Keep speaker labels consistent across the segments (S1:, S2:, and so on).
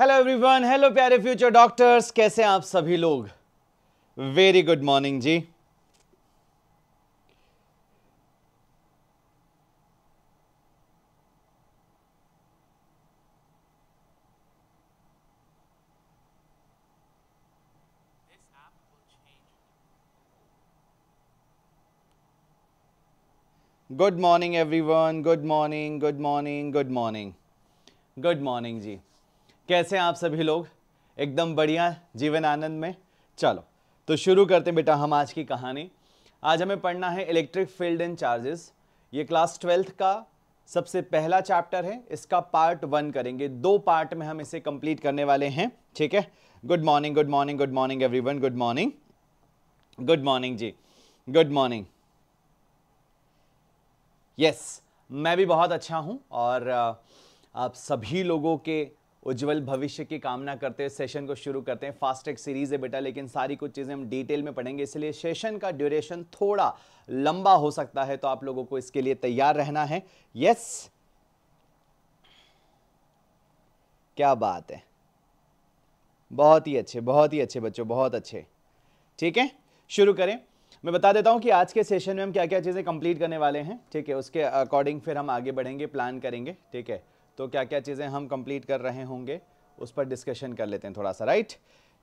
S1: Hello everyone hello प्यारे future doctors कैसे आप सभी लोग वेरी गुड मॉर्निंग जी good morning everyone good morning good morning good morning good morning जी कैसे हैं आप सभी लोग एकदम बढ़िया जीवन आनंद में चलो तो शुरू करते हैं बेटा हम आज की कहानी आज हमें पढ़ना है इलेक्ट्रिक फील्ड एंड चार्जेस ये क्लास ट्वेल्थ का सबसे पहला चैप्टर है इसका पार्ट वन करेंगे दो पार्ट में हम इसे कंप्लीट करने वाले हैं ठीक है good morning good morning good morning every good morning good morning जी गुड मॉर्निंग यस मैं भी बहुत अच्छा हूँ और आप सभी लोगों के उज्जवल भविष्य की कामना करते हुए सेशन को शुरू करते हैं फास्ट सीरीज है बेटा लेकिन सारी कुछ चीज़ें हम डिटेल में पढ़ेंगे इसलिए सेशन का ड्यूरेशन थोड़ा लंबा हो सकता है तो आप लोगों को इसके लिए तैयार रहना है यस क्या बात है बहुत ही अच्छे बहुत ही अच्छे बच्चों बहुत अच्छे ठीक है शुरू करें मैं बता देता हूं कि आज के सेशन में हम क्या क्या चीज़ें कंप्लीट करने वाले हैं ठीक है उसके अकॉर्डिंग फिर हम आगे बढ़ेंगे प्लान करेंगे ठीक है तो क्या क्या चीज़ें हम कंप्लीट कर रहे होंगे उस पर डिस्कशन कर लेते हैं थोड़ा सा राइट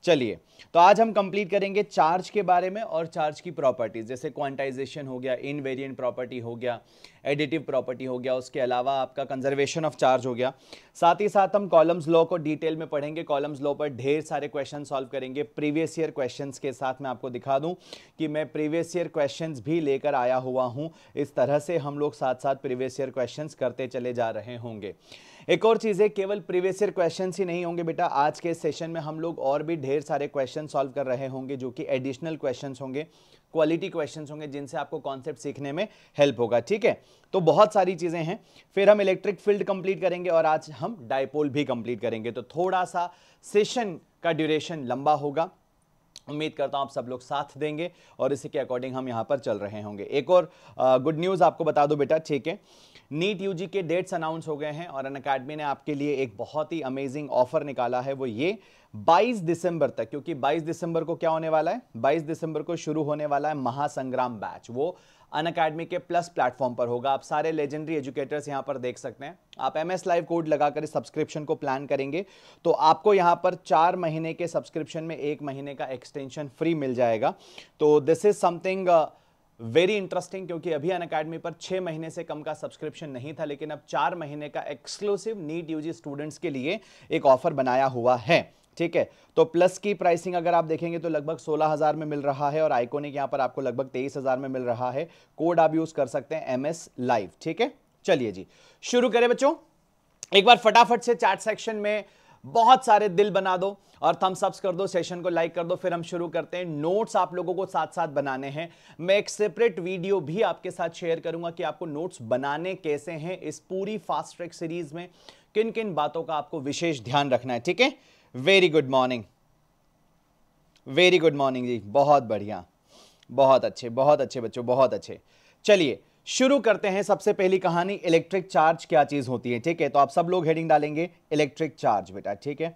S1: चलिए तो आज हम कंप्लीट करेंगे चार्ज के बारे में और चार्ज की प्रॉपर्टीज जैसे क्वांटाइजेशन हो गया इनवेरिएंट प्रॉपर्टी हो गया एडिटिव प्रॉपर्टी हो गया उसके अलावा आपका कंजर्वेशन ऑफ चार्ज हो गया साथ ही साथ हम कॉलम्स लॉ को डिटेल में पढ़ेंगे कॉलम्स लॉ पर ढेर सारे क्वेश्चन सॉल्व करेंगे प्रीवियस ईयर क्वेश्चन के साथ मैं आपको दिखा दूँ कि मैं प्रीवियस ईयर क्वेश्चन भी लेकर आया हुआ हूँ इस तरह से हम लोग साथ साथ प्रीवियस ईयर क्वेश्चन करते चले जा रहे होंगे एक और चीज़ है केवल प्रीवियस ईयर क्वेश्चन ही नहीं होंगे बेटा आज के सेशन में हम लोग और भी ढेर सारे क्वेश्चन सॉल्व कर रहे होंगे जो कि एडिशनल क्वेश्चन होंगे क्वालिटी क्वेश्चन होंगे जिनसे आपको कॉन्सेप्ट सीखने में हेल्प होगा ठीक है तो बहुत सारी चीज़ें हैं फिर हम इलेक्ट्रिक फील्ड कंप्लीट करेंगे और आज हम डायपोल भी कंप्लीट करेंगे तो थोड़ा सा सेशन का ड्यूरेशन लंबा होगा उम्मीद करता हूं आप सब लोग साथ देंगे और इसी के अकॉर्डिंग हम यहां पर चल रहे होंगे एक और गुड न्यूज़ आपको बता दो बेटा ठीक है नीट यूजी के डेट्स अनाउंस हो गए हैं और अन अकेडमी ने आपके लिए एक बहुत ही अमेजिंग ऑफर निकाला है वो ये 22 दिसंबर तक क्योंकि 22 दिसंबर को क्या होने वाला है 22 दिसंबर को शुरू होने वाला है महासंग्राम बैच वो अन अकेडमी के प्लस प्लेटफॉर्म पर होगा आप सारे लेजेंडरी एजुकेटर्स यहाँ पर देख सकते हैं आप एम एस लाइव कोड लगाकर इस सब्सक्रिप्शन को प्लान करेंगे तो आपको यहाँ पर चार महीने के सब्सक्रिप्शन में एक महीने का एक्सटेंशन फ्री मिल जाएगा तो this is something very interesting क्योंकि अभी अन अकेडमी पर छः महीने से कम का सब्सक्रिप्शन नहीं था लेकिन अब चार महीने का एक्सक्लूसिव नीट यूजी स्टूडेंट्स के लिए एक ऑफर बनाया हुआ है ठीक है तो प्लस की प्राइसिंग अगर आप देखेंगे तो लगभग सोलह हज़ार में मिल रहा है और आइकोनिक यहां पर आपको लगभग तेईस हज़ार में मिल रहा है कोड आप यूज़ कर सकते हैं एम एस लाइव ठीक है चलिए जी शुरू करें बच्चों एक बार फटाफट से चार्ट सेक्शन में बहुत सारे दिल बना दो और थम्स अप्स कर दो सेशन को लाइक कर दो फिर हम शुरू करते हैं नोट्स आप लोगों को साथ साथ बनाने हैं मैं एक सेपरेट वीडियो भी आपके साथ शेयर करूंगा कि आपको नोट्स बनाने कैसे हैं इस पूरी फास्ट ट्रैक सीरीज में किन किन बातों का आपको विशेष ध्यान रखना है ठीक है very good morning very good morning जी बहुत बढ़िया बहुत अच्छे बहुत अच्छे बच्चों बहुत अच्छे चलिए शुरू करते हैं सबसे पहली कहानी इलेक्ट्रिक चार्ज क्या चीज़ होती है ठीक है तो आप सब लोग हेडिंग डालेंगे इलेक्ट्रिक चार्ज बेटा ठीक है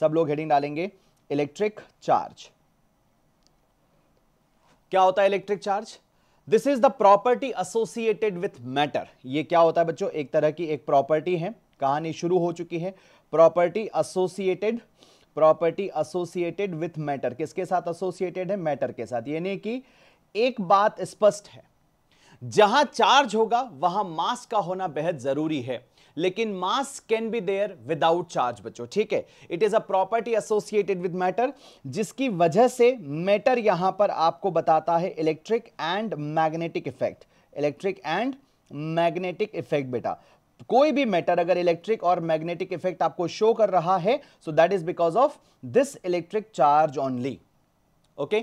S1: सब लोग हेडिंग डालेंगे इलेक्ट्रिक चार्ज क्या होता है electric charge this is the property associated with matter ये क्या होता है बच्चों एक तरह की एक प्रॉपर्टी है कहानी शुरू हो चुकी है property associated property associated with matter किसके साथ एसोसिएटेड है मैटर के साथ यानी कि एक बात स्पष्ट है जहां चार्ज होगा वहां मास का होना बेहद जरूरी है लेकिन mass can be there without charge बच्चों ठीक है it is a property associated with matter जिसकी वजह से मैटर यहां पर आपको बताता है electric and magnetic effect electric and magnetic effect बेटा कोई भी मैटर अगर इलेक्ट्रिक और मैग्नेटिक इफेक्ट आपको शो कर रहा है so that is because of this electric charge only okay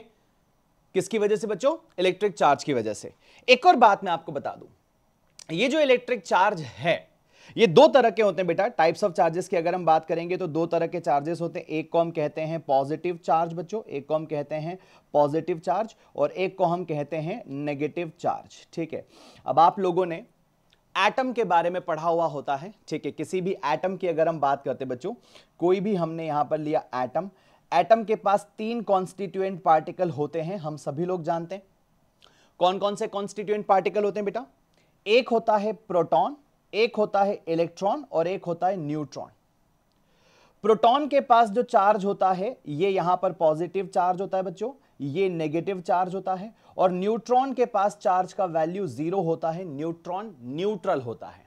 S1: किसकी वजह से बच्चों इलेक्ट्रिक चार्ज की वजह से एक और बात मैं आपको बता दूं ये जो इलेक्ट्रिक चार्ज है ये दो तरह के होते हैं बेटा टाइप्स ऑफ चार्जेस की अगर हम बात करेंगे तो दो तरह के चार्जेस होते हैं एक को हम कहते हैं पॉजिटिव चार्ज बच्चों एक को हम कहते हैं पॉजिटिव चार्ज और एक को हम कहते हैं नेगेटिव चार्ज ठीक है अब आप लोगों ने एटम के बारे में पढ़ा हुआ होता है ठीक है किसी भी एटम की अगर हम बात करते बच्चों कोई भी हमने यहां पर लिया एटम एटम के पास तीन कॉन्स्टिट्यूएंट पार्टिकल होते हैं हम सभी लोग जानते हैं कौन कौन से कॉन्स्टिट्यूएंट पार्टिकल होते हैं बेटा एक होता है प्रोटॉन एक होता है इलेक्ट्रॉन और एक होता है न्यूट्रॉन प्रोटॉन के पास जो चार्ज होता है ये यहां पर पॉजिटिव चार्ज होता है बच्चों ये नेगेटिव चार्ज होता है और न्यूट्रॉन के पास चार्ज का वैल्यू जीरो होता है न्यूट्रॉन न्यूट्रल होता है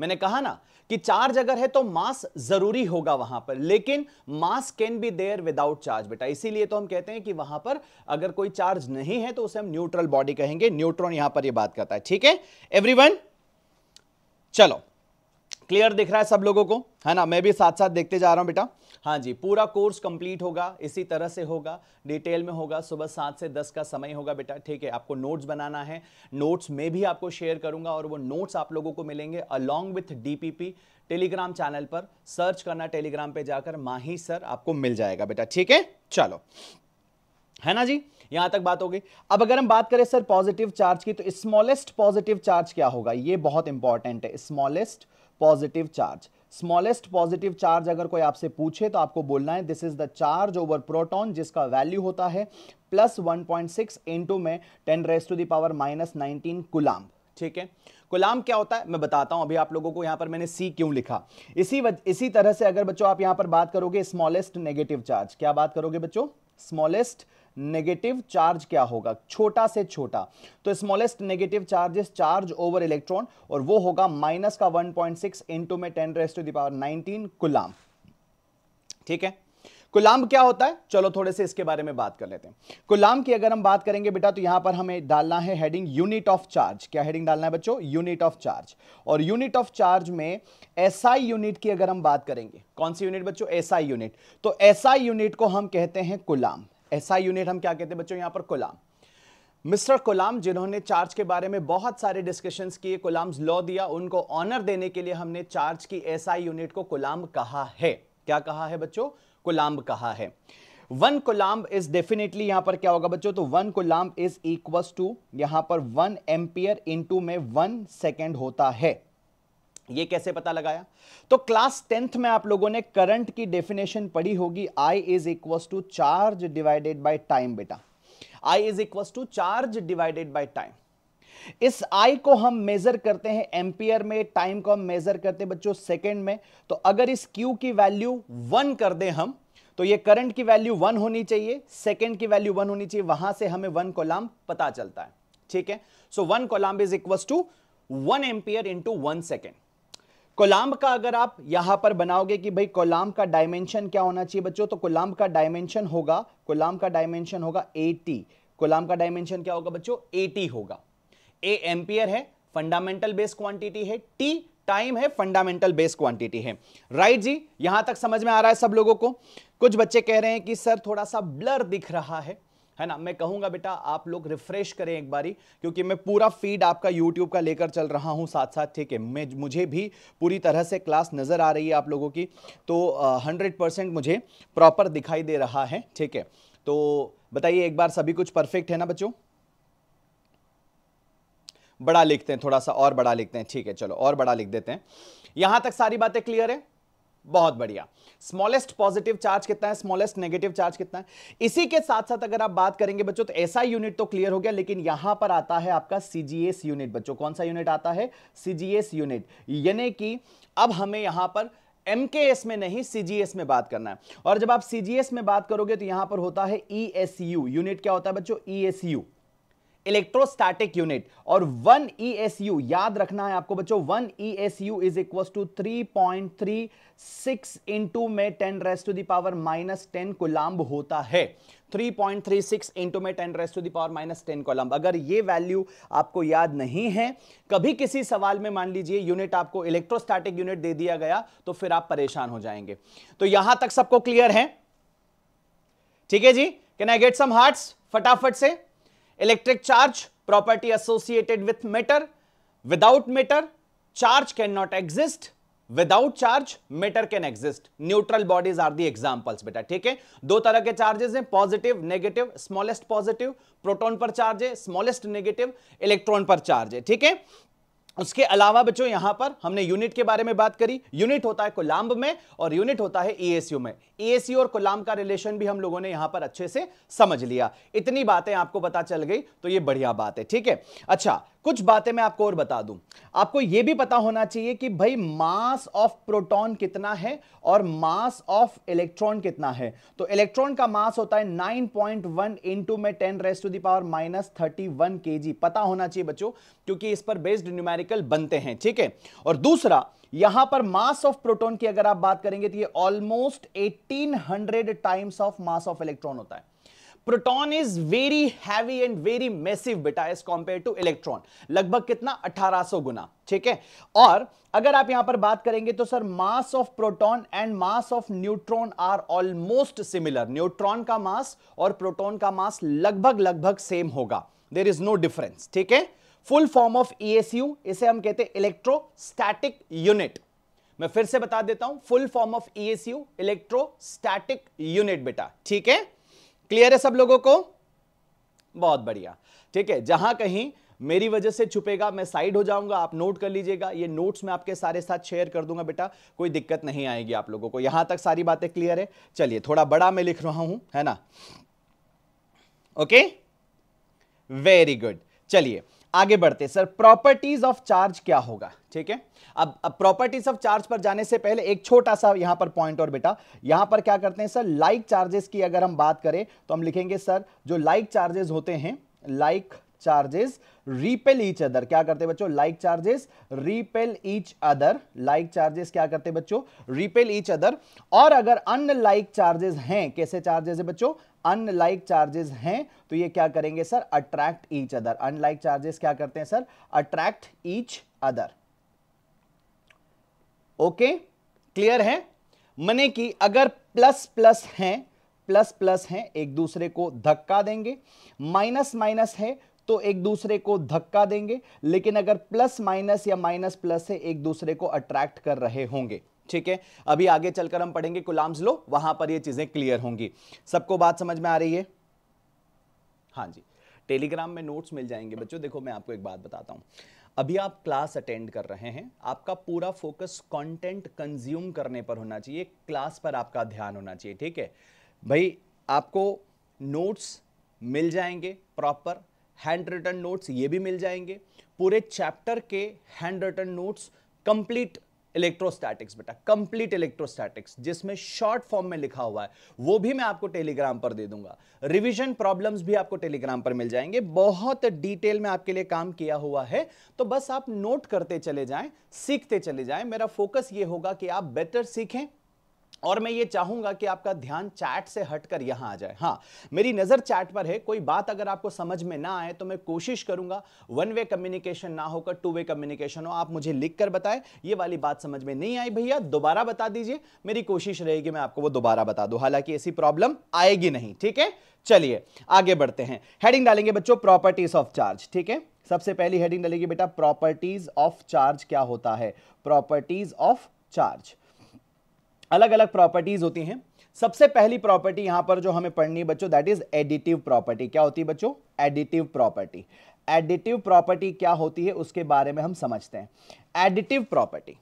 S1: मैंने कहा ना कि चार्ज अगर है तो मास जरूरी होगा वहां पर लेकिन mass can be there without charge बेटा इसीलिए तो हम कहते हैं कि वहां पर अगर कोई चार्ज नहीं है तो उसे हम न्यूट्रल बॉडी कहेंगे न्यूट्रॉन यहां पर ये यह बात करता है ठीक है एवरीवन चलो क्लियर दिख रहा है सब लोगों को है ना मैं भी साथ साथ देखते जा रहा हूँ बेटा हाँ जी पूरा कोर्स कंप्लीट होगा इसी तरह से होगा डिटेल में होगा सुबह सात से दस का समय होगा बेटा ठीक है आपको नोट्स बनाना है नोट्स में भी आपको शेयर करूंगा और वो नोट्स आप लोगों को मिलेंगे along with DPP Telegram channel पर सर्च करना टेलीग्राम पे जाकर माही सर आपको मिल जाएगा बेटा ठीक है चलो है ना जी यहां तक बात हो गई अब अगर हम बात करें सर पॉजिटिव चार्ज की तो स्मॉलेस्ट पॉजिटिव चार्ज क्या होगा ये बहुत इंपॉर्टेंट है smallest positive charge smallest positive charge अगर कोई आपसे पूछे तो आपको बोलना है this is the charge over proton जिसका वैल्यू होता है प्लस 1.6 पॉइंट सिक्स इंटू में ten raise to the power minus nineteen coulomb ठीक है कुलाम क्या होता है मैं बताता हूं अभी आप लोगों को यहां पर मैंने सी क्यों लिखा इसी वज, इसी तरह से अगर बच्चों आप यहां पर बात करोगे स्मॉलेस्ट नेगेटिव चार्ज क्या बात करोगे बच्चों स्मॉलेस्ट नेगेटिव चार्ज क्या होगा छोटा से छोटा तो smallest negative charge is charge over electron और वो होगा माइनस का 1.6 पॉइंट सिक्स इंटू में ten raise to the power nineteen coulomb ठीक है कुलाम क्या होता है चलो थोड़े से इसके बारे में बात कर लेते हैं कुलाम की अगर हम बात करेंगे बेटा तो यहां पर हमें डालना है हेडिंग यूनिट ऑफ चार्ज क्या हेडिंग डालना है बच्चों यूनिट ऑफ चार्ज और यूनिट ऑफ चार्ज में एसआई SI यूनिट की अगर हम बात करेंगे कौन सी यूनिट बच्चों एसआई SI यूनिट तो एसआई SI यूनिट को हम कहते हैं कुलाम एसआई यूनिट हम क्या कहते हैं बच्चों यहां पर कोलाम मिस्टर कोलाम जिन्होंने चार्ज के बारे में बहुत सारे डिस्कशंस किए कोलाम्स लॉ दिया उनको ऑनर देने के लिए हमने चार्ज की एसआई यूनिट को कोलाम कहा है क्या कहा है बच्चों कोलाम कहा है वन कोलाम इज डेफिनेटली यहां पर क्या होगा बच्चों तो one coulomb is equals to यहां पर वन एम्पियर इंटू में वन सेकेंड होता है ये कैसे पता लगाया तो क्लास टेंथ में आप लोगों ने करंट की डेफिनेशन पढ़ी होगी I is equal to charge divided by time बेटा I is equal to charge divided by time इस आई को हम मेजर करते हैं एम्पियर में टाइम को हम मेजर करते हैं बच्चों सेकेंड में तो अगर इस क्यू की वैल्यू वन कर दें हम तो ये करंट की वैल्यू वन होनी चाहिए सेकेंड की वैल्यू वन होनी चाहिए वहां से हमें वन कोलाम पता चलता है ठीक है so one coulomb is equal to one ampere into one second coulomb का अगर आप यहां पर बनाओगे कि भाई कोलाम्ब का डायमेंशन क्या होना चाहिए बच्चों तो कोलाम्ब का डायमेंशन होगा कोलाम्ब का डायमेंशन होगा 80 कोलाम्ब का डायमेंशन क्या होगा बच्चों 80 होगा ए एम्पियर है फंडामेंटल बेस क्वांटिटी है टी टाइम है फंडामेंटल बेस क्वांटिटी है राइट जी यहां तक समझ में आ रहा है सब लोगों को कुछ बच्चे कह रहे हैं कि सर थोड़ा सा ब्लर दिख रहा है है ना मैं कहूंगा बेटा आप लोग रिफ्रेश करें एक बारी क्योंकि मैं पूरा फीड आपका यूट्यूब का लेकर चल रहा हूं साथ साथ ठीक है मैं मुझे भी पूरी तरह से क्लास नज़र आ रही है आप लोगों की तो हंड्रेड परसेंट मुझे प्रॉपर दिखाई दे रहा है ठीक है तो बताइए एक बार सभी कुछ परफेक्ट है ना बच्चों बड़ा लिखते हैं थोड़ा सा और बड़ा लिखते हैं ठीक है चलो और बड़ा लिख देते हैं यहां तक सारी बातें क्लियर है बहुत बढ़िया स्मॉलेस्ट पॉजिटिव चार्ज कितना है स्मॉलेस्ट नेगेटिव चार्ज कितना है इसी के साथ साथ अगर आप बात करेंगे बच्चों तो ऐसा यूनिट तो क्लियर हो गया लेकिन यहां पर आता है आपका सीजीएस यूनिट बच्चों कौन सा यूनिट आता है सीजीएस यूनिट यानी कि अब हमें यहां पर एमकेएस में नहीं सीजीएस में बात करना है और जब आप सीजीएस में बात करोगे तो यहां पर होता है ईएसयू e यूनिट क्या होता है बच्चों ईएसयू e इलेक्ट्रोस्टैटिक यूनिट और वन ईएसयू e याद रखना है आपको बच्चों one E S U is equal to three point three six into में ten raise to the power minus ten coulomb होता है 3.36 इंटू में ten raise to the power minus ten coulomb अगर ये वैल्यू आपको याद नहीं है कभी किसी सवाल में मान लीजिए यूनिट आपको इलेक्ट्रोस्टैटिक यूनिट दे दिया गया तो फिर आप परेशान हो जाएंगे तो यहां तक सबको क्लियर है ठीक है जी can I get some hearts फटाफट से electric charge property associated associated matter without matter charge can not exist without charge matter can exist neutral bodies are the examples बेटा ठीक है दो तरह के चार्जेस हैं positive negative smallest positive proton पर चार्ज है स्मॉलेस्ट नेगेटिव इलेक्ट्रॉन पर चार्ज है ठीक है उसके अलावा बच्चों यहां पर हमने यूनिट के बारे में बात करी यूनिट होता है कोलाम्ब में और यूनिट होता है ईएसयू e में ईएसयू e और कोलाम्ब का रिलेशन भी हम लोगों ने यहां पर अच्छे से समझ लिया इतनी बातें आपको पता चल गई तो ये बढ़िया बात है ठीक है अच्छा कुछ बातें मैं आपको और बता दूं आपको यह भी पता होना चाहिए कि भाई मास ऑफ प्रोटॉन कितना है और मास ऑफ इलेक्ट्रॉन कितना है तो इलेक्ट्रॉन का मास होता है 9.1 पॉइंट वन इंटू में ten raise to the power minus thirty one के पता होना चाहिए बच्चों क्योंकि इस पर बेस्ड न्यूमेरिकल बनते हैं ठीक है और दूसरा यहां पर मास ऑफ प्रोटोन की अगर आप बात करेंगे तो ये almost eighteen times of mass of electron होता है proton is very heavy and very massive बेटा एज कंपेयर टू इलेक्ट्रॉन लगभग कितना 1800 गुना ठीक है और अगर आप यहां पर बात करेंगे तो sir mass of proton and mass of neutron are almost similar neutron का मास और प्रोटॉन का मास लगभग लगभग सेम होगा देर इज नो डिफरेंस ठीक है फुल फॉर्म ऑफ ईएसयू इसे हम कहते हैं इलेक्ट्रोस्टैटिक यूनिट मैं फिर से बता देता हूं full form of ESU electrostatic unit बेटा ठीक है क्लियर है सब लोगों को बहुत बढ़िया ठीक है जहां कहीं मेरी वजह से छुपेगा मैं साइड हो जाऊंगा आप नोट कर लीजिएगा ये नोट्स मैं आपके सारे साथ शेयर कर दूंगा बेटा कोई दिक्कत नहीं आएगी आप लोगों को यहां तक सारी बातें क्लियर है चलिए थोड़ा बड़ा मैं लिख रहा हूं है ना ओके वेरी गुड चलिए आगे बढ़ते सर प्रॉपर्टीज ऑफ चार्ज क्या होगा ठीक है अब अब प्रॉपर्टीज ऑफ चार्ज पर जाने से पहले एक छोटा सा यहां पर पॉइंट और बेटा यहां पर क्या करते हैं सर लाइक like चार्जेस की अगर हम बात करें तो हम लिखेंगे सर जो लाइक like चार्जेस होते हैं like like charges repel each other क्या करते हैं बच्चों like charges repel each other like charges क्या करते हैं बच्चों रिपेल ईच अदर और अगर अनलाइक चार्जेस हैं कैसे चार्जेस है बच्चों अनलाइक चार्जेस हैं तो ये क्या करेंगे sir attract each other unlike charges क्या करते हैं sir attract each other okay clear है मने कि अगर प्लस प्लस हैं प्लस प्लस हैं एक दूसरे को धक्का देंगे माइनस माइनस है तो एक दूसरे को धक्का देंगे लेकिन अगर प्लस माइनस या माइनस प्लस है एक दूसरे को अट्रैक्ट कर रहे होंगे ठीक है अभी आगे चलकर हम पढ़ेंगे कुलाम्स लो वहां पर ये चीजें क्लियर होंगी सबको बात समझ में आ रही है हाँ जी टेलीग्राम में नोट्स मिल जाएंगे बच्चों देखो मैं आपको एक बात बताता हूँ अभी आप क्लास अटेंड कर रहे हैं आपका पूरा फोकस कंटेंट कंज्यूम करने पर होना चाहिए क्लास पर आपका ध्यान होना चाहिए ठीक है भाई आपको नोट्स मिल जाएंगे प्रॉपर हैंड रिटन नोट्स ये भी मिल जाएंगे पूरे चैप्टर के hand written notes complete electrostatics बेटा कंप्लीट इलेक्ट्रोस्टैटिक्स जिसमें शॉर्ट फॉर्म में लिखा हुआ है वो भी मैं आपको टेलीग्राम पर दे दूंगा रिवीजन प्रॉब्लम्स भी आपको टेलीग्राम पर मिल जाएंगे बहुत डिटेल में आपके लिए काम किया हुआ है तो बस आप नोट करते चले जाएं सीखते चले जाएं मेरा फोकस ये होगा कि आप बेटर सीखें और मैं ये चाहूंगा कि आपका ध्यान चैट से हटकर यहां आ जाए हाँ मेरी नज़र चैट पर है कोई बात अगर आपको समझ में ना आए तो मैं कोशिश करूंगा वन वे कम्युनिकेशन ना होकर टू वे कम्युनिकेशन हो आप मुझे लिख कर बताएं ये वाली बात समझ में नहीं आई भैया दोबारा बता दीजिए मेरी कोशिश रहेगी मैं आपको वो दोबारा बता दू हालांकि ऐसी प्रॉब्लम आएगी नहीं ठीक है चलिए आगे बढ़ते हैं हेडिंग डालेंगे बच्चों प्रॉपर्टीज ऑफ चार्ज ठीक है सबसे पहली हेडिंग डालेगी बेटा प्रॉपर्टीज ऑफ चार्ज क्या होता है प्रॉपर्टीज ऑफ चार्ज अलग अलग प्रॉपर्टीज होती हैं सबसे पहली प्रॉपर्टी यहां पर जो हमें पढ़नी है बच्चों दैट इज एडिटिव प्रॉपर्टी क्या होती है बच्चों एडिटिव प्रॉपर्टी एडिटिव प्रॉपर्टी क्या होती है उसके बारे में हम समझते हैं एडिटिव प्रॉपर्टी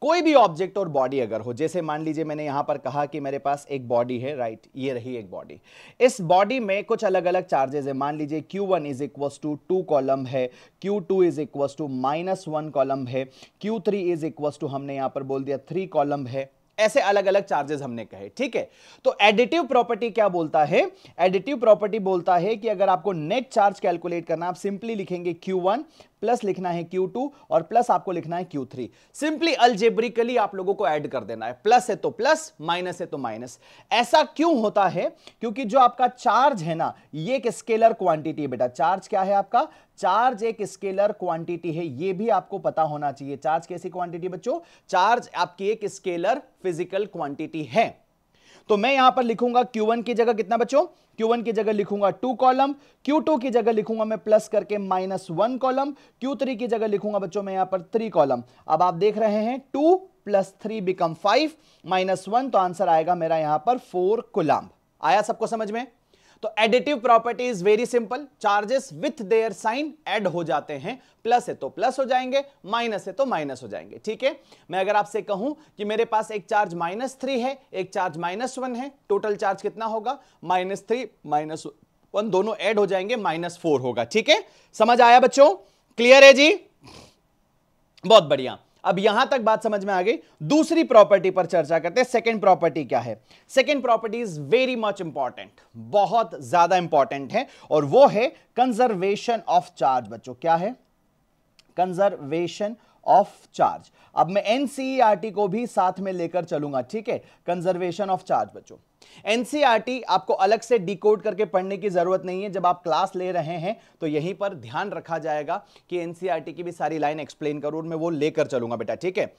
S1: कोई भी ऑब्जेक्ट और बॉडी अगर हो जैसे मान लीजिए मैंने यहां पर कहा कि मेरे पास एक बॉडी है राइट right? ये रही एक बॉडी इस बॉडी में कुछ अलग अलग चार्जेस है मान लीजिए Q1 one is equal to two coulomb है Q2 two is equals to minus one coulomb है Q3 three is equals to हमने यहां पर बोल दिया थ्री कॉलम है ऐसे अलग अलग चार्जेस हमने कहे ठीक है तो एडिटिव प्रॉपर्टी क्या बोलता है एडिटिव प्रॉपर्टी बोलता है कि अगर आपको नेट चार्ज कैलकुलेट करना आप सिंपली लिखेंगे क्यू वन प्लस लिखना है Q2 और प्लस आपको लिखना है Q3 सिंपली अल्जेब्रिकली आप लोगों को ऐड कर देना है प्लस है तो प्लस माइनस है तो माइनस ऐसा क्यों होता है क्योंकि जो आपका चार्ज है ना ये एक स्केलर क्वांटिटी है बेटा चार्ज क्या है आपका चार्ज एक स्केलर क्वांटिटी है ये भी आपको पता होना चाहिए चार्ज कैसी क्वांटिटी बच्चों चार्ज आपकी एक स्केलर फिजिकल क्वांटिटी है तो मैं यहां पर लिखूंगा Q1 की जगह कितना बच्चों Q1 की जगह लिखूंगा टू कॉलम Q2 की जगह लिखूंगा मैं प्लस करके माइनस वन कॉलम Q3 की जगह लिखूंगा बच्चों मैं यहां पर थ्री कॉलम अब आप देख रहे हैं two plus three become five minus one तो आंसर आएगा मेरा यहां पर फोर कुलाम आया सबको समझ में तो additive property is very simple charges with their sign add हो जाते हैं प्लस है तो प्लस हो जाएंगे माइनस है तो माइनस हो जाएंगे ठीक है मैं अगर आपसे कहूं कि मेरे पास एक चार्ज माइनस थ्री है एक चार्ज माइनस वन है टोटल चार्ज कितना होगा माइनस थ्री माइनस वन दोनों एड हो जाएंगे माइनस फोर होगा ठीक है समझ आया बच्चों क्लियर है जी बहुत बढ़िया अब यहां तक बात समझ में आ गई दूसरी प्रॉपर्टी पर चर्चा करते हैं सेकेंड प्रॉपर्टी क्या है second property is very much important बहुत ज्यादा इंपॉर्टेंट है और वो है कंजर्वेशन ऑफ चार्ज बच्चों क्या है कंजर्वेशन ऑफ चार्ज अब मैं एनसीईआरटी e को भी साथ में लेकर चलूंगा ठीक है कंजर्वेशन ऑफ चार्ज बच्चों एनसीईआरटी e आपको अलग से डिकोड करके पढ़ने की जरूरत नहीं है जब आप क्लास ले रहे हैं तो यहीं पर ध्यान रखा जाएगा कि एनसीईआरटी e की भी सारी लाइन एक्सप्लेन करूं मैं वो लेकर चलूंगा बेटा ठीक है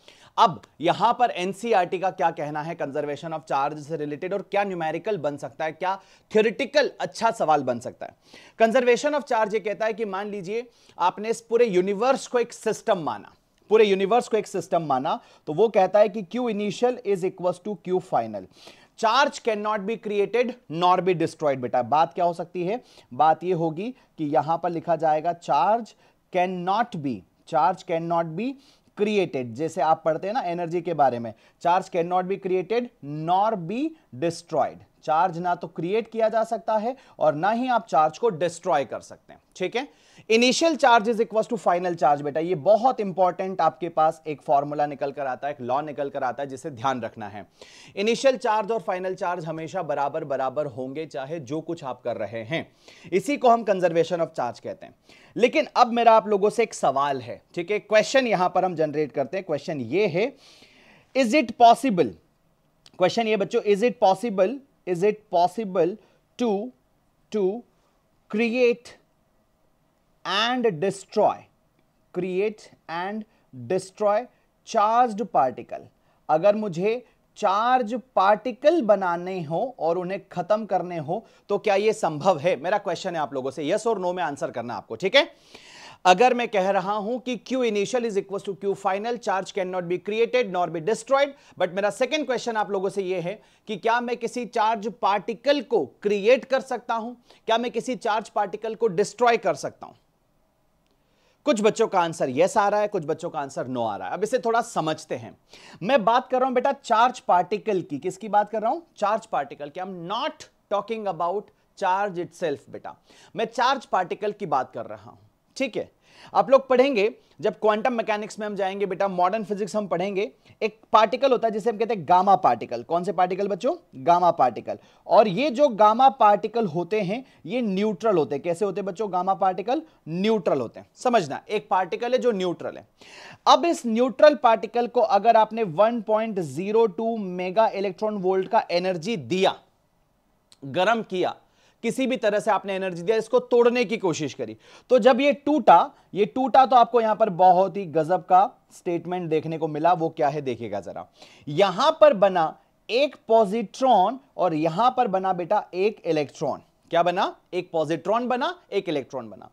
S1: अब यहां पर एनसीईआरटी का क्या कहना है कंजर्वेशन ऑफ चार्ज से रिलेटेड और क्या न्यूमेरिकल बन सकता है क्या थियोरिटिकल अच्छा सवाल बन सकता है कंजर्वेशन ऑफ चार्ज ये कहता है कि मान लीजिए आपने इस पूरे यूनिवर्स को एक सिस्टम माना पूरे यूनिवर्स को एक सिस्टम माना तो वो कहता है कि Q initial is equal to Q final charge can not be created nor be destroyed बेटा बात क्या हो सकती है बात ये होगी कि यहां पर लिखा जाएगा charge can not be charge can not be created जैसे आप पढ़ते हैं ना एनर्जी के बारे में charge can not be created nor be destroyed charge ना तो क्रिएट किया जा सकता है और ना ही आप चार्ज को डिस्ट्रॉय कर सकते हैं ठीक है initial charge is equal to final charge बेटा ये बहुत इंपॉर्टेंट आपके पास एक फॉर्मूला निकल कर आता है एक लॉ निकल कर आता है जिसे ध्यान रखना है इनिशियल चार्ज और फाइनल चार्ज हमेशा बराबर बराबर होंगे चाहे जो कुछ आप कर रहे हैं इसी को हम कंजर्वेशन ऑफ चार्ज कहते हैं लेकिन अब मेरा आप लोगों से एक सवाल है ठीक है क्वेश्चन यहां पर हम जनरेट करते हैं क्वेश्चन ये है इज इट पॉसिबल क्वेश्चन ये बच्चों is it possible is it possible to to create and destroy create and destroy charged particle अगर मुझे चार्ज पार्टिकल बनाने हो और उन्हें खत्म करने हो तो क्या यह संभव है मेरा क्वेश्चन है आप लोगों से यस और नो में आंसर करना आपको ठीक है अगर मैं कह रहा हूं कि Q initial is equal to Q final charge can not be created not be destroyed but मेरा सेकंड क्वेश्चन आप लोगों से यह है कि क्या मैं किसी चार्ज पार्टिकल को क्रिएट कर सकता हूं क्या मैं किसी चार्ज पार्टिकल को डिस्ट्रॉय कर सकता हूं कुछ बच्चों का आंसर यस आ रहा है कुछ बच्चों का आंसर नो आ रहा है अब इसे थोड़ा समझते हैं मैं बात कर रहा हूं बेटा चार्ज पार्टिकल की किसकी बात कर रहा हूं चार्ज पार्टिकल की I am not talking about charge it बेटा मैं चार्ज पार्टिकल की बात कर रहा हूं ठीक है आप लोग पढ़ेंगे जब क्वांटम मैकेनिक्स में हम जाएंगे बेटा मॉडर्न फिजिक्स हम पढ़ेंगे एक पार्टिकल होता है जिसे हम कहते हैं गामा पार्टिकल कौन से पार्टिकल बच्चों गामा पार्टिकल और ये जो गामा पार्टिकल होते हैं ये न्यूट्रल होते हैं कैसे होते हैं बच्चों गामा पार्टिकल न्यूट्रल होते हैं समझना एक पार्टिकल है जो न्यूट्रल है अब इस न्यूट्रल पार्टिकल को अगर आपने वन मेगा इलेक्ट्रॉन वोल्ट का एनर्जी दिया गर्म किया किसी भी तरह से आपने एनर्जी दिया इसको तोड़ने की कोशिश करी तो जब ये टूटा ये टूटा तो आपको यहां पर बहुत ही गजब का स्टेटमेंट देखने को मिला वो क्या है देखिएगा जरा यहां पर बना एक पॉजिट्रॉन और यहां पर बना बेटा एक इलेक्ट्रॉन क्या बना एक पॉजिट्रॉन बना एक इलेक्ट्रॉन बना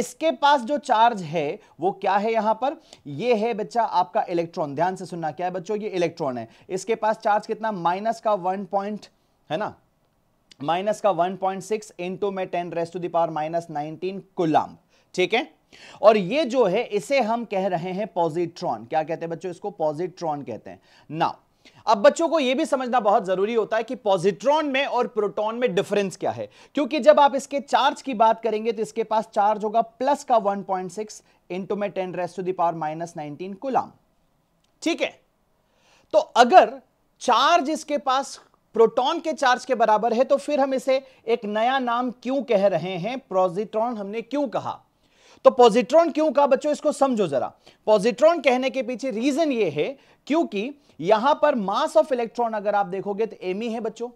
S1: इसके पास जो चार्ज है वो क्या है यहां पर ये है बच्चा आपका इलेक्ट्रॉन ध्यान से सुनना क्या है बच्चों ये इलेक्ट्रॉन है इसके पास चार्ज कितना माइनस का वन पॉइंट है ना माइनस का 1.6 पॉइंट सिक्स इंटू में ten raise to the power minus nineteen coulomb ठीक है और ये जो है इसे हम कह रहे हैं पॉजिट्रॉन क्या कहते हैं बच्चों इसको पॉजिट्रॉन कहते हैं ना अब बच्चों को यह भी समझना बहुत जरूरी होता है कि पॉजिट्रॉन में और प्रोटॉन में डिफरेंस क्या है क्योंकि जब आप इसके चार्ज की बात करेंगे तो इसके पास चार्ज होगा प्लस का 1.6 पॉइंट सिक्स इंटू में ten raise to the power minus nineteen coulomb ठीक है तो अगर चार्ज इसके पास प्रोटॉन के चार्ज के बराबर है तो फिर हम इसे एक नया नाम क्यों कह रहे हैं प्रोजिट्रॉन हमने क्यों कहा तो पॉजिट्रॉन क्यों कहा बच्चों इसको समझो जरा पॉजिट्रॉन कहने के पीछे रीजन ये है क्योंकि यहां पर मास ऑफ इलेक्ट्रॉन अगर आप देखोगे तो एम है बच्चों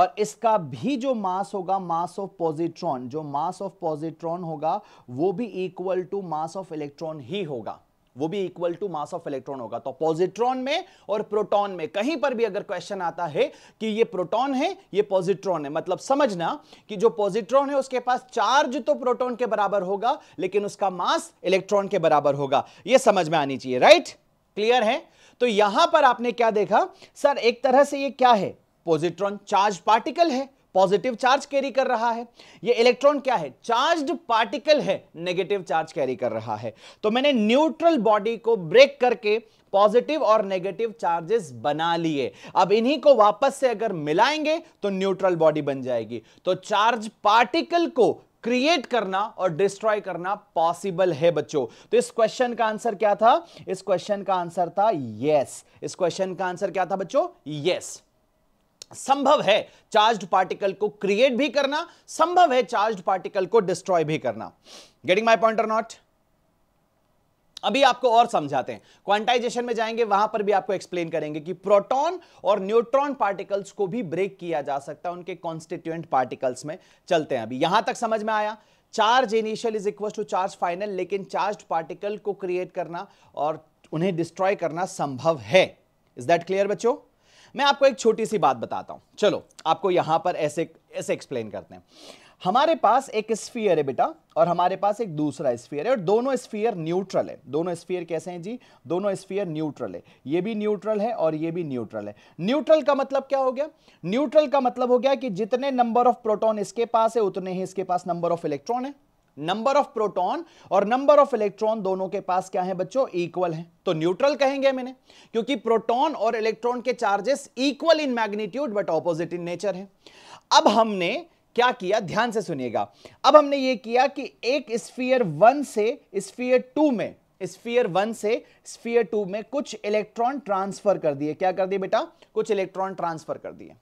S1: और इसका भी जो मास होगा मास ऑफ पॉजिट्रॉन जो मास ऑफ पॉजिट्रॉन होगा वो भी equal to mass of electron ही होगा वो भी equal to mass of electron होगा तो पॉजिट्रॉन में और प्रोटॉन में कहीं पर भी अगर क्वेश्चन आता है कि ये प्रोटॉन है ये पॉजिट्रॉन है मतलब समझना कि जो पॉजिट्रॉन है उसके पास चार्ज तो प्रोटॉन के बराबर होगा लेकिन उसका मास इलेक्ट्रॉन के बराबर होगा ये समझ में आनी चाहिए राइट क्लियर है तो यहां पर आपने क्या देखा सर एक तरह से यह क्या है पॉजिट्रॉन चार्ज पार्टिकल है पॉजिटिव चार्ज कैरी कर रहा है ये इलेक्ट्रॉन क्या है चार्ज्ड पार्टिकल है नेगेटिव चार्ज कैरी कर रहा है तो मैंने न्यूट्रल बॉडी को ब्रेक करके पॉजिटिव और नेगेटिव चार्जेस बना लिए अब इन्हीं को वापस से अगर मिलाएंगे तो न्यूट्रल बॉडी बन जाएगी तो चार्ज पार्टिकल को क्रिएट करना और डिस्ट्रॉय करना पॉसिबल है बच्चों तो इस क्वेश्चन का आंसर क्या था इस क्वेश्चन का आंसर था यस yes. इस क्वेश्चन का आंसर क्या था बच्चों यस yes. संभव है चार्ज्ड पार्टिकल को क्रिएट भी करना संभव है चार्ज्ड पार्टिकल को डिस्ट्रॉय भी करना गेटिंग माय पॉइंट और नॉट अभी आपको और समझाते हैं क्वांटाइजेशन में जाएंगे वहां पर भी आपको एक्सप्लेन करेंगे कि प्रोटॉन और न्यूट्रॉन पार्टिकल्स को भी ब्रेक किया जा सकता है उनके कॉन्स्टिट्यूएंट पार्टिकल्स में चलते हैं अभी यहां तक समझ में आया charge initial is equal to charge final लेकिन चार्ज पार्टिकल को क्रिएट करना और उन्हें डिस्ट्रॉय करना संभव है इज दैट क्लियर बच्चों मैं आपको एक छोटी सी बात बताता हूं चलो आपको यहां पर ऐसे ऐसे एक्सप्लेन करते हैं हमारे पास एक स्फीयर है बेटा और हमारे पास एक दूसरा स्फीयर है और दोनों स्फीयर न्यूट्रल है दोनों स्फीयर कैसे हैं जी दोनों स्फीयर न्यूट्रल है ये भी न्यूट्रल है और ये भी न्यूट्रल है न्यूट्रल का मतलब क्या हो गया न्यूट्रल का मतलब हो गया कि जितने नंबर ऑफ प्रोटॉन इसके पास है उतने ही इसके पास नंबर ऑफ इलेक्ट्रॉन है नंबर ऑफ प्रोटॉन और नंबर ऑफ इलेक्ट्रॉन दोनों के पास क्या है बच्चों इक्वल है तो न्यूट्रल कहेंगे मैंने क्योंकि प्रोटॉन और इलेक्ट्रॉन के charges equal in magnitude but opposite in nature है अब हमने क्या किया ध्यान से सुनिएगा अब हमने ये किया कि एक स्फीयर वन से स्फीयर टू में स्फीयर वन से स्फीयर टू में कुछ इलेक्ट्रॉन ट्रांसफर कर दिए क्या कर दिए बेटा कुछ इलेक्ट्रॉन ट्रांसफर कर दिए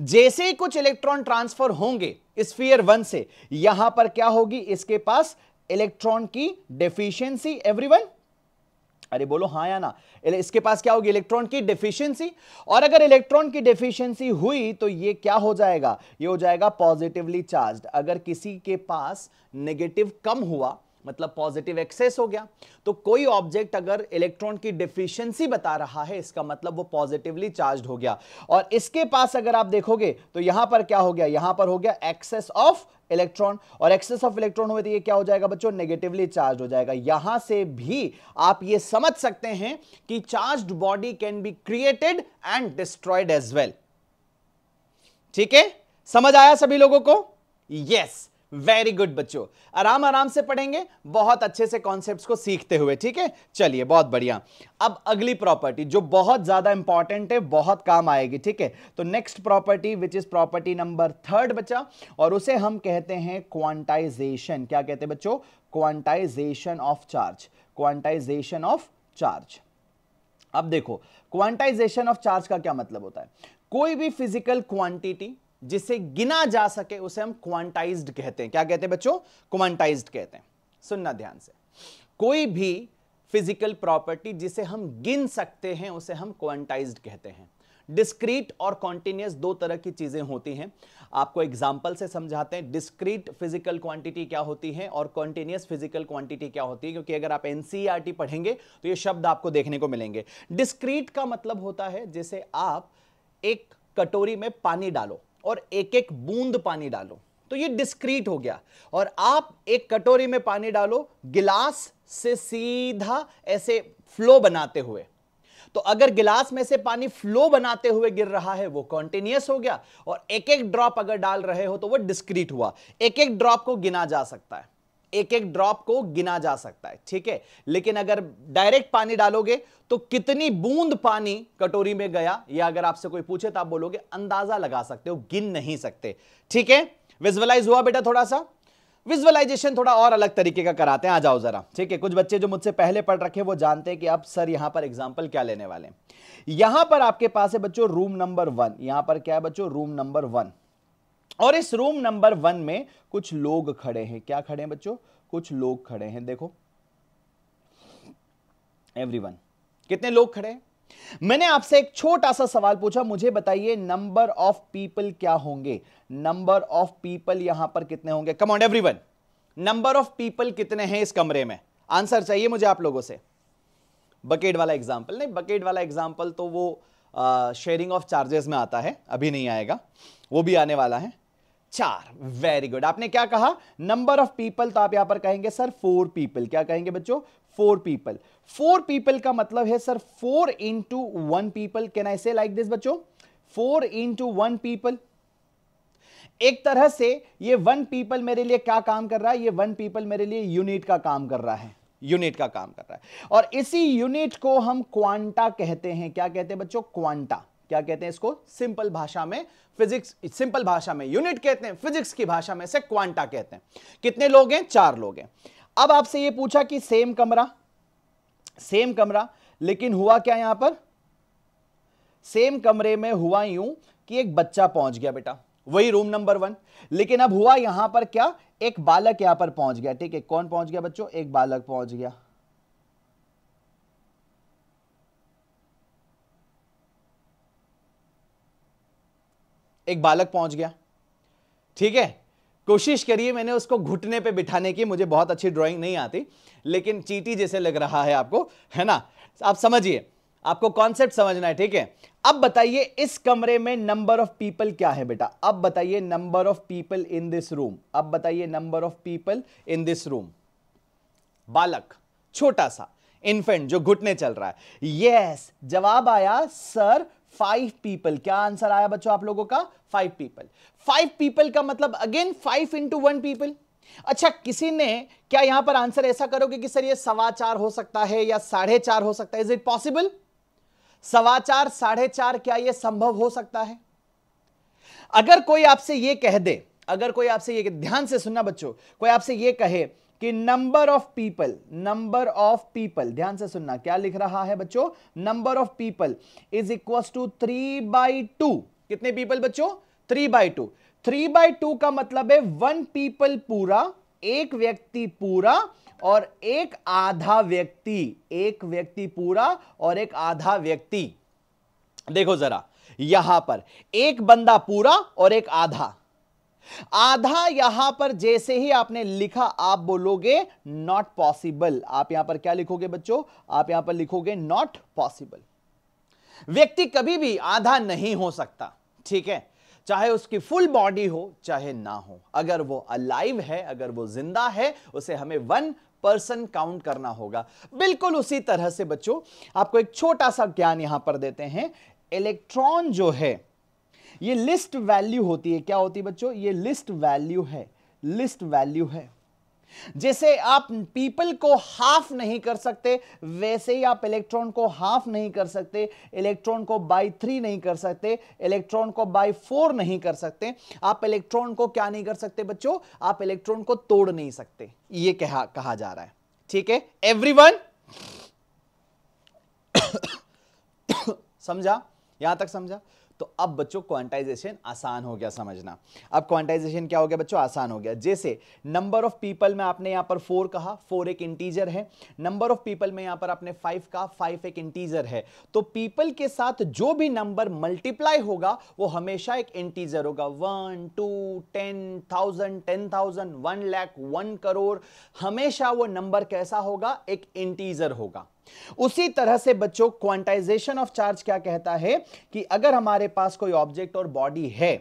S1: जैसे ही कुछ इलेक्ट्रॉन ट्रांसफर होंगे स्फीयर वन से यहां पर क्या होगी इसके पास इलेक्ट्रॉन की डेफिशिएंसी एवरीवन अरे बोलो हाँ या ना इसके पास क्या होगी इलेक्ट्रॉन की डेफिशिएंसी और अगर इलेक्ट्रॉन की डेफिशिएंसी हुई तो ये क्या हो जाएगा ये हो जाएगा पॉजिटिवली चार्ज अगर किसी के पास नेगेटिव कम हुआ मतलब पॉजिटिव एक्सेस हो गया तो कोई ऑब्जेक्ट अगर इलेक्ट्रॉन की डिफिशियंसी बता रहा है इसका मतलब वो पॉजिटिवली चार्ज हो गया और इसके पास अगर आप देखोगे तो यहां पर क्या हो गया यहां पर हो गया एक्सेस ऑफ इलेक्ट्रॉन और एक्सेस ऑफ इलेक्ट्रॉन हुए तो ये क्या हो जाएगा बच्चों नेगेटिवली चार्ज हो जाएगा यहां से भी आप ये समझ सकते हैं कि charge body can be created and destroyed as well ठीक है समझ आया सभी लोगों को यस yes. वेरी गुड बच्चों आराम आराम से पढ़ेंगे बहुत अच्छे से कॉन्सेप्ट को सीखते हुए ठीक है चलिए बहुत बढ़िया अब अगली प्रॉपर्टी जो बहुत ज्यादा इंपॉर्टेंट है बहुत काम आएगी ठीक है तो next property which is property number third बच्चा और उसे हम कहते हैं क्वांटाइजेशन क्या कहते हैं बच्चों quantization of charge quantization of charge अब देखो क्वांटाइजेशन ऑफ चार्ज का क्या मतलब होता है कोई भी फिजिकल क्वांटिटी जिसे गिना जा सके उसे हम क्वांटाइज्ड कहते हैं क्या कहते हैं बच्चों क्वांटाइज्ड कहते हैं सुनना ध्यान से कोई भी फिजिकल प्रॉपर्टी जिसे हम गिन सकते हैं उसे हम क्वांटाइज्ड कहते हैं डिस्क्रीट और कॉन्टिन्यूस दो तरह की चीज़ें होती हैं आपको एग्जाम्पल से समझाते हैं डिस्क्रीट फिजिकल क्वांटिटी क्या होती है और कॉन्टिन्यूस फिजिकल क्वांटिटी क्या होती है क्योंकि अगर आप एन e पढ़ेंगे तो ये शब्द आपको देखने को मिलेंगे डिस्क्रीट का मतलब होता है जैसे आप एक कटोरी में पानी डालो और एक एक बूंद पानी डालो तो ये डिस्क्रीट हो गया और आप एक कटोरी में पानी डालो गिलास से सीधा ऐसे फ्लो बनाते हुए तो अगर गिलास में से पानी फ्लो बनाते हुए गिर रहा है वो कॉन्टिन्यूस हो गया और एक एक ड्रॉप अगर डाल रहे हो तो वो डिस्क्रीट हुआ एक एक ड्रॉप को गिना जा सकता है एक एक ड्रॉप को गिना जा सकता है ठीक है लेकिन अगर डायरेक्ट पानी डालोगे तो कितनी बूंद पानी कटोरी में गया या अगर आपसे कोई पूछे तो आप बोलोगे अंदाजा लगा सकते हो गिन नहीं सकते ठीक है विजुअलाइज हुआ बेटा थोड़ा सा विजुअलाइजेशन थोड़ा और अलग तरीके का कराते हैं आ जाओ जरा ठीक है कुछ बच्चे जो मुझसे पहले पढ़ रखे वो जानते हैं कि अब सर यहां पर एग्जाम्पल क्या लेने वाले हैं यहां पर आपके पास है बच्चों रूम नंबर वन यहां पर क्या है बच्चों रूम नंबर वन और इस रूम नंबर वन में कुछ लोग खड़े हैं क्या खड़े हैं बच्चों कुछ लोग खड़े हैं देखो एवरीवन कितने लोग खड़े हैं मैंने आपसे एक छोटा सा सवाल पूछा मुझे बताइए नंबर ऑफ पीपल क्या होंगे नंबर ऑफ पीपल यहां पर कितने होंगे come on everyone number of people कितने हैं इस कमरे में आंसर चाहिए मुझे आप लोगों से बकेट वाला एग्जाम्पल नहीं बकेट वाला एग्जाम्पल तो वो शेयरिंग ऑफ चार्जेस में आता है अभी नहीं आएगा वो भी आने वाला है चार वेरी गुड आपने क्या कहा नंबर ऑफ पीपल तो आप यहां पर कहेंगे सर फोर पीपल क्या कहेंगे बच्चों फोर पीपल फोर पीपल का मतलब है sir four into one people can I say like this बच्चों फोर इंटू वन पीपल एक तरह से ये वन पीपल मेरे लिए क्या काम कर रहा है ये वन पीपल मेरे लिए यूनिट का काम कर रहा है यूनिट का काम कर रहा है और इसी यूनिट को हम क्वांटा कहते हैं क्या कहते हैं बच्चों क्वांटा क्या कहते हैं इसको सिंपल भाषा में फिजिक्स सिंपल भाषा में यूनिट कहते हैं फिजिक्स की भाषा में से क्वांटा कहते हैं कितने लोग हैं चार लोग हैं अब आपसे ये पूछा कि सेम कमरा सेम कमरा लेकिन हुआ क्या यहां पर सेम कमरे में हुआ यूं कि एक बच्चा पहुंच गया बेटा वही रूम नंबर वन लेकिन अब हुआ यहां पर क्या एक बालक यहां पर पहुंच गया ठीक है कौन पहुंच गया बच्चों एक बालक पहुंच गया एक बालक पहुंच गया ठीक है कोशिश करिए मैंने उसको घुटने पे बिठाने की मुझे बहुत अच्छी ड्राइंग नहीं आती लेकिन चीटी जैसे लग रहा है आपको है ना आप समझिए आपको कॉन्सेप्ट समझना है ठीक है अब बताइए इस कमरे में नंबर ऑफ पीपल क्या है बेटा अब बताइए number of people in this room अब बताइए number of people in this room बालक छोटा सा इन्फेंट जो घुटने चल रहा है यस yes, जवाब आया सर फाइव पीपल क्या आंसर आया बच्चों आप लोगों का फाइव पीपल फाइव पीपल का मतलब again five into one people अच्छा किसी ने क्या यहां पर आंसर ऐसा करोगे कि सर ये सवा चार हो सकता है या साढ़े चार हो सकता है इज इट पॉसिबल सवा चार साढ़े चार क्या ये संभव हो सकता है अगर कोई आपसे ये कह दे अगर कोई आपसे ये ध्यान से सुनना बच्चों कोई आपसे ये कहे कि number of people number of people ध्यान से सुनना क्या लिख रहा है बच्चों number of people is equal to three by two कितने पीपल बच्चों three by two three by two का मतलब है वन पीपल पूरा एक व्यक्ति पूरा और एक आधा व्यक्ति एक व्यक्ति पूरा और एक आधा व्यक्ति देखो जरा यहां पर एक बंदा पूरा और एक आधा आधा यहां पर जैसे ही आपने लिखा आप बोलोगे नॉट पॉसिबल आप यहां पर क्या लिखोगे बच्चों आप यहां पर लिखोगे नॉट पॉसिबल व्यक्ति कभी भी आधा नहीं हो सकता ठीक है चाहे उसकी फुल बॉडी हो चाहे ना हो अगर वो अलाइव है अगर वो जिंदा है उसे हमें वन पर्सन काउंट करना होगा बिल्कुल उसी तरह से बच्चों आपको एक छोटा सा ज्ञान यहां पर देते हैं इलेक्ट्रॉन जो है ये लिस्ट वैल्यू होती है क्या होती है बच्चों ये लिस्ट वैल्यू है लिस्ट वैल्यू है जैसे आप पीपल को हाफ नहीं कर सकते वैसे ही आप इलेक्ट्रॉन को हाफ नहीं कर सकते इलेक्ट्रॉन को बाय थ्री नहीं कर सकते इलेक्ट्रॉन को बाय फोर नहीं कर सकते आप इलेक्ट्रॉन को क्या नहीं कर सकते बच्चों आप इलेक्ट्रॉन को तोड़ नहीं सकते ये कहा, कहा जा रहा है ठीक है एवरीवन समझा यहां तक समझा तो अब बच्चों क्वांटाइजेशन आसान हो गया समझना अब क्वांटाइजेशन क्या हो गया बच्चों आसान हो गया जैसे नंबर ऑफ पीपल में आपने यहां पर फोर कहा फोर एक इंटीजर है नंबर ऑफ पीपल में यहां पर आपने फाइव कहा फाइव एक इंटीजर है तो पीपल के साथ जो भी नंबर मल्टीप्लाई होगा वो हमेशा एक इंटीजर होगा one two ten thousand ten thousand one lakh one crore हमेशा वो नंबर कैसा होगा एक इंटीजर होगा उसी तरह से बच्चों क्वांटाइजेशन ऑफ चार्ज क्या कहता है कि अगर हमारे पास कोई ऑब्जेक्ट और बॉडी है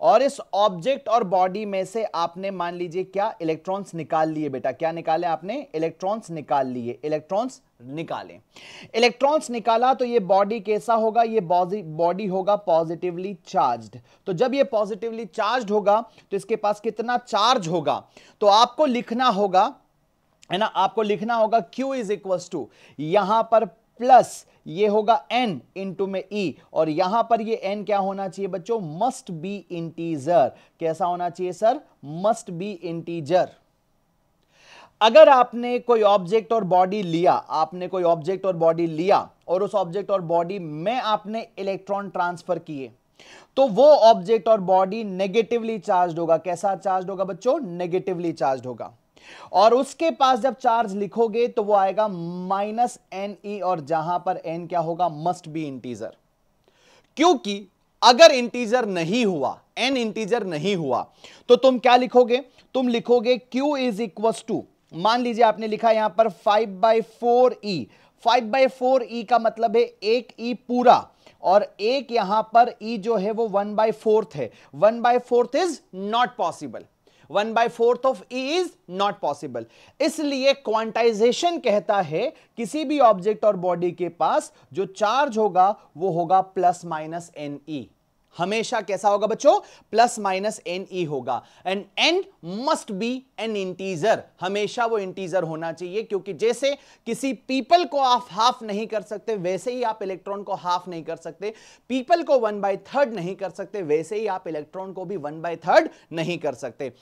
S1: और इस ऑब्जेक्ट और बॉडी में से आपने मान लीजिए क्या इलेक्ट्रॉन्स निकाल लिए बेटा क्या निकाले आपने इलेक्ट्रॉन्स निकाल लिए इलेक्ट्रॉन्स निकाले इलेक्ट्रॉन्स निकाला तो ये बॉडी कैसा होगा ये बॉडी होगा पॉजिटिवली चार्ज्ड तो जब ये पॉजिटिवली चार्ज्ड होगा तो इसके पास कितना चार्ज होगा तो आपको लिखना होगा है ना आपको लिखना होगा Q इज इक्वल टू यहां पर प्लस ये होगा n इंटू में e और यहां पर ये n क्या होना चाहिए बच्चों मस्ट बी इंटीजर कैसा होना चाहिए सर मस्ट बी इंटीजर अगर आपने कोई ऑब्जेक्ट और बॉडी लिया आपने कोई ऑब्जेक्ट और बॉडी लिया और उस ऑब्जेक्ट और बॉडी में आपने इलेक्ट्रॉन ट्रांसफर किए तो वो ऑब्जेक्ट और बॉडी नेगेटिवली चार्ज होगा कैसा चार्ज होगा बच्चों नेगेटिवली चार्ज होगा और उसके पास जब चार्ज लिखोगे तो वो आएगा माइनस एन ई और जहां पर एन क्या होगा मस्ट बी इंटीजर क्योंकि अगर इंटीजर नहीं हुआ एन इंटीजर नहीं हुआ तो तुम क्या लिखोगे तुम लिखोगे क्यू इज इक्वस टू मान लीजिए आपने लिखा यहां पर five by four e five by four e का मतलब है एक ई e पूरा और एक यहां पर ई e जो है वो वन बाई फोर्थ है one by fourth is not possible one by fourth of e is not possible इसलिए क्वांटाइजेशन कहता है किसी भी ऑब्जेक्ट और बॉडी के पास जो चार्ज होगा वो होगा प्लस माइनस एन ई हमेशा कैसा होगा बच्चों प्लस माइनस एन ई होगा and n must be an integer हमेशा वो इंटीजर होना चाहिए क्योंकि जैसे किसी पीपल को आप हाफ नहीं कर सकते वैसे ही आप इलेक्ट्रॉन को हाफ नहीं कर सकते पीपल को वन बाई थर्ड नहीं कर सकते वैसे ही आप इलेक्ट्रॉन को भी वन बाई थर्ड नहीं कर सकते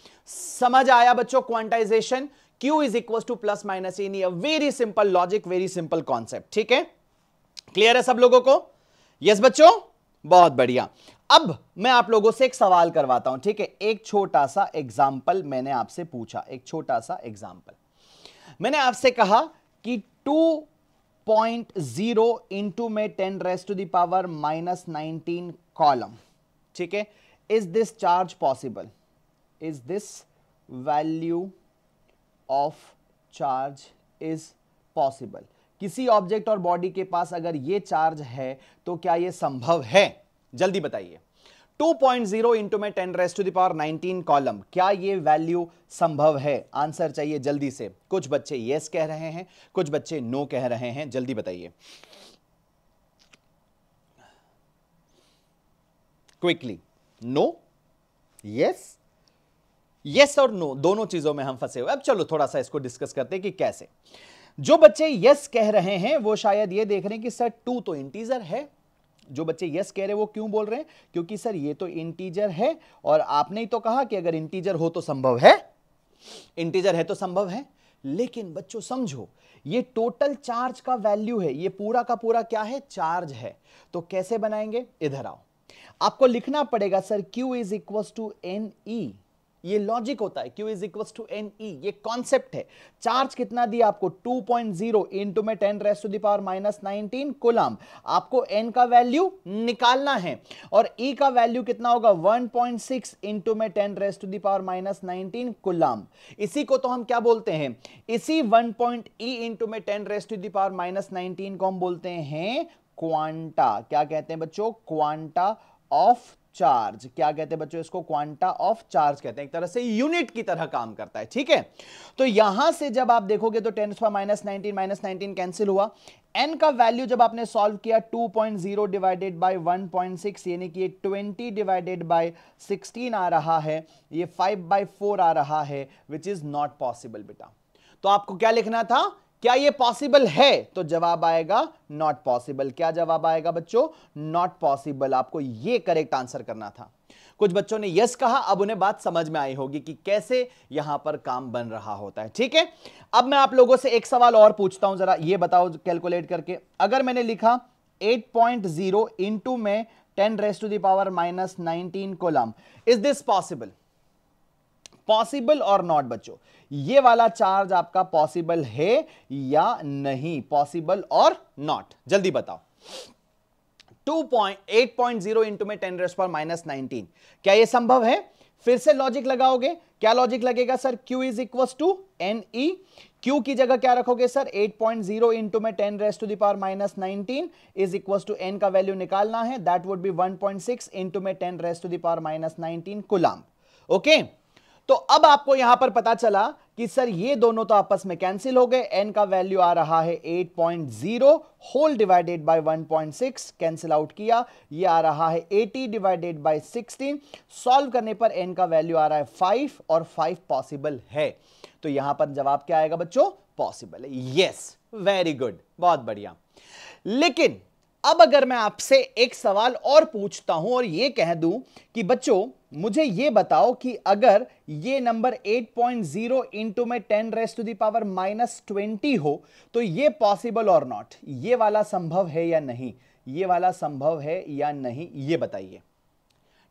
S1: समझ आया बच्चों quantization Q is equals to plus minus in a very simple logic very simple concept ठीक है क्लियर है सब लोगों को यस yes, बच्चों बहुत बढ़िया अब मैं आप लोगों से एक सवाल करवाता हूं ठीक है एक छोटा सा एग्जाम्पल मैंने आपसे पूछा एक छोटा सा एग्जाम्पल मैंने आपसे कहा कि टू पॉइंट जीरो इंटू में ten raise to the power minus nineteen coulomb ठीक है is this charge possible is this value of charge is possible किसी ऑब्जेक्ट और बॉडी के पास अगर ये चार्ज है तो क्या ये संभव है जल्दी बताइए 2.0 पॉइंट जीरो इंटू में ten raise to the power nineteen coulomb क्या ये वैल्यू संभव है आंसर चाहिए जल्दी से कुछ बच्चे यस कह रहे हैं कुछ बच्चे नो कह रहे हैं जल्दी बताइए क्विकली नो यस यस और नो दोनों चीजों में हम फंसे हुए अब चलो थोड़ा सा इसको डिस्कस करते हैं कि कैसे जो बच्चे यस कह रहे हैं वो शायद ये देख रहे हैं कि सर टू तो इंटीजर है जो बच्चे यस कह रहे हैं वो क्यों बोल रहे हैं क्योंकि सर ये तो इंटीजर है और आपने ही तो कहा कि अगर इंटीजर हो तो संभव है इंटीजर है तो संभव है लेकिन बच्चों समझो ये टोटल चार्ज का वैल्यू है ये पूरा का पूरा क्या है चार्ज है तो कैसे बनाएंगे इधर आओ आपको लिखना पड़ेगा sir Q is equal to n e ये लॉजिक होता है Q is equal to n e ये कॉन्सेप्ट है चार्ज कितना दिया आपको 2.0 पॉइंट जीरो इंटू में ten raise to the power minus nineteen coulomb आपको एन का वैल्यू निकालना है और ई e का वैल्यू कितना होगा 1.6 पॉइंट सिक्स इंटू में ten raise to the power minus nineteen coulomb इसी को तो हम क्या बोलते हैं इसी वन पॉइंट ई इंटू में ten raise to the power minus nineteen को हम बोलते हैं क्वांटा क्या कहते हैं बच्चों क्वांटा ऑफ चार्ज क्या कहते हैं बच्चों इसको क्वांटा ऑफ चार्ज कहते हैं एक तरह से यूनिट की तरह काम करता है ठीक है तो यहां से जब आप देखोगे तो टेन पर minus nineteen minus nineteen cancel हुआ एन का वैल्यू जब आपने सॉल्व किया 2.0 डिवाइडेड बाय 1.6 यानी कि ये 20 डिवाइडेड बाय 16 आ रहा है ये 5 बाय फोर आ रहा है विच इज नॉट पॉसिबल बेटा तो आपको क्या लिखना था क्या ये पॉसिबल है तो जवाब आएगा नॉट पॉसिबल क्या जवाब आएगा बच्चों नॉट पॉसिबल आपको ये करेक्ट आंसर करना था कुछ बच्चों ने यस कहा अब उन्हें बात समझ में आई होगी कि कैसे यहां पर काम बन रहा होता है ठीक है अब मैं आप लोगों से एक सवाल और पूछता हूं जरा ये बताओ कैलकुलेट करके अगर मैंने लिखा 8.0 पॉइंट जीरो टू में ten raise to the power minus nineteen coulomb is this possible possible और नॉट बच्चों ये वाला चार्ज आपका पॉसिबल है या नहीं पॉसिबल और नॉट जल्दी बताओ 2.8.0 इंटू में टेन रेस पर माइनस नाइनटीन क्या यह संभव है फिर से लॉजिक लगाओगे क्या लॉजिक लगेगा sir Q is equal to n e Q की जगह क्या रखोगे सर 8.0 पॉइंट जीरो इंटू में ten raise to the power minus nineteen is equal to n का वैल्यू निकालना है that would be 1.6 point six into में ten raise to the power minus nineteen coulomb okay okay? तो अब आपको यहां पर पता चला कि सर ये दोनों तो आपस में कैंसिल हो गए एन का वैल्यू आ रहा है 8.0 whole divided by 1.6 cancel out किया ये आ रहा है 80 डिवाइडेड बाय 16 सॉल्व करने पर एन का वैल्यू आ रहा है 5 और 5 पॉसिबल है तो यहां पर जवाब क्या आएगा बच्चों पॉसिबल है यस वेरी गुड बहुत बढ़िया लेकिन अब अगर मैं आपसे एक सवाल और पूछता हूं और यह कह दूं कि बच्चों मुझे ये बताओ कि अगर ये नंबर 8.0 पॉइंट जीरो इंटू में ten raise to the power minus twenty हो तो ये पॉसिबल और नॉट ये वाला संभव है या नहीं ये वाला संभव है या नहीं ये बताइए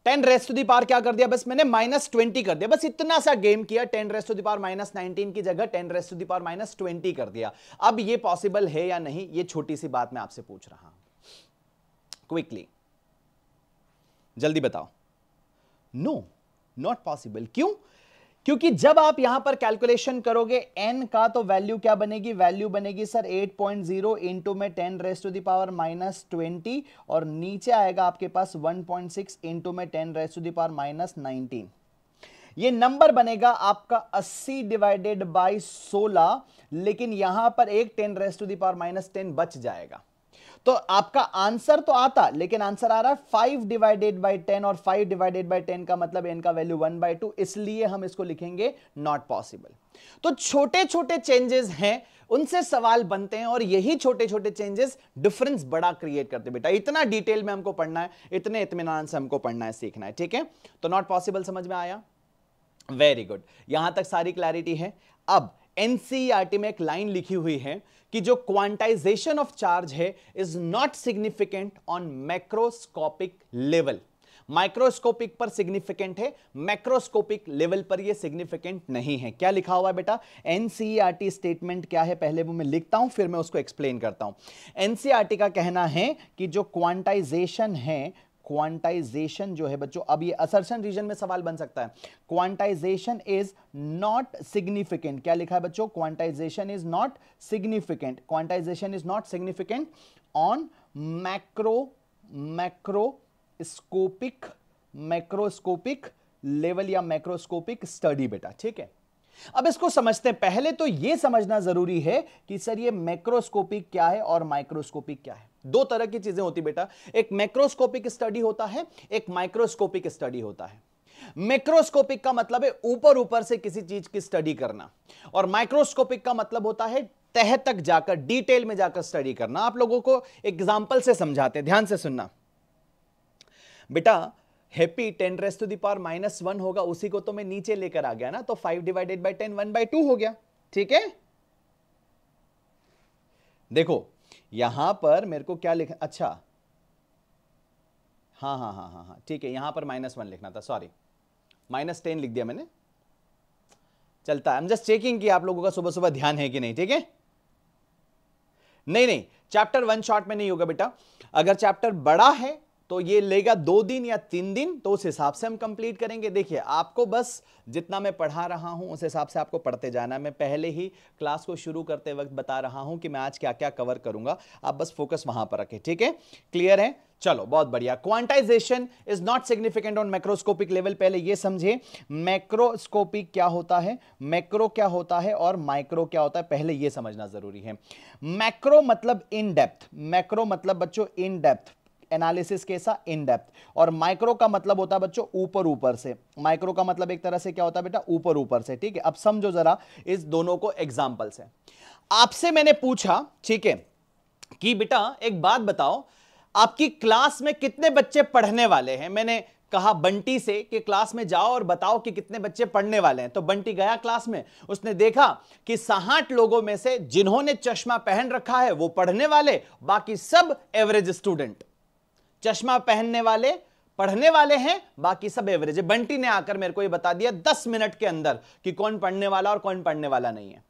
S1: टेन रेस टू दावर क्या कर दिया बस मैंने माइनस ट्वेंटी कर दिया बस इतना सा गेम किया ten raise to the power minus nineteen की जगह ten raise to the power minus twenty कर दिया अब ये पॉसिबल है या नहीं ये छोटी सी बात मैं आपसे पूछ रहा हूं क्विकली जल्दी बताओ नो नॉट पॉसिबल क्यों क्योंकि जब आप यहां पर कैलकुलेशन करोगे n का तो वैल्यू क्या बनेगी वैल्यू बनेगी सर 8.0 पॉइंट जीरो इंटू में ten raise to the power minus twenty और नीचे आएगा आपके पास 1.6 पॉइंट सिक्स इंटू में ten raise to the power minus nineteen ये नंबर बनेगा आपका 80 डिवाइडेड बाय 16 लेकिन यहां पर एक 10 raise to the power minus ten बच जाएगा तो आपका आंसर तो आता लेकिन आंसर आ रहा है फाइव डिवाइडेड बाई टेन और फाइव डिवाइडेड बाई टेन का मतलब एन का वैल्यू वन बाई टू इसलिए हम इसको लिखेंगे नॉट पॉसिबल तो छोटे छोटे चेंजेस हैं उनसे सवाल बनते हैं और यही छोटे छोटे चेंजेस डिफरेंस बड़ा क्रिएट करते बेटा इतना डिटेल में हमको पढ़ना है इतने इतमान से हमको पढ़ना है सीखना है ठीक है तो नॉट पॉसिबल समझ में आया वेरी गुड यहां तक सारी क्लैरिटी है अब एनसीआरटी e में एक लाइन लिखी हुई है कि जो क्वांटाइजेशन ऑफ चार्ज है is not significant on macroscopic level microscopic पर सिग्निफिकेंट है मैक्रोस्कोपिक लेवल पर ये सिग्निफिकेंट नहीं है क्या लिखा हुआ है बेटा एनसीईआरटी स्टेटमेंट e क्या है पहले वो मैं लिखता हूं फिर मैं उसको एक्सप्लेन करता हूं एनसीईआरटी e का कहना है कि जो क्वांटाइजेशन है क्वांटाइजेशन जो है बच्चों अब ये असर्शन रीजन में सवाल बन सकता है क्वांटाइजेशन इज नॉट सिग्निफिकेंट क्या लिखा है बच्चों quantization is not significant quantization is not significant on macro macroscopic macroscopic level या मैक्रोस्कोपिक स्टडी बेटा ठीक है अब इसको समझते हैं पहले तो यह समझना जरूरी है कि सर ये मैक्रोस्कोपिक क्या है और माइक्रोस्कोपिक क्या है दो तरह की चीजें होती बेटा एक मैक्रोस्कोपिक स्टडी होता है एक माइक्रोस्कोपिक स्टडी होता है मैक्रोस्कोपिक का मतलब है ऊपर ऊपर से किसी चीज की स्टडी करना और माइक्रोस्कोपिक का मतलब होता है तह तक जाकर डिटेल में जाकर स्टडी करना आप लोगों को एग्जाम्पल से समझाते ध्यान से सुनना बेटा हैप्पी ten raise to the power minus one होगा उसी को तो मैं नीचे लेकर आ गया ना तो five divided by ten one by two हो गया ठीक है देखो यहां पर मेरे को क्या लिखना अच्छा हाँ हाँ हाँ हाँ हाँ ठीक है यहां पर माइनस वन लिखना था सॉरी माइनस टेन लिख दिया मैंने चलता है जस्ट चेकिंग कि आप लोगों का सुबह सुबह ध्यान है कि नहीं ठीक है नहीं नहीं चैप्टर वन शॉट में नहीं होगा बेटा अगर चैप्टर बड़ा है तो ये लेगा दो दिन या तीन दिन तो उस हिसाब से हम कंप्लीट करेंगे देखिए आपको बस जितना मैं पढ़ा रहा हूँ उस हिसाब से आपको पढ़ते जाना मैं पहले ही क्लास को शुरू करते वक्त बता रहा हूँ कि मैं आज क्या क्या कवर करूंगा आप बस फोकस वहां पर रखें ठीक है क्लियर है चलो बहुत बढ़िया quantization is not significant on macroscopic level पहले ये समझे मैक्रोस्कोपिक क्या होता है मैक्रो क्या होता है और माइक्रो क्या होता है पहले ये समझना जरूरी है मैक्रो मतलब इन डेप्थ मैक्रो मतलब बच्चों इन डेप्थ एनालिसिस कैसा इन डेप्थ और माइक्रो का मतलब होता है बच्चों ऊपर ऊपर से माइक्रो का मतलब एक तरह से क्या होता है बेटा ऊपर ऊपर से ठीक है अब समझो जरा इस दोनों को एग्जाम्पल से आपसे मैंने पूछा ठीक है कि बेटा एक बात बताओ आपकी क्लास में कितने बच्चे पढ़ने वाले हैं मैंने कहा बंटी से कि क्लास में जाओ और बताओ कि कितने बच्चे पढ़ने वाले हैं तो बंटी गया क्लास में उसने देखा कि साहठ लोगों में से जिन्होंने चश्मा पहन रखा है वो पढ़ने वाले बाकी सब एवरेज स्टूडेंट चश्मा पहनने वाले पढ़ने वाले हैं बाकी सब एवरेज है बंटी ने आकर मेरे को ये बता दिया दस मिनट के अंदर कि कौन पढ़ने वाला और कौन पढ़ने वाला नहीं है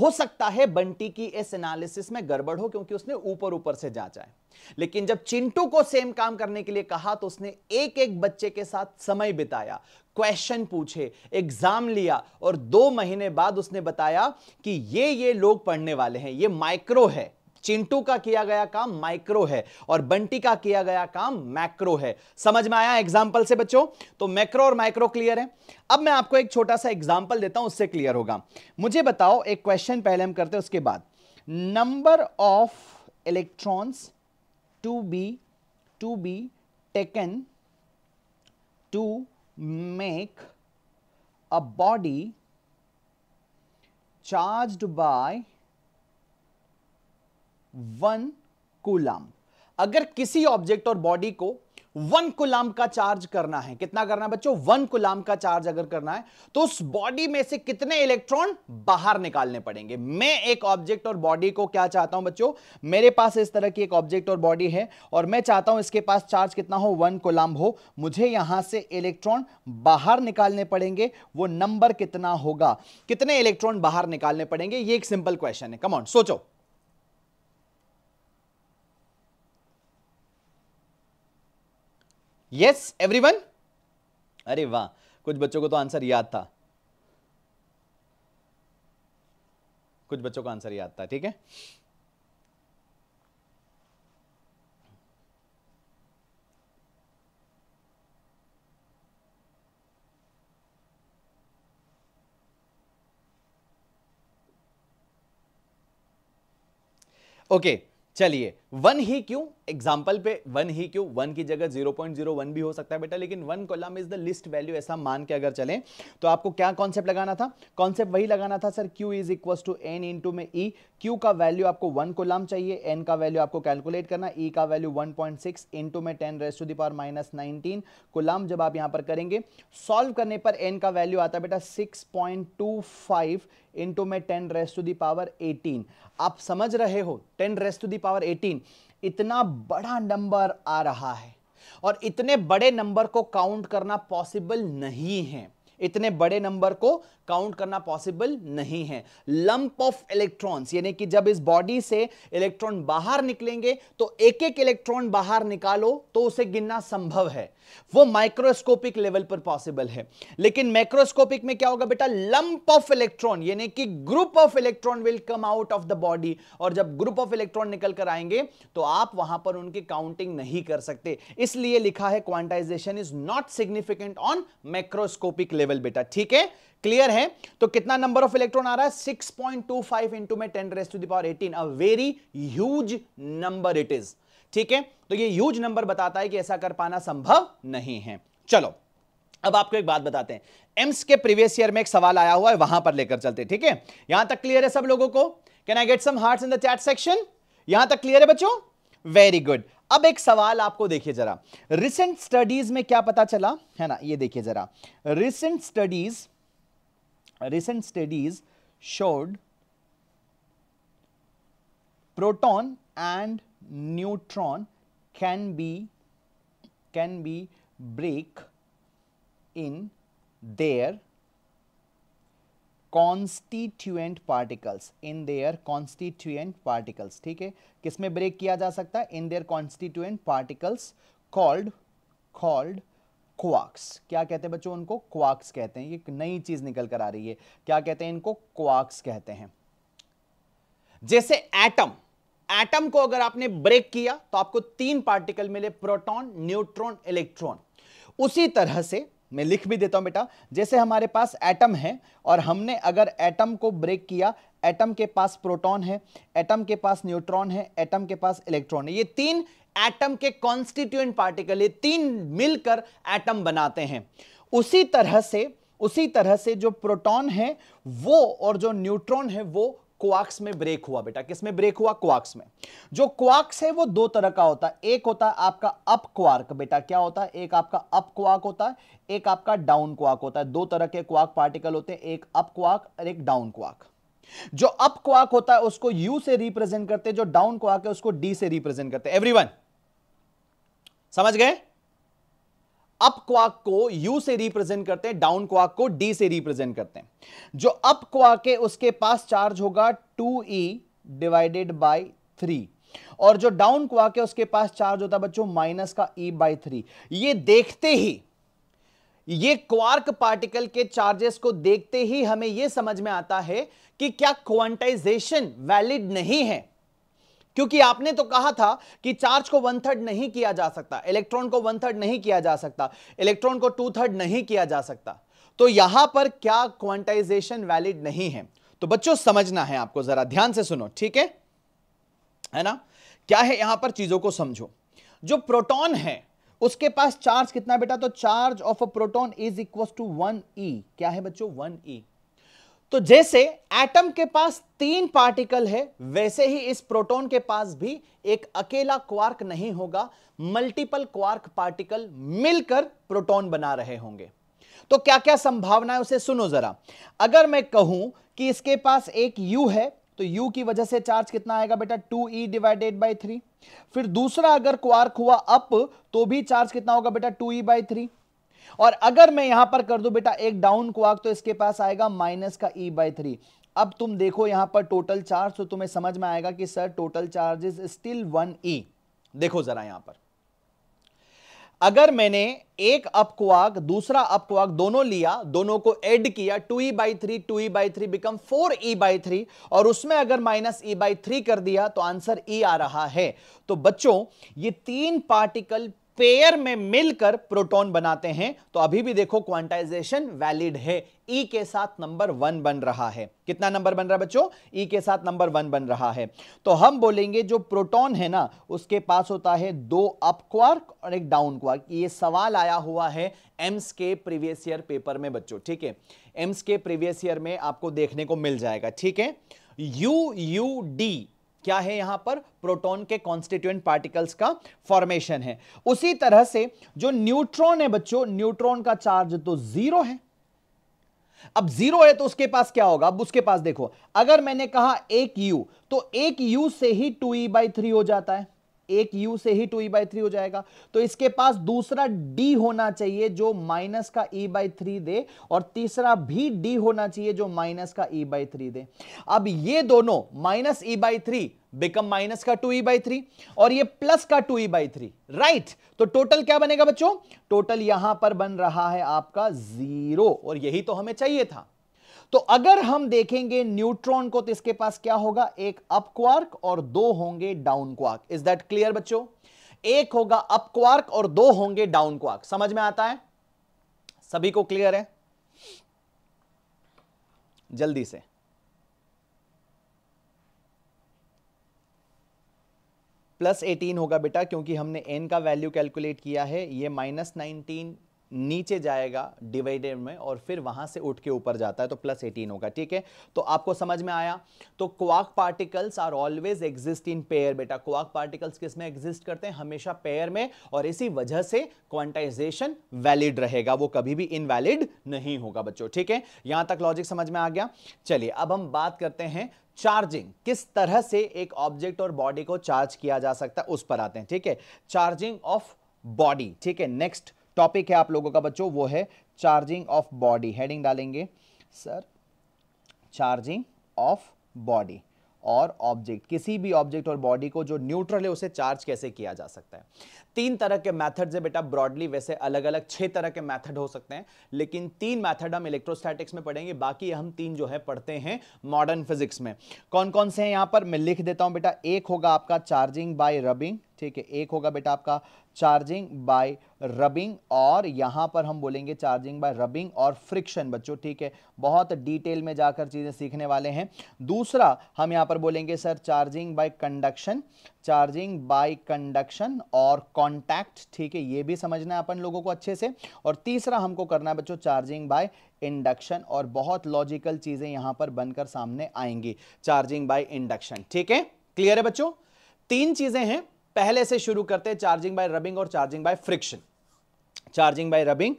S1: हो सकता है बंटी की इस एनालिसिस में गड़बड़ हो क्योंकि उसने ऊपर ऊपर से जांचा है लेकिन जब चिंटू को सेम काम करने के लिए कहा तो उसने एक एक बच्चे के साथ समय बिताया क्वेश्चन पूछे एग्जाम लिया और दो महीने बाद उसने बताया कि ये ये लोग पढ़ने वाले हैं ये माइक्रो है चिंटू का किया गया काम माइक्रो है और बंटी का किया गया काम मैक्रो है समझ में आया एग्जाम्पल से बच्चों तो मैक्रो और माइक्रो क्लियर है अब मैं आपको एक छोटा सा एग्जाम्पल देता हूं उससे क्लियर होगा मुझे बताओ एक क्वेश्चन पहले हम करते हैं उसके बाद number of electrons to be to be taken to make a body charged by one coulomb अगर किसी ऑब्जेक्ट और बॉडी को वन कुलाम का चार्ज करना है कितना करना है बच्चों वन कुलाम का चार्ज अगर करना है तो उस बॉडी में से कितने इलेक्ट्रॉन बाहर निकालने पड़ेंगे मैं एक ऑब्जेक्ट और बॉडी को क्या चाहता हूं बच्चों मेरे पास इस तरह की एक ऑब्जेक्ट और बॉडी है और मैं चाहता हूं इसके पास चार्ज कितना हो वन कुलाम हो मुझे यहां से इलेक्ट्रॉन बाहर निकालने पड़ेंगे वो नंबर कितना होगा कितने इलेक्ट्रॉन बाहर निकालने पड़ेंगे ये एक सिंपल क्वेश्चन है कमॉन सोचो यस एवरीवन अरे वाह कुछ बच्चों को तो आंसर याद था कुछ बच्चों को आंसर याद था ठीक है ओके okay, चलिए वन ही क्यों एग्जाम्पल पे वन ही क्यों वन की जगह 0.01 भी हो सकता है बेटा लेकिन one coulomb is the least value ऐसा मान के अगर चलें तो आपको क्या कॉन्सेप्ट लगाना था कॉन्सेप्ट वही लगाना था sir Q is equal to n to में ई e. क्यू का वैल्यू आपको वन कॉलम चाहिए एन का वैल्यू आपको कैलकुलेट करना ई e का value one point six into में ten raise to power minus nineteen coulomb जब आप यहाँ पर करेंगे सॉल्व करने पर एन का वैल्यू आता है बेटा six point two five into में ten raise to power eighteen आप समझ रहे हो ten raise to power eighteen इतना बड़ा नंबर आ रहा है और इतने बड़े नंबर को काउंट करना पॉसिबल नहीं है इतने बड़े नंबर को काउंट करना पॉसिबल नहीं है लंप ऑफ इलेक्ट्रॉन्स यानी कि जब इस बॉडी से इलेक्ट्रॉन बाहर निकलेंगे तो एक एक इलेक्ट्रॉन बाहर निकालो तो उसे गिनना संभव है वो माइक्रोस्कोपिक लेवल पर पॉसिबल है लेकिन मैक्रोस्कोपिक में क्या होगा बेटा लंप ऑफ इलेक्ट्रॉन यानी कि group of electron will come out of the body और जब ग्रुप ऑफ इलेक्ट्रॉन निकल कर आएंगे तो आप वहां पर उनकी काउंटिंग नहीं कर सकते इसलिए लिखा है quantization is not significant on macroscopic level बेटा ठीक है क्लियर है तो कितना नंबर ऑफ इलेक्ट्रॉन आ रहा है six point two five into में ten raise to power eighteen a very huge number it is ठीक है तो ये ह्यूज नंबर बताता है कि ऐसा कर पाना संभव नहीं है चलो अब आपको एक बात बताते हैं एम्स के प्रीवियस ईयर में एक सवाल आया हुआ है वहां पर लेकर चलते ठीक है यहां तक क्लियर है सब लोगों को can I get some heart in the chat section यहां तक क्लियर है बच्चों वेरी गुड अब एक सवाल आपको देखिए जरा रिसेंट स्टडीज में क्या पता चला है ना ये देखिए जरा recent studies recent studies showed proton and neutron can be can be break in their constituent particles in their constituent particles ठीक है किसमें break किया जा सकता है in their constituent particles called called quarks क्या कहते हैं बच्चों उनको क्वाक्स कहते हैं ये एक नई चीज निकल कर आ रही है क्या कहते हैं इनको क्वाक्स कहते हैं जैसे एटम एटम को अगर आपने ब्रेक किया तो आपको तीन पार्टिकल मिले प्रोटॉन न्यूट्रॉन इलेक्ट्रॉन उसी तरह से मैं लिख भी देता हूं बेटा जैसे हमारे पास एटम है और हमने अगर एटम को ब्रेक किया एटम के पास प्रोटॉन है एटम के पास न्यूट्रॉन है एटम के पास इलेक्ट्रॉन है ये तीन एटम के कॉन्स्टिट्यूएंट पार्टिकल ये तीन मिलकर एटम बनाते हैं उसी तरह से उसी तरह से जो प्रोटॉन है वो और जो न्यूट्रॉन है वो क्वार्क्स में ब्रेक हुआ बेटा किसमें ब्रेक हुआ क्वार्क्स में जो क्वार्क्स है वो दो तरह का होता है एक होता है आपका अप क्वार्क बेटा क्या होता है एक आपका अप क्वार्क होता है एक आपका डाउन क्वार्क होता है दो तरह के क्वार्क पार्टिकल होते हैं एक अप क्वार्क और एक डाउन क्वार्क जो अप क्वार्क होता है उसको यू से रिप्रेजेंट करते हैं जो डाउन क्वार्क है उसको डी से रिप्रेजेंट करते हैं एवरीवन समझ गए अप क्वाक को यू से रिप्रेजेंट करते हैं डाउन क्वाक को डी से रिप्रेजेंट करते हैं जो अप क्वाक है उसके पास चार्ज होगा two e divided by three और जो डाउन क्वाक है उसके पास चार्ज होता है बच्चों माइनस का ई बाई थ्री ये देखते ही ये क्वार्क पार्टिकल के चार्जेस को देखते ही हमें यह समझ में आता है कि क्या क्वांटाइजेशन वैलिड नहीं है क्योंकि आपने तो कहा था कि चार्ज को वन थर्ड नहीं किया जा सकता इलेक्ट्रॉन को वन थर्ड नहीं किया जा सकता इलेक्ट्रॉन को टू थर्ड नहीं किया जा सकता तो यहां पर क्या क्वांटाइजेशन वैलिड नहीं है तो बच्चों समझना है आपको जरा ध्यान से सुनो ठीक है है ना क्या है यहां पर चीजों को समझो जो प्रोटोन है उसके पास चार्ज कितना बेटा तो charge of a proton is equal to one e क्या है बच्चों वन ई e। तो जैसे एटम के पास तीन पार्टिकल है वैसे ही इस प्रोटॉन के पास भी एक अकेला क्वार्क नहीं होगा मल्टीपल क्वार्क पार्टिकल मिलकर प्रोटॉन बना रहे होंगे तो क्या क्या संभावना है उसे सुनो जरा अगर मैं कहूं कि इसके पास एक यू है तो यू की वजह से चार्ज कितना आएगा बेटा two e divided by three फिर दूसरा अगर क्वार्क हुआ अप तो भी चार्ज कितना होगा बेटा टू ई बाई थ्री और अगर मैं यहां पर कर दूं बेटा एक डाउन क्वाक तो इसके पास आएगा माइनस का ई बाई थ्री अब तुम देखो यहां पर टोटल चार्ज तो तुम्हें समझ में आएगा कि sir total charge is still one e देखो जरा यहां पर अगर मैंने एक अप क्वाक दूसरा अप क्वाक दोनों लिया दोनों को ऐड किया two e by three two e by three become four e by three और उसमें अगर माइनस ई बाई थ्री कर दिया तो आंसर ई e आ रहा है तो बच्चों ये तीन पार्टिकल पेयर में मिलकर प्रोटॉन बनाते हैं तो अभी भी देखो क्वांटाइजेशन वैलिड है ई e के साथ नंबर वन बन रहा है कितना नंबर बन रहा है बच्चों ई e के साथ नंबर वन बन रहा है तो हम बोलेंगे जो प्रोटॉन है ना उसके पास होता है दो अप क्वार्क और एक डाउन क्वार्क ये सवाल आया हुआ है एम्स के प्रीवियस ईयर पेपर में बच्चों ठीक है एम्स के प्रीवियस ईयर में आपको देखने को मिल जाएगा ठीक है यू यू डी क्या है यहां पर प्रोटॉन के कॉन्स्टिट्यूएंट पार्टिकल्स का फॉर्मेशन है उसी तरह से जो न्यूट्रॉन है बच्चों न्यूट्रॉन का चार्ज तो जीरो है अब जीरो है तो उसके पास क्या होगा अब उसके पास देखो अगर मैंने कहा एक यू तो एक यू से ही टू ई बाई थ्री हो जाता है एक u से ही टू ई बाई थ्री हो जाएगा तो इसके पास दूसरा d होना चाहिए जो माइनस का e बाई थ्री दे और तीसरा भी d होना चाहिए जो माइनस का e बाई थ्री दे अब ये दोनों minus e by three become minus का टू ई बाई थ्री और ये प्लस का two e by three right तो टोटल क्या बनेगा बच्चों टोटल यहां पर बन रहा है आपका जीरो और यही तो हमें चाहिए था तो अगर हम देखेंगे न्यूट्रॉन को तो इसके पास क्या होगा एक अप क्वार्क और दो होंगे down quark is that clear बच्चों एक होगा अप क्वार्क और दो होंगे डाउन क्वार्क समझ में आता है सभी को क्लियर है जल्दी से प्लस एटीन होगा बेटा क्योंकि हमने एन का वैल्यू कैलकुलेट किया है ये माइनस नाइनटीन नीचे जाएगा डिवाइडेड में और फिर वहां से उठ के ऊपर जाता है तो प्लस एटीन होगा ठीक है तो आपको समझ में आया तो क्वाक particles are always exist in pair बेटा क्वाक पार्टिकल्स किस में एग्जिस्ट करते हैं हमेशा पेयर में और इसी वजह से क्वांटाइजेशन वैलिड रहेगा वो कभी भी इनवैलिड नहीं होगा बच्चों ठीक है यहां तक लॉजिक समझ में आ गया चलिए अब हम बात करते हैं चार्जिंग किस तरह से एक ऑब्जेक्ट और बॉडी को चार्ज किया जा सकता है उस पर आते हैं ठीक है चार्जिंग ऑफ बॉडी ठीक है नेक्स्ट टॉपिक है आप लोगों का बच्चों वो है चार्जिंग ऑफ बॉडी हेडिंग डालेंगे सर चार्जिंग ऑफ बॉडी और ऑब्जेक्ट किसी भी ऑब्जेक्ट और बॉडी को जो न्यूट्रल है उसे चार्ज कैसे किया जा सकता है तीन तरह के मैथड है बेटा ब्रॉडली वैसे अलग अलग छह तरह के मैथड हो सकते हैं लेकिन तीन मैथड हम इलेक्ट्रोस्टैटिक्स में पढ़ेंगे बाकी हम तीन जो है पढ़ते हैं मॉडर्न फिजिक्स में कौन कौन से हैं यहां पर मैं लिख देता हूं बेटा एक होगा आपका चार्जिंग बाय रबिंग ठीक है एक होगा बेटा आपका चार्जिंग बाय रबिंग और यहां पर हम बोलेंगे चार्जिंग बाय रबिंग और फ्रिक्शन बच्चों ठीक है बहुत डिटेल में जाकर चीज़ें सीखने वाले हैं दूसरा हम यहां पर बोलेंगे sir charging by conduction charging by conduction और कॉन्टैक्ट ठीक है ये भी समझना है अपन लोगों को अच्छे से और तीसरा हमको करना है बच्चों चार्जिंग बाय इंडक्शन और बहुत लॉजिकल चीज़ें यहां पर बनकर सामने आएंगी चार्जिंग बाय इंडक्शन ठीक है क्लियर है बच्चों तीन चीज़ें हैं पहले से शुरू करते हैं चार्जिंग बाय रबिंग और charging by friction charging by rubbing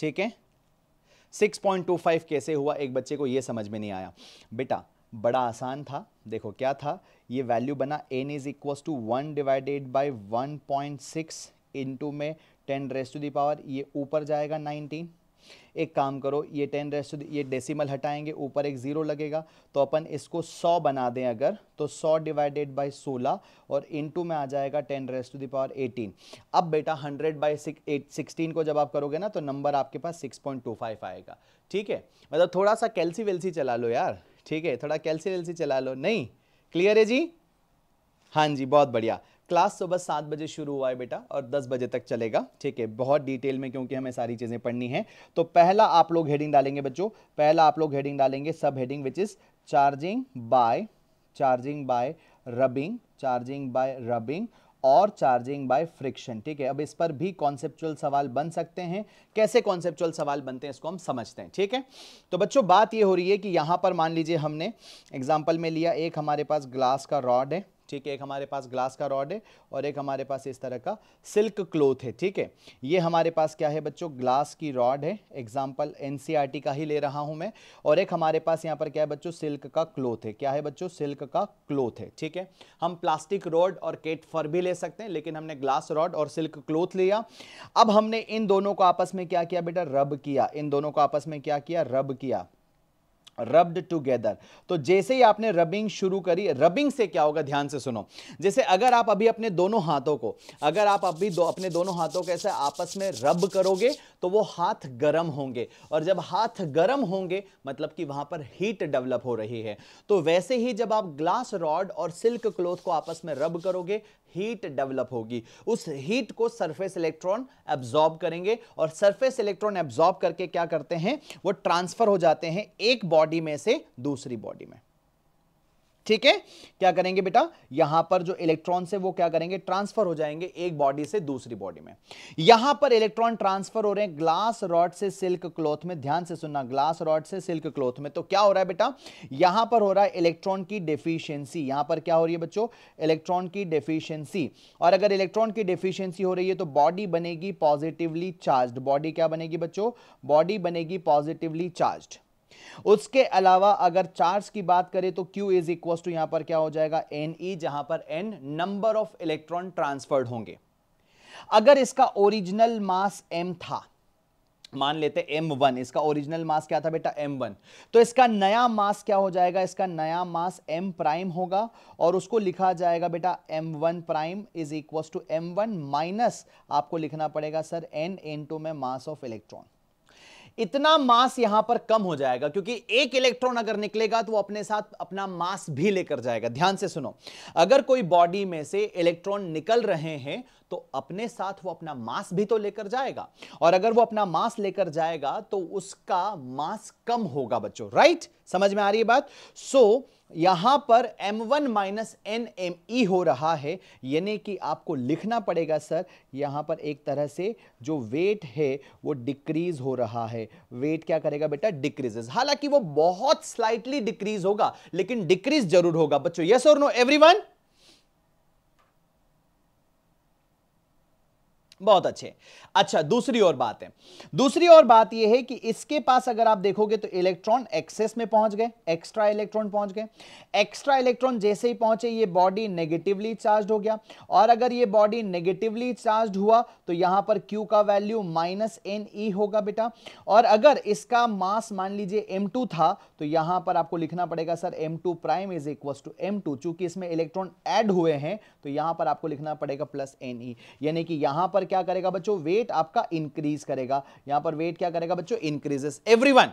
S1: ठीक है 6.25 कैसे हुआ एक बच्चे को यह समझ में नहीं आया बेटा बड़ा आसान था देखो क्या था ये वैल्यू बना n is equal to one divided by one point six into में टेन रेस टू दावर ये ऊपर जाएगा नाइनटीन एक काम करो ये टेन रेस्ट ये डेसिमल हटाएंगे ऊपर एक ज़ीरो लगेगा तो अपन इसको सौ बना दें अगर तो सौ डिवाइडेड बाई सोलह और इनटू में आ जाएगा ten raise to power eighteen अब बेटा हंड्रेड बाई सिक्सटीन को जब आप करोगे ना तो नंबर आपके पास सिक्स पॉइंट टू फाइव आएगा ठीक है मतलब थोड़ा सा कैल्सी वेल्सी चला लो यार ठीक है थोड़ा कैल्सी वेल्सी चला लो नहीं क्लियर है जी हाँ जी बहुत बढ़िया क्लास सुबह सात बजे शुरू हुआ है बेटा और दस बजे तक चलेगा ठीक है बहुत डिटेल में क्योंकि हमें सारी चीज़ें पढ़नी है तो पहला आप लोग हेडिंग डालेंगे बच्चों पहला आप लोग हेडिंग डालेंगे सब heading which is charging by charging by rubbing charging by rubbing और चार्जिंग बाय फ्रिक्शन ठीक है अब इस पर भी कॉन्सेप्चुअल सवाल बन सकते हैं कैसे कॉन्सेप्चुअल सवाल बनते हैं इसको हम समझते हैं ठीक है तो बच्चों बात ये हो रही है कि यहाँ पर मान लीजिए हमने एग्जाम्पल में लिया एक हमारे पास ग्लास का रॉड है ठीक है एक हमारे पास ग्लास का रॉड है और एक हमारे पास इस तरह का सिल्क क्लोथ है ठीक है ये हमारे पास क्या है बच्चों ग्लास की रॉड है एग्जाम्पल एन e का ही ले रहा हूँ मैं और एक हमारे पास यहाँ पर क्या है बच्चों सिल्क का क्लोथ है क्या है बच्चों सिल्क का क्लोथ है ठीक है हम प्लास्टिक रॉड और केट फर भी ले सकते हैं लेकिन हमने ग्लास रॉड और सिल्क क्लोथ लिया अब हमने इन दोनों को आपस में क्या किया बेटा रब किया इन दोनों को आपस में क्या किया रब किया रब्ड टूगेदर तो जैसे ही आपने रबिंग शुरू करी रबिंग से क्या होगा ध्यान से सुनो जैसे अगर आप अभी अपने दोनों हाथों को अगर आप अभी दो अपने दोनों हाथों को ऐसे आपस में रब करोगे तो वो हाथ गर्म होंगे और जब हाथ गर्म होंगे मतलब कि वहां पर हीट डेवलप हो रही है तो वैसे ही जब आप ग्लास रॉड और सिल्क क्लोथ को आपस में रब करोगे हीट डेवलप होगी उस हीट को सरफेस इलेक्ट्रॉन एब्जॉर्ब करेंगे और सरफेस इलेक्ट्रॉन एब्जॉर्ब करके क्या करते हैं वो ट्रांसफर हो जाते हैं एक बॉडी में से दूसरी बॉडी में ठीक है क्या करेंगे बेटा यहां पर जो इलेक्ट्रॉन से वो क्या करेंगे ट्रांसफर हो जाएंगे एक बॉडी से दूसरी बॉडी में यहां पर इलेक्ट्रॉन ट्रांसफर हो रहे हैं ग्लास रॉड से सिल्क क्लॉथ में ध्यान से सुनना ग्लास रॉड से सिल्क क्लॉथ में तो क्या हो रहा है बेटा यहां पर हो रहा है इलेक्ट्रॉन की डेफिशियंसी यहां पर क्या हो रही है बच्चों इलेक्ट्रॉन की डेफिशियंसी और अगर इलेक्ट्रॉन की डेफिशियंसी हो रही है तो बॉडी बनेगी पॉजिटिवली चार्ज बॉडी क्या बनेगी बच्चों बॉडी बनेगी पॉजिटिवली चार्ज उसके अलावा अगर चार्ज की बात करें तो क्यू इज इक्वल टू यहां पर क्या हो जाएगा एन ई e, जहां पर n number of electron transferred होंगे अगर इसका ओरिजिनल मास एम था मान लेते एम वन इसका ओरिजिनल मास क्या था बेटा एम वन तो इसका नया मास क्या हो जाएगा इसका नया मास एम प्राइम होगा और उसको लिखा जाएगा बेटा m one prime is equal to m one minus आपको लिखना पड़ेगा सर एन एन टू में मास ऑफ इलेक्ट्रॉन इतना मास यहां पर कम हो जाएगा क्योंकि एक इलेक्ट्रॉन अगर निकलेगा तो वो अपने साथ अपना मास भी लेकर जाएगा ध्यान से सुनो अगर कोई बॉडी में से इलेक्ट्रॉन निकल रहे हैं तो अपने साथ वो अपना मास भी तो लेकर जाएगा और अगर वो अपना मास लेकर जाएगा तो उसका मास कम होगा बच्चों राइट समझ में आ रही है बात सो so, यहां पर m1 one minus n m e हो रहा है यानी कि आपको लिखना पड़ेगा सर यहां पर एक तरह से जो वेट है वो डिक्रीज हो रहा है वेट क्या करेगा बेटा डिक्रीजेस हालांकि वो बहुत स्लाइटली डिक्रीज होगा लेकिन डिक्रीज जरूर होगा बच्चों यस और नो एवरीवन बहुत अच्छे अच्छा दूसरी और बात है दूसरी और बात यह है कि इसके पास अगर आप देखोगे तो इलेक्ट्रॉन एक्सेस में पहुंच गए एक्स्ट्रा इलेक्ट्रॉन पहुंच गए एक्स्ट्रा इलेक्ट्रॉन जैसे ही पहुंचे ये बॉडी नेगेटिवली चार्ज हो गया और अगर ये बॉडी नेगेटिवली चार्ज हुआ तो यहां पर क्यू का value minus n e e होगा बेटा और अगर इसका मास मान लीजिए एम टू था तो यहां पर आपको लिखना पड़ेगा sir m two prime is equal to M two चूंकि इसमें इलेक्ट्रॉन एड हुए हैं तो यहां पर आपको लिखना पड़ेगा प्लस एन ई यानी कि यहां पर क्या करेगा बच्चों वेट आपका इंक्रीज करेगा यहां पर वेट क्या करेगा बच्चों इंक्रीजेस एवरीवन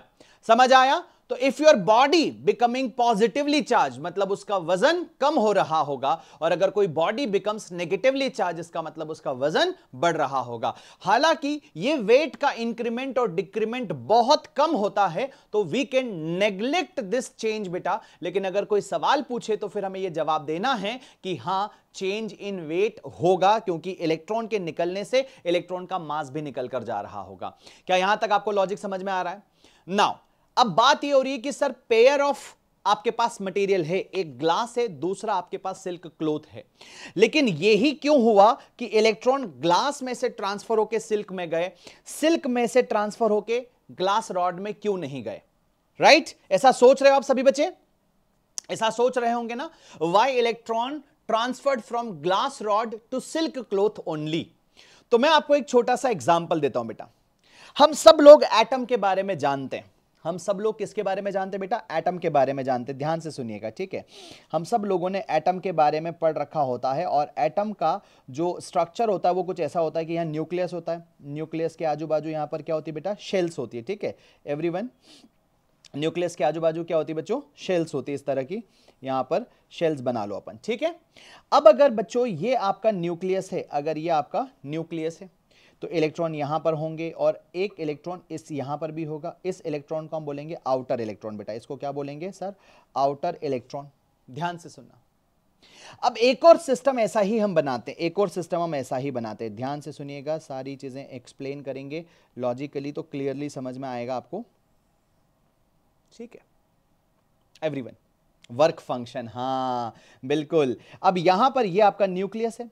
S1: समझ आया तो if your body becoming positively charge मतलब उसका वजन कम हो रहा होगा और अगर कोई बॉडी बिकम्स नेगेटिवली चार्ज इसका मतलब उसका वजन बढ़ रहा होगा हालांकि ये वेट का इंक्रीमेंट और डिक्रीमेंट बहुत कम होता है तो we can neglect this change बेटा लेकिन अगर कोई सवाल पूछे तो फिर हमें यह जवाब देना है कि हां चेंज इन वेट होगा क्योंकि इलेक्ट्रॉन के निकलने से इलेक्ट्रॉन का मास भी निकल कर जा रहा होगा क्या यहां तक आपको लॉजिक समझ में आ रहा है नाउ अब बात यह हो रही है कि सर पेयर ऑफ आपके पास मटेरियल है एक ग्लास है दूसरा आपके पास सिल्क क्लोथ है लेकिन यही क्यों हुआ कि इलेक्ट्रॉन ग्लास में से ट्रांसफर होके सिल्क में गए सिल्क में से ट्रांसफर होके ग्लास रॉड में क्यों नहीं गए राइट right? ऐसा सोच रहे हो आप सभी बच्चे ऐसा सोच रहे होंगे ना why electron transferred from glass rod to silk cloth only तो मैं आपको एक छोटा सा एग्जाम्पल देता हूं बेटा हम सब लोग एटम के बारे में जानते हैं हम सब लोग किसके बारे में जानते बेटा एटम के बारे में जानते ध्यान से सुनिएगा ठीक है हम सब लोगों ने एटम के बारे में पढ़ रखा होता है और एटम का जो स्ट्रक्चर होता है वो कुछ ऐसा होता है कि यहाँ न्यूक्लियस होता है न्यूक्लियस के आजू बाजू यहाँ पर क्या होती है बेटा शेल्स होती है ठीक है एवरी न्यूक्लियस के आजू बाजू क्या होती है बच्चों शेल्स होती है इस तरह की यहाँ पर शेल्स बना लो अपन ठीक है अब अगर बच्चों ये आपका न्यूक्लियस है अगर ये आपका न्यूक्लियस है तो इलेक्ट्रॉन यहाँ पर होंगे और एक इलेक्ट्रॉन इस यहाँ पर भी होगा इस इलेक्ट्रॉन को हम बोलेंगे आउटर इलेक्ट्रॉन बेटा इसको क्या बोलेंगे सर आउटर इलेक्ट्रॉन ध्यान से सुनना अब एक और सिस्टम ऐसा ही हम बनाते हैं एक और सिस्टम हम ऐसा ही बनाते हैं ध्यान से सुनिएगा सारी चीज़ें एक्सप्लेन करेंगे लॉजिकली तो क्लियरली समझ में आएगा आपको ठीक है एवरीवन वर्क फंक्शन हाँ बिल्कुल अब यहां पर ये आपका न्यूक्लियस है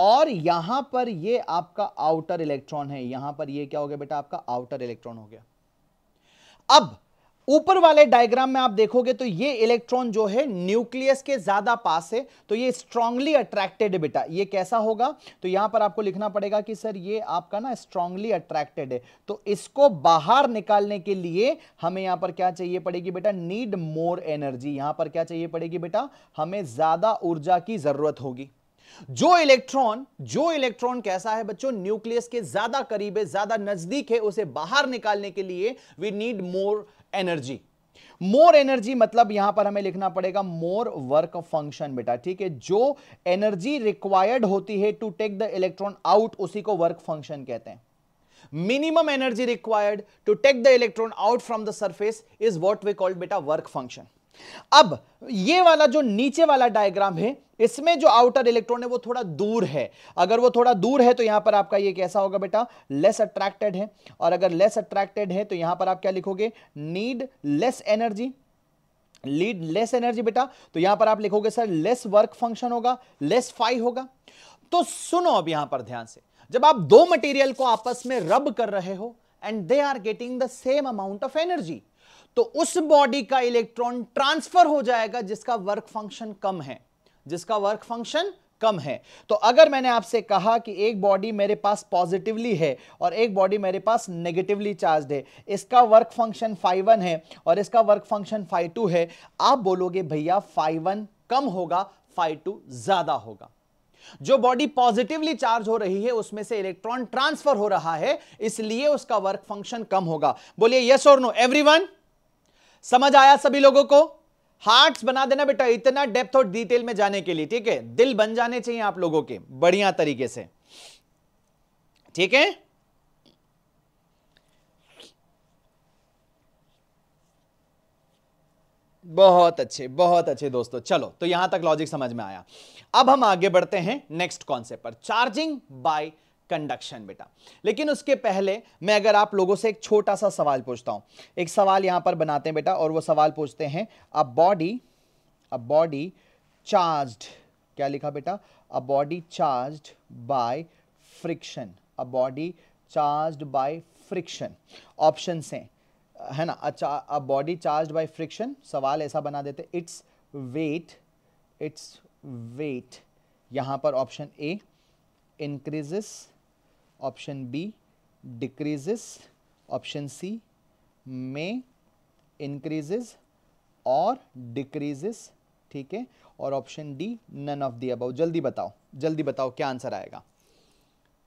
S1: और यहां पर ये आपका आउटर इलेक्ट्रॉन है यहां पर ये क्या हो गया बेटा आपका आउटर इलेक्ट्रॉन हो गया अब ऊपर वाले डायग्राम में आप देखोगे तो ये इलेक्ट्रॉन जो है न्यूक्लियस के ज्यादा पास है तो ये स्ट्रांगली अट्रैक्टेड बेटा ये कैसा होगा तो यहां पर आपको लिखना पड़ेगा कि सर ये आपका ना स्ट्रांगली अट्रैक्टेड है तो इसको बाहर निकालने के लिए हमें यहां पर क्या चाहिए पड़ेगी बेटा नीड मोर एनर्जी यहां पर क्या चाहिए पड़ेगी बेटा हमें ज्यादा ऊर्जा की जरूरत होगी जो इलेक्ट्रॉन जो इलेक्ट्रॉन कैसा है बच्चों न्यूक्लियस के ज्यादा करीब है ज्यादा नजदीक है उसे बाहर निकालने के लिए we need more energy more energy मतलब यहां पर हमें लिखना पड़ेगा मोर वर्क फंक्शन बेटा ठीक है जो एनर्जी रिक्वायर्ड होती है to take the electron out उसी को वर्क फंक्शन कहते हैं minimum energy required to take the electron out from the surface is what we called बेटा वर्क फंक्शन अब ये वाला जो नीचे वाला डायग्राम है इसमें जो आउटर इलेक्ट्रॉन है वो थोड़ा दूर है अगर वो थोड़ा दूर है तो यहां पर आपका ये कैसा होगा बेटा लेस अट्रैक्टेड है और अगर लेस अट्रैक्टेड है तो यहां पर आप क्या लिखोगे need less energy lead less energy बेटा तो यहां पर आप लिखोगे सर लेस वर्क फंक्शन होगा लेस फाइव होगा तो सुनो अब यहां पर ध्यान से जब आप दो मटेरियल को आपस में रब कर रहे हो and they are getting the same amount of energy तो उस बॉडी का इलेक्ट्रॉन ट्रांसफर हो जाएगा जिसका वर्क फंक्शन कम है जिसका वर्क फंक्शन कम है तो अगर मैंने आपसे कहा कि एक बॉडी मेरे पास पॉजिटिवली है और एक बॉडी मेरे पास नेगेटिवली चार्ज है इसका वर्क फंक्शन फाइव वन है और इसका वर्क फंक्शन फाइव टू है आप बोलोगे भैया फाइव वन कम होगा फाइव टू ज्यादा होगा जो बॉडी पॉजिटिवली चार्ज हो रही है उसमें से इलेक्ट्रॉन ट्रांसफर हो रहा है इसलिए उसका वर्क फंक्शन कम होगा बोलिए यस और नो एवरीवन समझ आया सभी लोगों को हार्ट्स बना देना बेटा इतना डेप्थ और डिटेल में जाने के लिए ठीक है दिल बन जाने चाहिए आप लोगों के बढ़िया तरीके से ठीक है बहुत अच्छे बहुत अच्छे दोस्तों चलो तो यहां तक लॉजिक समझ में आया अब हम आगे बढ़ते हैं नेक्स्ट कॉन्सेप्ट पर चार्जिंग बाय कंडक्शन बेटा लेकिन उसके पहले मैं अगर आप लोगों से एक छोटा सा सवाल पूछता हूं एक सवाल यहां पर बनाते हैं बेटा और वो सवाल पूछते हैं a body a body charged क्या लिखा बेटा a body charged by friction a body charged by friction option है है ना a body charged by friction सवाल ऐसा बना देते इट्स वेट इट्स वेट यहां पर option A increases option B decreases option C may increases और डिक्रीजेस ठीक है और option D none of the above जल्दी बताओ जल्दी बताओ क्या आंसर आएगा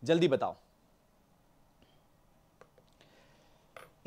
S1: जल्दी बताओ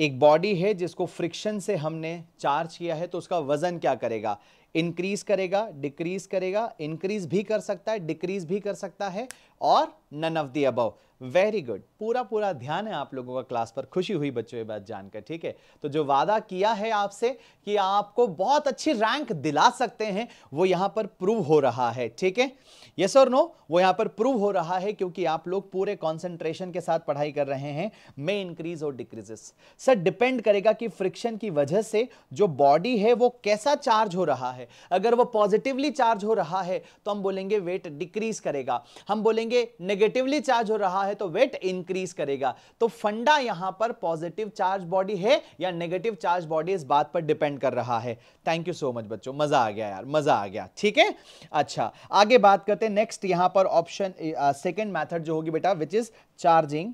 S1: एक बॉडी है जिसको फ्रिक्शन से हमने चार्ज किया है तो उसका वजन क्या करेगा इंक्रीज करेगा डिक्रीज करेगा इंक्रीज भी कर सकता है डिक्रीज भी कर सकता है और none of the above Very good. पूरा पूरा ध्यान है आप लोगों का क्लास पर खुशी हुई बच्चों ये बात जानकर ठीक है तो जो वादा किया है आपसे कि आपको बहुत अच्छी रैंक दिला सकते हैं वो यहाँ पर प्रूव हो रहा है ठीक है यस और नो वो यहाँ पर प्रूव हो रहा है क्योंकि आप लोग पूरे कॉन्सेंट्रेशन के साथ पढ़ाई कर रहे हैं मे इंक्रीज और डिक्रीजेस सर डिपेंड करेगा कि फ्रिक्शन की वजह से जो बॉडी है वो कैसा चार्ज हो रहा है अगर वो पॉजिटिवली चार्ज हो रहा है तो हम बोलेंगे वेट डिक्रीज करेगा हम बोलेंगे नेगेटिवली चार्ज हो रहा है तो वेट इंक्रीज इंक्रीज करेगा तो फंडा यहां पर पॉजिटिव चार्ज बॉडी है या नेगेटिव चार्ज बॉडी इस बात पर डिपेंड कर रहा है थैंक यू सो मच बच्चों मजा आ गया यार मजा आ गया ठीक है अच्छा आगे बात करते हैं नेक्स्ट यहां पर ऑप्शन सेकेंड मैथड जो होगी बेटा विच इज चार्जिंग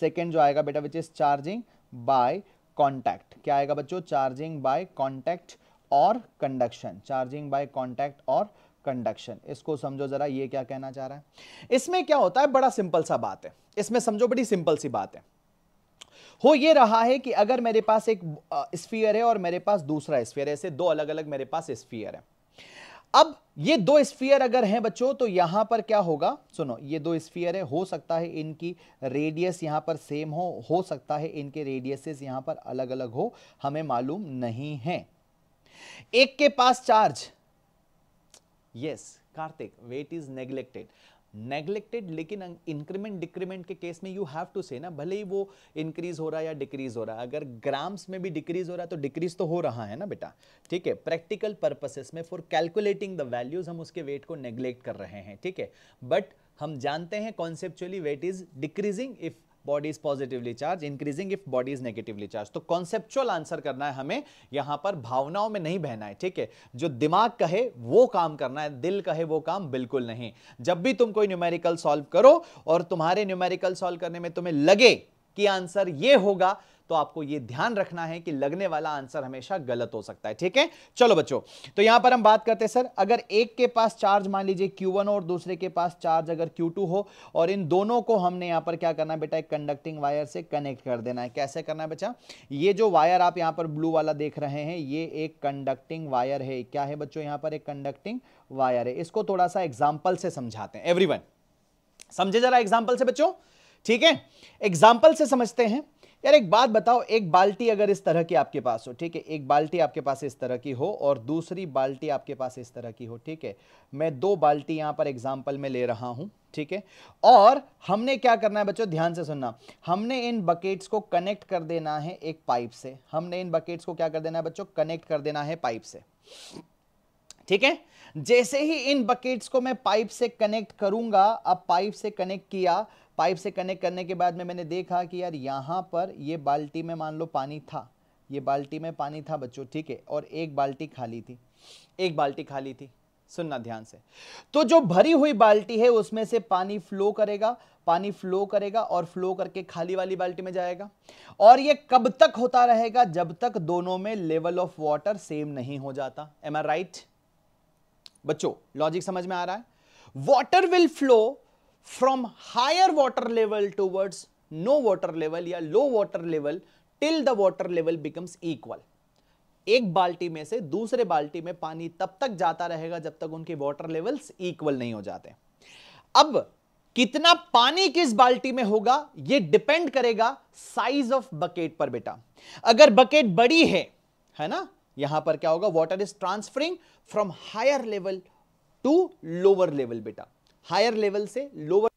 S1: सेकेंड जो आएगा बेटा which is charging by contact क्या आएगा बच्चों चार्जिंग बाय कॉन्टैक्ट और कंडक्शन चार्जिंग बाय कॉन्टैक्ट और कंडक्शन इसको समझो जरा ये क्या कहना चाह रहा है इसमें क्या होता है बड़ा सिंपल सा बात है इसमें समझो बड़ी सिंपल सी बात है हो ये रहा है कि अगर मेरे पास एक स्फीयर है और मेरे पास दूसरा स्फीयर है ऐसे दो अलग अलग मेरे पास स्फीयर है अब ये दो स्फीयर अगर हैं बच्चों तो यहां पर क्या होगा सुनो ये दो स्फीयर है हो सकता है इनकी रेडियस यहां पर सेम हो हो सकता है इनके रेडियसेस यहां पर अलग अलग हो हमें मालूम नहीं है एक के पास charge yes Kartik weight is neglected neglected लेकिन इंक्रीमेंट डिक्रीमेंट के केस में यू हैव टू से ना भले ही वो इंक्रीज हो रहा है या डिक्रीज हो रहा है अगर ग्राम्स में भी डिक्रीज हो रहा है तो डिक्रीज तो हो रहा है ना बेटा ठीक है प्रैक्टिकल पर्पसेस में फॉर कैलकुलेटिंग द वैल्यूज हम उसके वेट को नेग्लेक्ट कर रहे हैं ठीक है बट हम जानते हैं conceptually weight is decreasing if body is positively charge increasing if body is negatively charge तो कॉन्सेप्चुअल आंसर करना है हमें यहां पर भावनाओं में नहीं बहना है ठीक है जो दिमाग कहे वो काम करना है दिल कहे वो काम बिल्कुल नहीं जब भी तुम कोई न्यूमेरिकल सॉल्व करो और तुम्हारे न्यूमेरिकल सॉल्व करने में तुम्हें लगे कि आंसर ये होगा तो आपको यह ध्यान रखना है कि लगने वाला आंसर हमेशा गलत हो सकता है ठीक है चलो बच्चों तो यहां पर हम बात करते हैं सर अगर एक के पास चार्ज मान लीजिए क्यू और दूसरे के पास चार्ज अगर क्यू हो और इन दोनों को हमने यहां पर क्या करना है बेटा एक कंडक्टिंग वायर से कनेक्ट कर देना है कैसे करना है बच्चा ये जो वायर आप यहां पर ब्लू वाला देख रहे हैं ये एक कंडक्टिंग वायर है क्या है बच्चों यहां पर एक कंडक्टिंग वायर है इसको थोड़ा सा एग्जाम्पल से समझाते हैं एवरी समझे जरा एग्जाम्पल से बच्चों ठीक है एग्जाम्पल से समझते हैं यार एक बात बताओ एक बाल्टी अगर इस तरह की आपके पास हो ठीक है एक बाल्टी आपके पास इस तरह की हो और दूसरी बाल्टी आपके पास इस तरह की हो ठीक है मैं दो बाल्टी यहां पर एग्जाम्पल में ले रहा हूं ठीक है और हमने क्या करना है बच्चों ध्यान से सुनना हमने इन बकेट्स को कनेक्ट कर देना है एक पाइप से हमने इन बकेट्स को क्या कर देना है बच्चों कनेक्ट कर देना है पाइप से ठीक है जैसे ही इन बकेट्स को मैं पाइप से कनेक्ट करूंगा अब पाइप से कनेक्ट किया पाइप से कनेक्ट करने के बाद में मैंने देखा कि यार यहाँ पर ये बाल्टी में मान लो पानी था ये बाल्टी में पानी था बच्चों ठीक है और एक बाल्टी खाली थी एक बाल्टी खाली थी सुनना ध्यान से तो जो भरी हुई बाल्टी है उसमें से पानी फ्लो करेगा पानी फ्लो करेगा और फ्लो करके खाली वाली बाल्टी में जाएगा और ये कब तक होता रहेगा जब तक दोनों में लेवल ऑफ वाटर सेम नहीं हो जाता एम आर राइट बच्चों लॉजिक समझ में आ रहा है water will flow from higher water level towards no water level या low water level till the water level becomes equal एक बाल्टी में से दूसरे बाल्टी में पानी तब तक जाता रहेगा जब तक उनके वाटर लेवल्स इक्वल नहीं हो जाते अब कितना पानी किस बाल्टी में होगा यह डिपेंड करेगा साइज ऑफ बकेट पर बेटा अगर बकेट बड़ी है है ना यहां पर क्या होगा water is transferring from higher level to lower level बेटा हायर लेवल से लोअर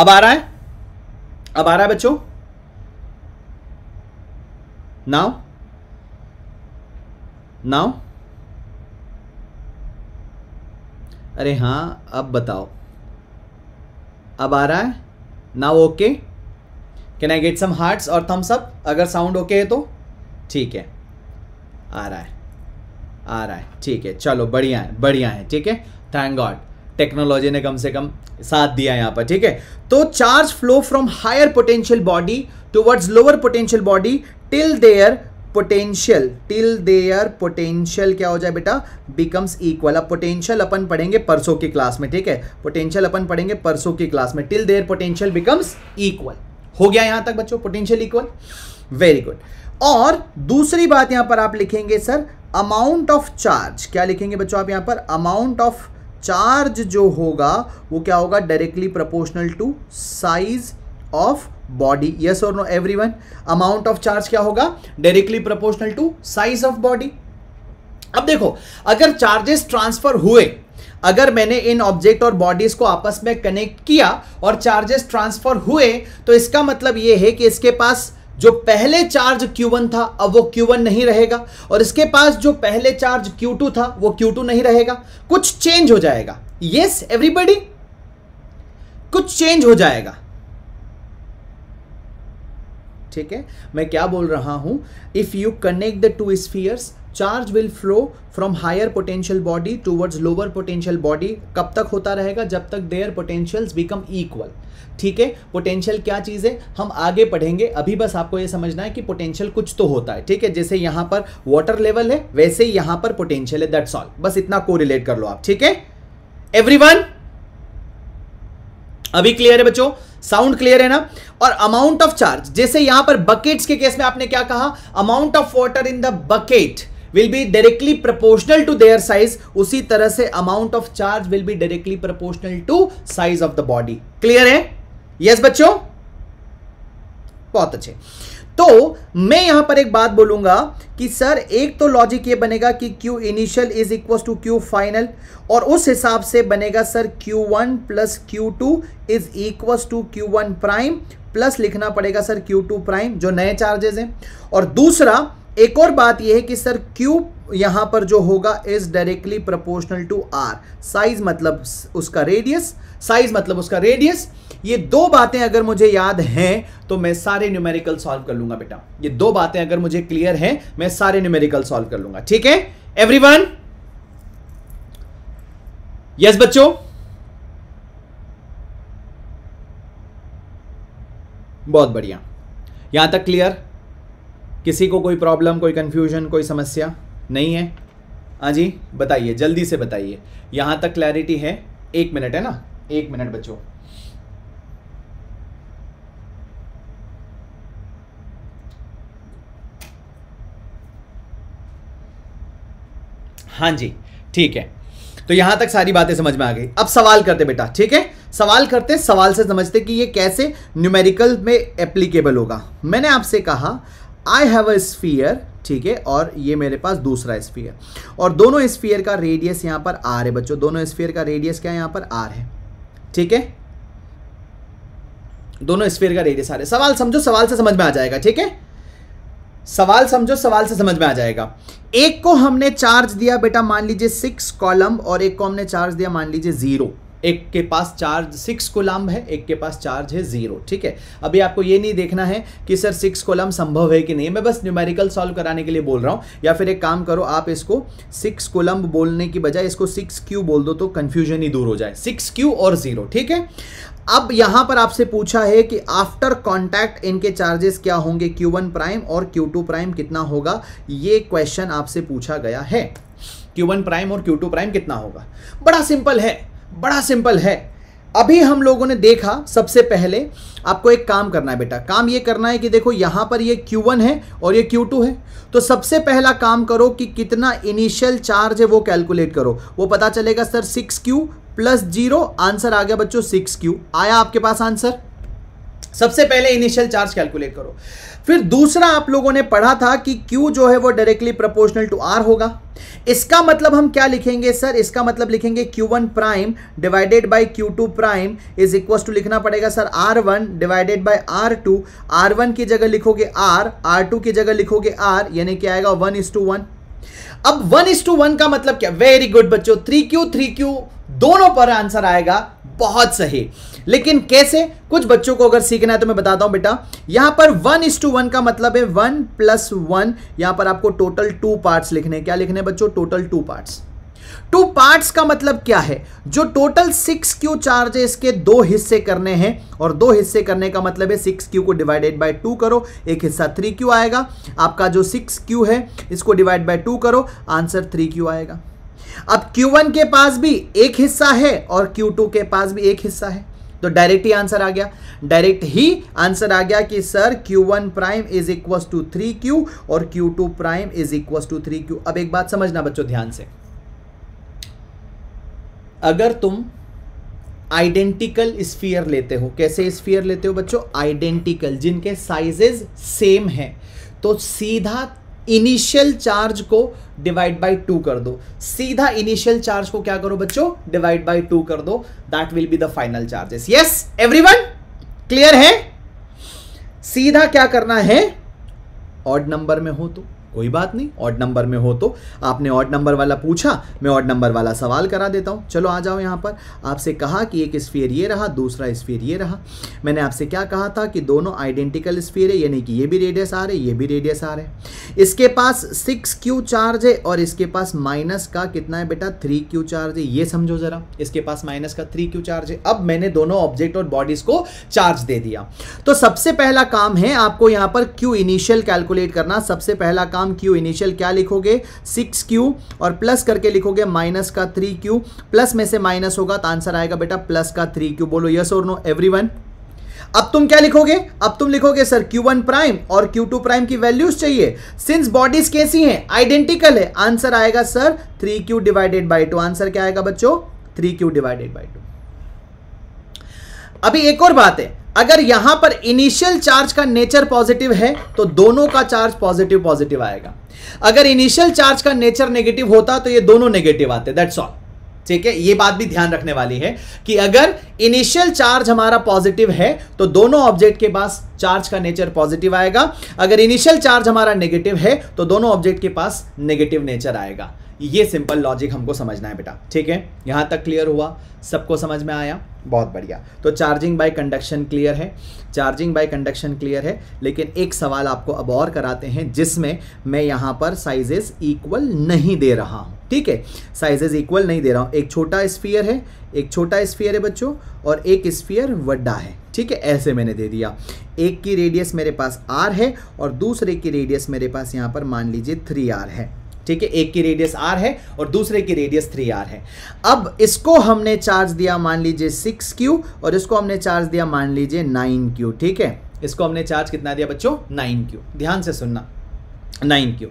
S1: अब आ रहा है अब आ रहा है बच्चों नाउ नाउ अरे हां अब बताओ अब आ रहा है now okay can I get some hearts और थम्स अप अगर साउंड ओके है तो ठीक है आ रहा है आ रहा है ठीक है चलो बढ़िया है बढ़िया है ठीक है थैंक गॉड टेक्नोलॉजी ने कम से कम साथ दिया यहां पर ठीक है तो charge flow from higher potential body towards lower potential body till their potential till their potential क्या हो जाए बेटा बिकम्स इक्वल अब पोटेंशियल अपन पढ़ेंगे परसों की क्लास में ठीक है पोटेंशियल अपन पढ़ेंगे परसों की क्लास में till their potential becomes equal हो गया यहां तक बच्चों पोटेंशियल इक्वल वेरी गुड और दूसरी बात यहां पर आप लिखेंगे सर अमाउंट ऑफ चार्ज क्या लिखेंगे बच्चों आप यहां पर अमाउंट ऑफ चार्ज जो होगा वो क्या होगा directly proportional to size of body yes और no everyone amount of charge क्या होगा directly proportional to size of body अब देखो अगर चार्जेस ट्रांसफर हुए अगर मैंने इन ऑब्जेक्ट और बॉडीज को आपस में कनेक्ट किया और चार्जेस ट्रांसफर हुए तो इसका मतलब यह है कि इसके पास जो पहले चार्ज Q1 था अब वो Q1 नहीं रहेगा और इसके पास जो पहले चार्ज Q2 था वो Q2 नहीं रहेगा कुछ चेंज हो जाएगा यस एवरीबडी कुछ चेंज हो जाएगा ठीक है मैं क्या बोल रहा हूं if you connect the two spheres charge will flow from higher potential body towards lower potential body कब तक होता रहेगा जब तक देयर पोटेंशियल्स बिकम इक्वल ठीक है पोटेंशियल क्या चीज़ है हम आगे पढ़ेंगे अभी बस आपको यह समझना है कि पोटेंशियल कुछ तो होता है ठीक है जैसे यहां पर वाटर लेवल है वैसे ही यहां पर पोटेंशियल है दैट्स ऑल बस इतना को रिलेट कर लो आप ठीक है एवरीवन अभी क्लियर है बच्चों साउंड क्लियर है ना और अमाउंट ऑफ चार्ज जैसे यहां पर बकेट्स के केस में आपने क्या कहा amount of water in the bucket will be directly proportional to their size उसी तरह से amount of charge will be directly proportional to size of the body clear है यस yes, बच्चों बहुत अच्छे तो मैं यहां पर एक बात बोलूंगा कि सर एक तो लॉजिक ये बनेगा कि Q initial is equal to Q final और उस हिसाब से बनेगा sir Q1 one plus Q two is equal to Q one prime plus लिखना पड़ेगा सर Q2 प्राइम जो नए चार्जेस हैं और दूसरा एक और बात यह है कि सर क्यू यहां पर जो होगा is directly proportional to R size मतलब उसका रेडियस साइज मतलब उसका रेडियस ये दो बातें अगर मुझे याद हैं तो मैं सारे न्यूमेरिकल सॉल्व कर लूंगा बेटा ये दो बातें अगर मुझे क्लियर हैं मैं सारे न्यूमेरिकल सॉल्व कर लूंगा ठीक है एवरी वन यस बच्चो बहुत बढ़िया यहां तक क्लियर किसी को कोई प्रॉब्लम कोई कन्फ्यूजन कोई समस्या नहीं है हाँ जी बताइए जल्दी से बताइए यहाँ तक क्लैरिटी है एक मिनट है ना एक मिनट बच्चों हाँ जी ठीक है तो यहां तक सारी बातें समझ में आ गई अब सवाल करते बेटा ठीक है सवाल करते सवाल से समझते कि ये कैसे न्यूमेरिकल में एप्लीकेबल होगा मैंने आपसे कहा आई हैव अ स्फीयर ठीक है और ये मेरे पास दूसरा स्फीयर और दोनों स्फीयर का रेडियस यहां पर आर है बच्चों दोनों स्फीयर का रेडियस क्या है पर आर है ठीक है दोनों स्फीयर का रेडियस आर है सवाल समझो सवाल से समझ में आ जाएगा ठीक है सवाल समझो सवाल से समझ में आ जाएगा एक को हमने चार्ज दिया बेटा मान लीजिए सिक्स कॉलम और एक को हमने चार्ज दिया मान लीजिए जीरो एक के पास चार्ज सिक्स कोलम्ब है एक के पास चार्ज है ज़ीरो ठीक है अभी आपको ये नहीं देखना है कि सर सिक्स कोलम्ब संभव है कि नहीं मैं बस न्यूमेरिकल सॉल्व कराने के लिए बोल रहा हूँ या फिर एक काम करो आप इसको सिक्स कोलम्ब बोलने की बजाय इसको सिक्स क्यू बोल दो तो कन्फ्यूजन ही दूर हो जाए सिक्स क्यू और ज़ीरो ठीक है अब यहां पर आपसे पूछा है कि आफ्टर कॉन्टैक्ट इनके चार्जेस क्या होंगे Q1 प्राइम और Q2 प्राइम कितना होगा ये क्वेश्चन आपसे पूछा गया है Q1 प्राइम और Q2 प्राइम कितना होगा बड़ा सिंपल है बड़ा सिंपल है अभी हम लोगों ने देखा सबसे पहले आपको एक काम करना है बेटा काम ये करना है कि देखो यहाँ पर ये Q1 है और ये Q2 है तो सबसे पहला काम करो कि कितना इनिशियल चार्ज है वो कैलकुलेट करो वो पता चलेगा sir 6Q plus zero answer आ गया बच्चों 6Q आया आपके पास आंसर सबसे पहले इनिशियल चार्ज कैलकुलेट करो फिर दूसरा आप लोगों ने पढ़ा था कि क्यू जो है वो डायरेक्टली प्रपोर्शनल टू आर होगा इसका मतलब हम क्या लिखेंगे सर इसका मतलब लिखेंगे Q one prime divided by Q two prime is equal to लिखना पड़ेगा sir R one divided by R two R one की जगह लिखोगे आर आर टू की जगह लिखोगे आर यानी क्या आएगा वन इज टू वन अब वन इज टू वन का मतलब क्या वेरी गुड बच्चों थ्री क्यू थ्री क्यू दोनों पर आंसर आएगा बहुत सही लेकिन कैसे कुछ बच्चों को अगर सीखना है तो मैं बताता हूं बेटा यहां पर वन इज टू वन का मतलब है वन प्लस वन यहां पर आपको टोटल टू पार्ट्स लिखने क्या लिखने बच्चों total two parts two parts का मतलब क्या है जो टोटल सिक्स क्यू चार्ज है इसके दो हिस्से करने हैं और दो हिस्से करने का मतलब है सिक्स क्यू को डिवाइडेड बाय टू करो एक हिस्सा थ्री क्यू आएगा आपका जो सिक्स क्यू है इसको डिवाइड बाय टू करो आंसर थ्री क्यू आएगा अब Q1 के पास भी एक हिस्सा है और Q2 के पास भी एक हिस्सा है तो डायरेक्ट ही आंसर आ गया डायरेक्ट ही आंसर आ गया कि sir Q1 one prime is equal to three Q और Q2 two prime is equal to three Q अब एक बात समझना बच्चों ध्यान से अगर तुम आइडेंटिकल स्फीयर लेते हो कैसे स्फीयर लेते हो बच्चों आइडेंटिकल जिनके साइजेज सेम है तो सीधा इनिशियल चार्ज को डिवाइड बाई टू कर दो सीधा इनिशियल चार्ज को क्या करो बच्चों डिवाइड बाई टू कर दो that will be the final charges yes everyone clear है सीधा क्या करना है ऑड नंबर में हो तो कोई बात नहीं ऑड नंबर में हो तो आपने ऑड नंबर वाला पूछा मैं ऑड नंबर वाला सवाल करा देता हूँ चलो आ जाओ यहाँ पर आपसे कहा कि एक स्फीयर ये रहा दूसरा स्फीयर ये रहा मैंने आपसे क्या कहा था कि दोनों आइडेंटिकल स्फीयर है यानी कि ये भी रेडियस आ रहे ये भी रेडियस आ रहे इसके पास सिक्स क्यू चार्ज है और इसके पास माइनस का कितना है बेटा थ्री क्यू चार्ज है ये समझो ज़रा इसके पास माइनस का थ्री क्यू चार्ज है अब मैंने दोनों ऑब्जेक्ट और बॉडीज़ को चार्ज दे दिया तो सबसे पहला काम है आपको यहाँ पर क्यू इनिशियल कैलकुलेट करना सबसे पहला काम काम क्यू इनिशियल क्या लिखोगे सिक्स क्यू और प्लस करके लिखोगे माइनस का थ्री क्यू प्लस में से माइनस होगा तो आंसर आएगा बेटा प्लस का थ्री क्यू बोलो यस और नो एवरी वन अब तुम क्या लिखोगे अब तुम लिखोगे सर Q1 वन प्राइम और Q2 टू प्राइम की वैल्यूज चाहिए सिंस बॉडीज कैसी हैं आइडेंटिकल है आंसर आएगा sir 3Q Q divided by two answer क्या आएगा बच्चों 3Q Q divided by to अभी एक और बात है अगर यहां पर इनिशियल चार्ज का नेचर पॉजिटिव है तो दोनों का चार्ज पॉजिटिव पॉजिटिव आएगा अगर इनिशियल चार्ज का नेचर नेगेटिव होता तो ये दोनों नेगेटिव आते दैट्स ऑल ठीक है ये बात भी ध्यान रखने वाली है कि अगर इनिशियल चार्ज हमारा पॉजिटिव है तो दोनों ऑब्जेक्ट के पास चार्ज का नेचर पॉजिटिव आएगा अगर इनिशियल चार्ज हमारा नेगेटिव है तो दोनों ऑब्जेक्ट के पास नेगेटिव नेचर आएगा ये सिंपल लॉजिक हमको समझना है बेटा ठीक है यहाँ तक क्लियर हुआ सबको समझ में आया बहुत बढ़िया तो चार्जिंग बाय कंडक्शन क्लियर है चार्जिंग बाय कंडक्शन क्लियर है लेकिन एक सवाल आपको अब और कराते हैं जिसमें मैं यहाँ पर साइजेस इक्वल नहीं दे रहा हूँ ठीक है साइजेस इक्वल नहीं दे रहा हूँ एक छोटा स्फीयर है एक छोटा स्फीयर है बच्चों और एक स्फीयर वड्डा है ठीक है ऐसे मैंने दे दिया एक की रेडियस मेरे पास आर है और दूसरे की रेडियस मेरे पास यहाँ पर मान लीजिए थ्री आर है ठीक है एक की रेडियस आर है और दूसरे की रेडियस थ्री आर है अब इसको हमने चार्ज दिया मान लीजिए सिक्स क्यू और इसको हमने चार्ज दिया मान लीजिए नाइन क्यू ठीक है इसको हमने चार्ज कितना दिया बच्चों नाइन क्यू ध्यान से सुनना नाइन क्यू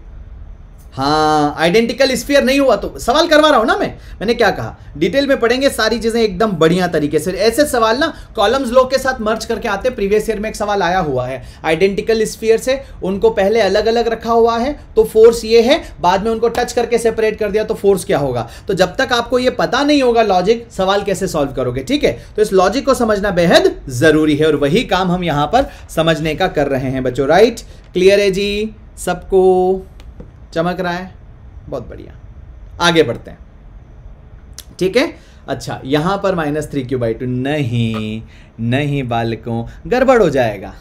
S1: हाँ आइडेंटिकल स्पीयर नहीं हुआ तो सवाल करवा रहा हूँ ना मैं मैंने क्या कहा डिटेल में पढ़ेंगे सारी चीज़ें एकदम बढ़िया तरीके से ऐसे सवाल ना कॉलम्स लोग के साथ मर्च करके आते प्रीवियस ईयर में एक सवाल आया हुआ है आइडेंटिकल स्पीयर से उनको पहले अलग अलग रखा हुआ है तो फोर्स ये है बाद में उनको टच करके सेपरेट कर दिया तो फोर्स क्या होगा तो जब तक आपको ये पता नहीं होगा लॉजिक सवाल कैसे सॉल्व करोगे ठीक है तो इस लॉजिक को समझना बेहद ज़रूरी है और वही काम हम यहाँ पर समझने का कर रहे हैं बच्चों राइट क्लियर है जी सबको चमक रहा है बहुत बढ़िया आगे बढ़ते हैं ठीक है अच्छा यहां पर minus three Q by two नहीं नहीं बालकों गड़बड़ हो जाएगा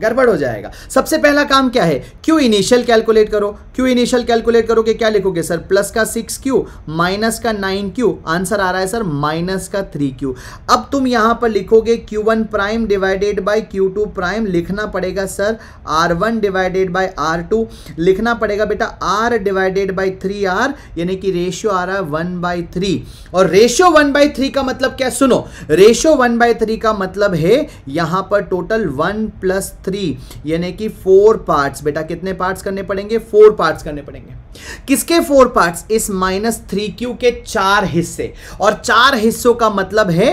S1: गड़बड़ हो जाएगा सबसे पहला काम क्या है क्यू इनिशियल कैलकुलेट करो क्यू इनिशियल कैलकुलेट करो कि क्या लिखोगे सर प्लस का सिक्स क्यू माइनस का नाइन क्यू आंसर आ रहा है सर माइनस का थ्री क्यू अब तुम यहां पर लिखोगे Q one prime divided by Q two prime लिखना पड़ेगा sir R one divided by R two लिखना पड़ेगा बेटा R divided by three R यानी कि रेशियो आ रहा है वन बाई थ्री और रेशियो वन बाई थ्री का मतलब क्या सुनो रेशियो वन बाई थ्री का मतलब है यहां पर total one plus three three यानी कि फोर पार्ट्स बेटा कितने पार्ट्स करने पड़ेंगे फोर पार्ट्स करने पड़ेंगे किसके फोर पार्ट्स इस माइनस थ्री क्यू के चार हिस्से और चार हिस्सों का मतलब है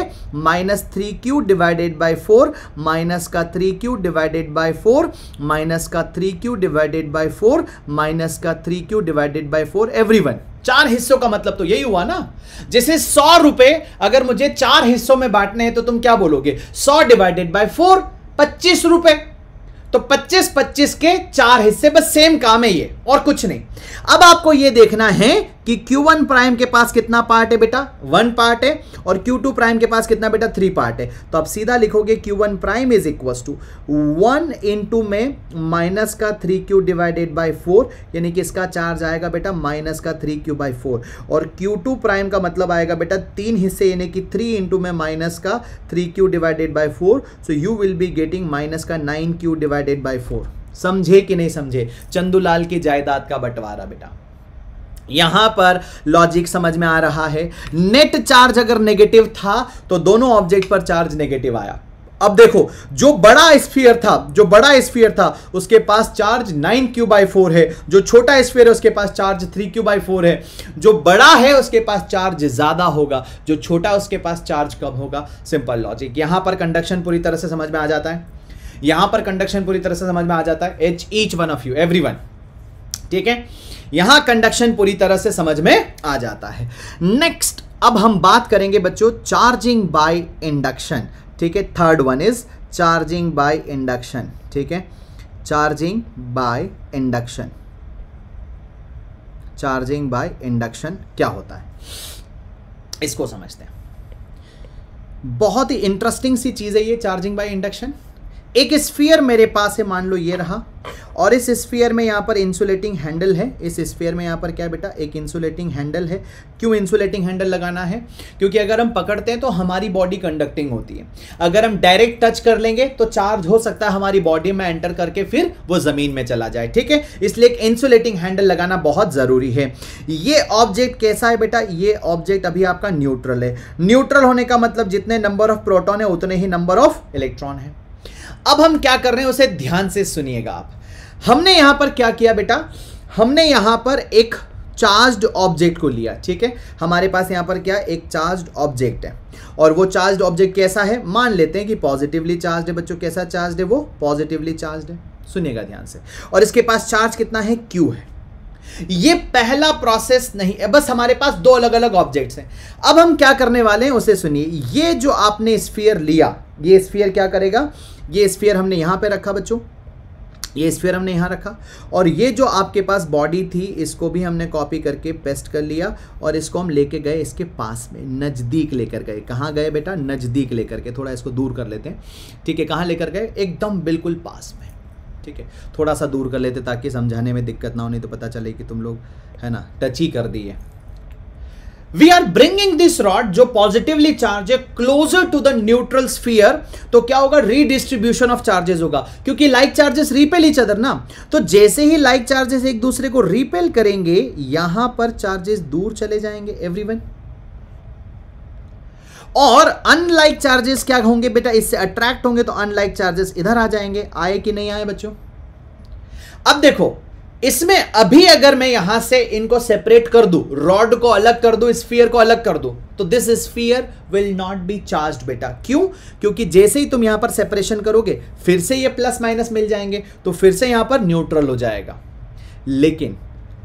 S1: minus three Q divided by four minus का three Q divided by four minus का three Q divided by four minus का three Q divided by four everyone चार हिस्सों का मतलब तो यही हुआ ना जैसे सौ रुपए अगर मुझे चार हिस्सों में बांटने हैं तो तुम क्या बोलोगे सौ डिवाइडेड बाय फोर पच्चीस रुपए तो 25 25 के चार हिस्से बस सेम काम है ये और कुछ नहीं अब आपको यह देखना है कि Q1 प्राइम के पास कितना पार्ट है बेटा वन पार्ट है और Q2 प्राइम के पास कितना बेटा थ्री पार्ट है तो आप सीधा लिखोगे Q1 prime is equal to one in into में माइनस का three Q divided by four यानी कि इसका चार्ज आएगा बेटा माइनस का थ्री क्यू बाई फोर और Q2 प्राइम का मतलब आएगा बेटा तीन हिस्से यानी कि थ्री इंटू में माइनस का three Q divided by four so you will be getting minus का nine Q divided by four समझे कि नहीं समझे चंदूलाल की जायदाद का बंटवारा बेटा यहां पर लॉजिक समझ में आ रहा है नेट चार्ज अगर नेगेटिव था तो दोनों ऑब्जेक्ट पर चार्ज नेगेटिव आया अब देखो जो बड़ा स्फीयर था जो बड़ा स्फीयर था उसके पास charge nine Q by four है जो छोटा स्फीयर है उसके पास charge three Q by four है जो बड़ा है उसके पास चार्ज ज़्यादा होगा जो छोटा उसके पास चार्ज कम होगा सिंपल लॉजिक यहां पर कंडक्शन पूरी तरह से समझ में आ जाता है यहां पर कंडक्शन पूरी तरह से समझ में आ जाता है each each one of you everyone ठीक है यहां कंडक्शन पूरी तरह से समझ में आ जाता है नेक्स्ट अब हम बात करेंगे बच्चों चार्जिंग बाय इंडक्शन ठीक है third one is charging by induction ठीक है charging by induction charging by induction क्या होता है इसको समझते हैं बहुत ही इंटरेस्टिंग सी चीज़ है ये चार्जिंग बाय इंडक्शन एक स्फीयर मेरे पास है मान लो ये रहा और इस स्फीयर में यहाँ पर इंसुलेटिंग हैंडल है इस स्फीयर में यहाँ पर क्या बेटा एक इंसुलेटिंग हैंडल है क्यों इंसुलेटिंग हैंडल लगाना है क्योंकि अगर हम पकड़ते हैं तो हमारी बॉडी कंडक्टिंग होती है अगर हम डायरेक्ट टच कर लेंगे तो चार्ज हो सकता है हमारी बॉडी में एंटर करके फिर वो ज़मीन में चला जाए ठीक है इसलिए एक इंसुलेटिंग हैंडल लगाना बहुत ज़रूरी है ये ऑब्जेक्ट कैसा है बेटा ये ऑब्जेक्ट अभी आपका न्यूट्रल है न्यूट्रल होने का मतलब जितने नंबर ऑफ प्रोटोन है उतने ही नंबर ऑफ इलेक्ट्रॉन है अब हम क्या कर रहे हैं उसे ध्यान से सुनिएगा आप हमने यहां पर क्या किया बेटा हमने यहां पर एक चार्ज्ड ऑब्जेक्ट को लिया ठीक है हमारे पास यहां पर क्या एक चार्ज्ड ऑब्जेक्ट है और वो चार्ज्ड ऑब्जेक्ट कैसा है मान लेते हैं कि पॉजिटिवली चार्ज है बच्चों कैसा चार्ज है वो पॉजिटिवली चार्ज है सुनिएगा ध्यान से और इसके पास चार्ज कितना है क्यू है ये पहला प्रोसेस नहीं है बस हमारे पास दो अलग अलग ऑब्जेक्ट्स हैं अब हम क्या करने वाले हैं उसे सुनिए ये जो आपने स्फीयर लिया ये स्फीयर क्या करेगा ये स्फीयर हमने यहाँ पे रखा बच्चों ये स्फीयर हमने यहाँ रखा और ये जो आपके पास बॉडी थी इसको भी हमने कॉपी करके पेस्ट कर लिया और इसको हम लेके गए इसके पास में नज़दीक लेकर गए कहाँ गए बेटा नज़दीक लेकर के थोड़ा इसको दूर कर लेते हैं ठीक है कहाँ लेकर गए एकदम बिल्कुल पास में ठीक है थोड़ा सा दूर कर लेते ताकि समझाने में दिक्कत ना हो नहीं तो पता चले कि तुम लोग है ना टच ही कर दिए we are bringing this rod जो पॉजिटिवली चार्ज है closer to the neutral sphere तो क्या होगा रीडिस्ट्रीब्यूशन ऑफ चार्जेस होगा क्योंकि like charges repel each other ना तो जैसे ही लाइक चार्जेस एक दूसरे को रिपेल करेंगे यहां पर चार्जेस दूर चले जाएंगे एवरीवन और अनलाइक चार्जेस क्या होंगे बेटा इससे अट्रैक्ट होंगे तो अनलाइक चार्जेस इधर आ जाएंगे आए कि नहीं आए बच्चों अब देखो इसमें अभी अगर मैं यहां से इनको सेपरेट कर दू रॉड को अलग कर दू स्फीयर को अलग कर दू तो this sphere will not be charge बेटा क्यों क्योंकि जैसे ही तुम यहां पर सेपरेशन करोगे फिर से ये प्लस माइनस मिल जाएंगे तो फिर से यहां पर न्यूट्रल हो जाएगा लेकिन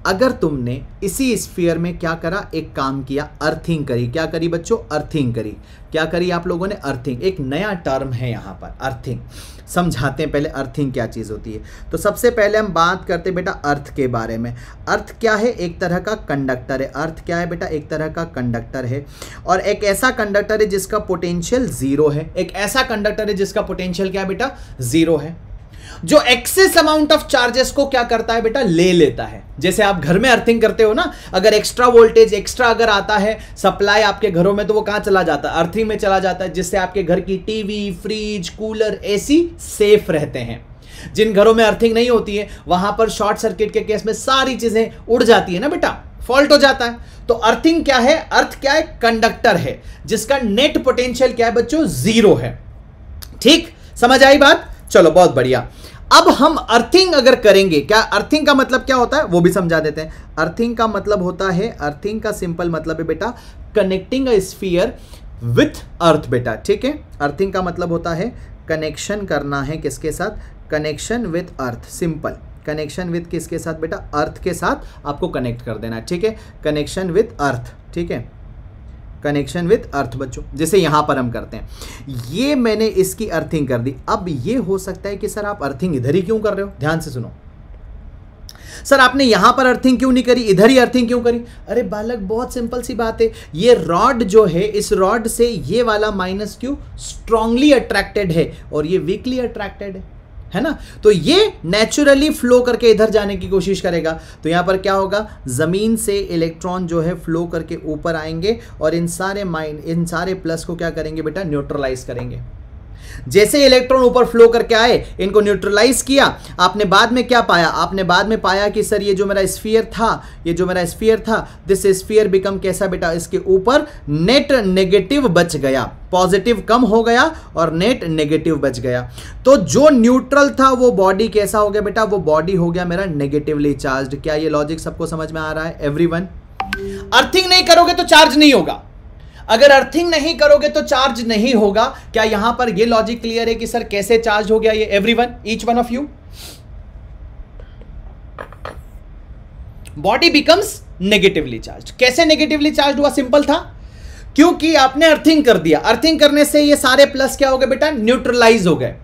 S1: अगर तुमने इसी स्फीयर में क्या करा एक काम किया अर्थिंग करी क्या करी बच्चों अर्थिंग करी क्या करी आप लोगों ने अर्थिंग एक नया टर्म है यहाँ पर अर्थिंग समझाते हैं पहले अर्थिंग क्या चीज़ होती है तो सबसे पहले हम बात करते बेटा अर्थ के बारे में अर्थ क्या है एक तरह का कंडक्टर है अर्थ क्या है बेटा एक तरह का कंडक्टर है और एक ऐसा कंडक्टर है जिसका पोटेंशियल ज़ीरो है एक ऐसा कंडक्टर है जिसका पोटेंशियल क्या है बेटा ज़ीरो है जो एक्सेस अमाउंट ऑफ चार्जेस को क्या करता है बेटा ले लेता है जैसे आप घर में अर्थिंग करते हो ना अगर एक्स्ट्रा वोल्टेज एक्स्ट्रा अगर आता है सप्लाई आपके घरों में तो वो कहां चला जाता है अर्थिंग में चला जाता है जिससे आपके घर की TV fridge cooler AC safe रहते हैं जिन घरों में अर्थिंग नहीं होती है वहां पर शॉर्ट सर्किट के केस में सारी चीजें उड़ जाती है ना बेटा फॉल्ट हो जाता है तो अर्थिंग क्या है अर्थ क्या है कंडक्टर है जिसका नेट पोटेंशियल क्या है बच्चों जीरो है ठीक समझ आई बात चलो बहुत बढ़िया अब हम अर्थिंग अगर करेंगे क्या अर्थिंग का मतलब क्या होता है वो भी समझा देते हैं अर्थिंग का मतलब होता है अर्थिंग का सिंपल मतलब है बेटा connecting a sphere with earth बेटा ठीक है अर्थिंग का मतलब होता है कनेक्शन करना है किसके साथ connection with earth simple connection with किसके साथ बेटा अर्थ के साथ आपको कनेक्ट कर देना ठीक है कनेक्शन विथ अर्थ ठीक है कनेक्शन विथ अर्थ बच्चों जैसे यहाँ पर हम करते हैं ये मैंने इसकी अर्थिंग कर दी अब ये हो सकता है कि सर आप अर्थिंग इधर ही क्यों कर रहे हो ध्यान से सुनो सर आपने यहां पर अर्थिंग क्यों नहीं करी इधर ही अर्थिंग क्यों करी अरे बालक बहुत सिंपल सी बात है ये रॉड जो है इस रॉड से ये वाला माइनस क्यू स्ट्रांगली अट्रैक्टेड है और ये वीकली अट्रैक्टेड है है ना तो ये नेचुरली फ्लो करके इधर जाने की कोशिश करेगा तो यहां पर क्या होगा ज़मीन से इलेक्ट्रॉन जो है फ्लो करके ऊपर आएंगे और इन सारे माइन इन सारे प्लस को क्या करेंगे बेटा न्यूट्रलाइज करेंगे जैसे ही इलेक्ट्रॉन ऊपर फ्लो करके आए इनको न्यूट्रलाइज किया आपने बाद में क्या पाया आपने बाद में पाया कि सर ये जो मेरा स्फीयर था ये जो मेरा स्फीयर था दिस स्फीयर बिकम कैसा बेटा इसके ऊपर नेट नेगेटिव बच गया पॉजिटिव कम हो गया और नेट नेगेटिव बच गया तो जो न्यूट्रल था वो बॉडी कैसा हो गया बेटा वो बॉडी हो गया मेरा नेगेटिवली चार्ज क्या ये लॉजिक सबको समझ में आ रहा है एवरी अर्थिंग नहीं करोगे तो चार्ज नहीं होगा अगर अर्थिंग नहीं करोगे तो चार्ज नहीं होगा क्या यहां पर ये लॉजिक क्लियर है कि सर कैसे चार्ज हो गया ये everyone each one of you body becomes negatively charge कैसे नेगेटिवली चार्ज हुआ सिंपल था क्योंकि आपने अर्थिंग कर दिया अर्थिंग करने से ये सारे प्लस क्या हो गए बेटा न्यूट्रलाइज हो गए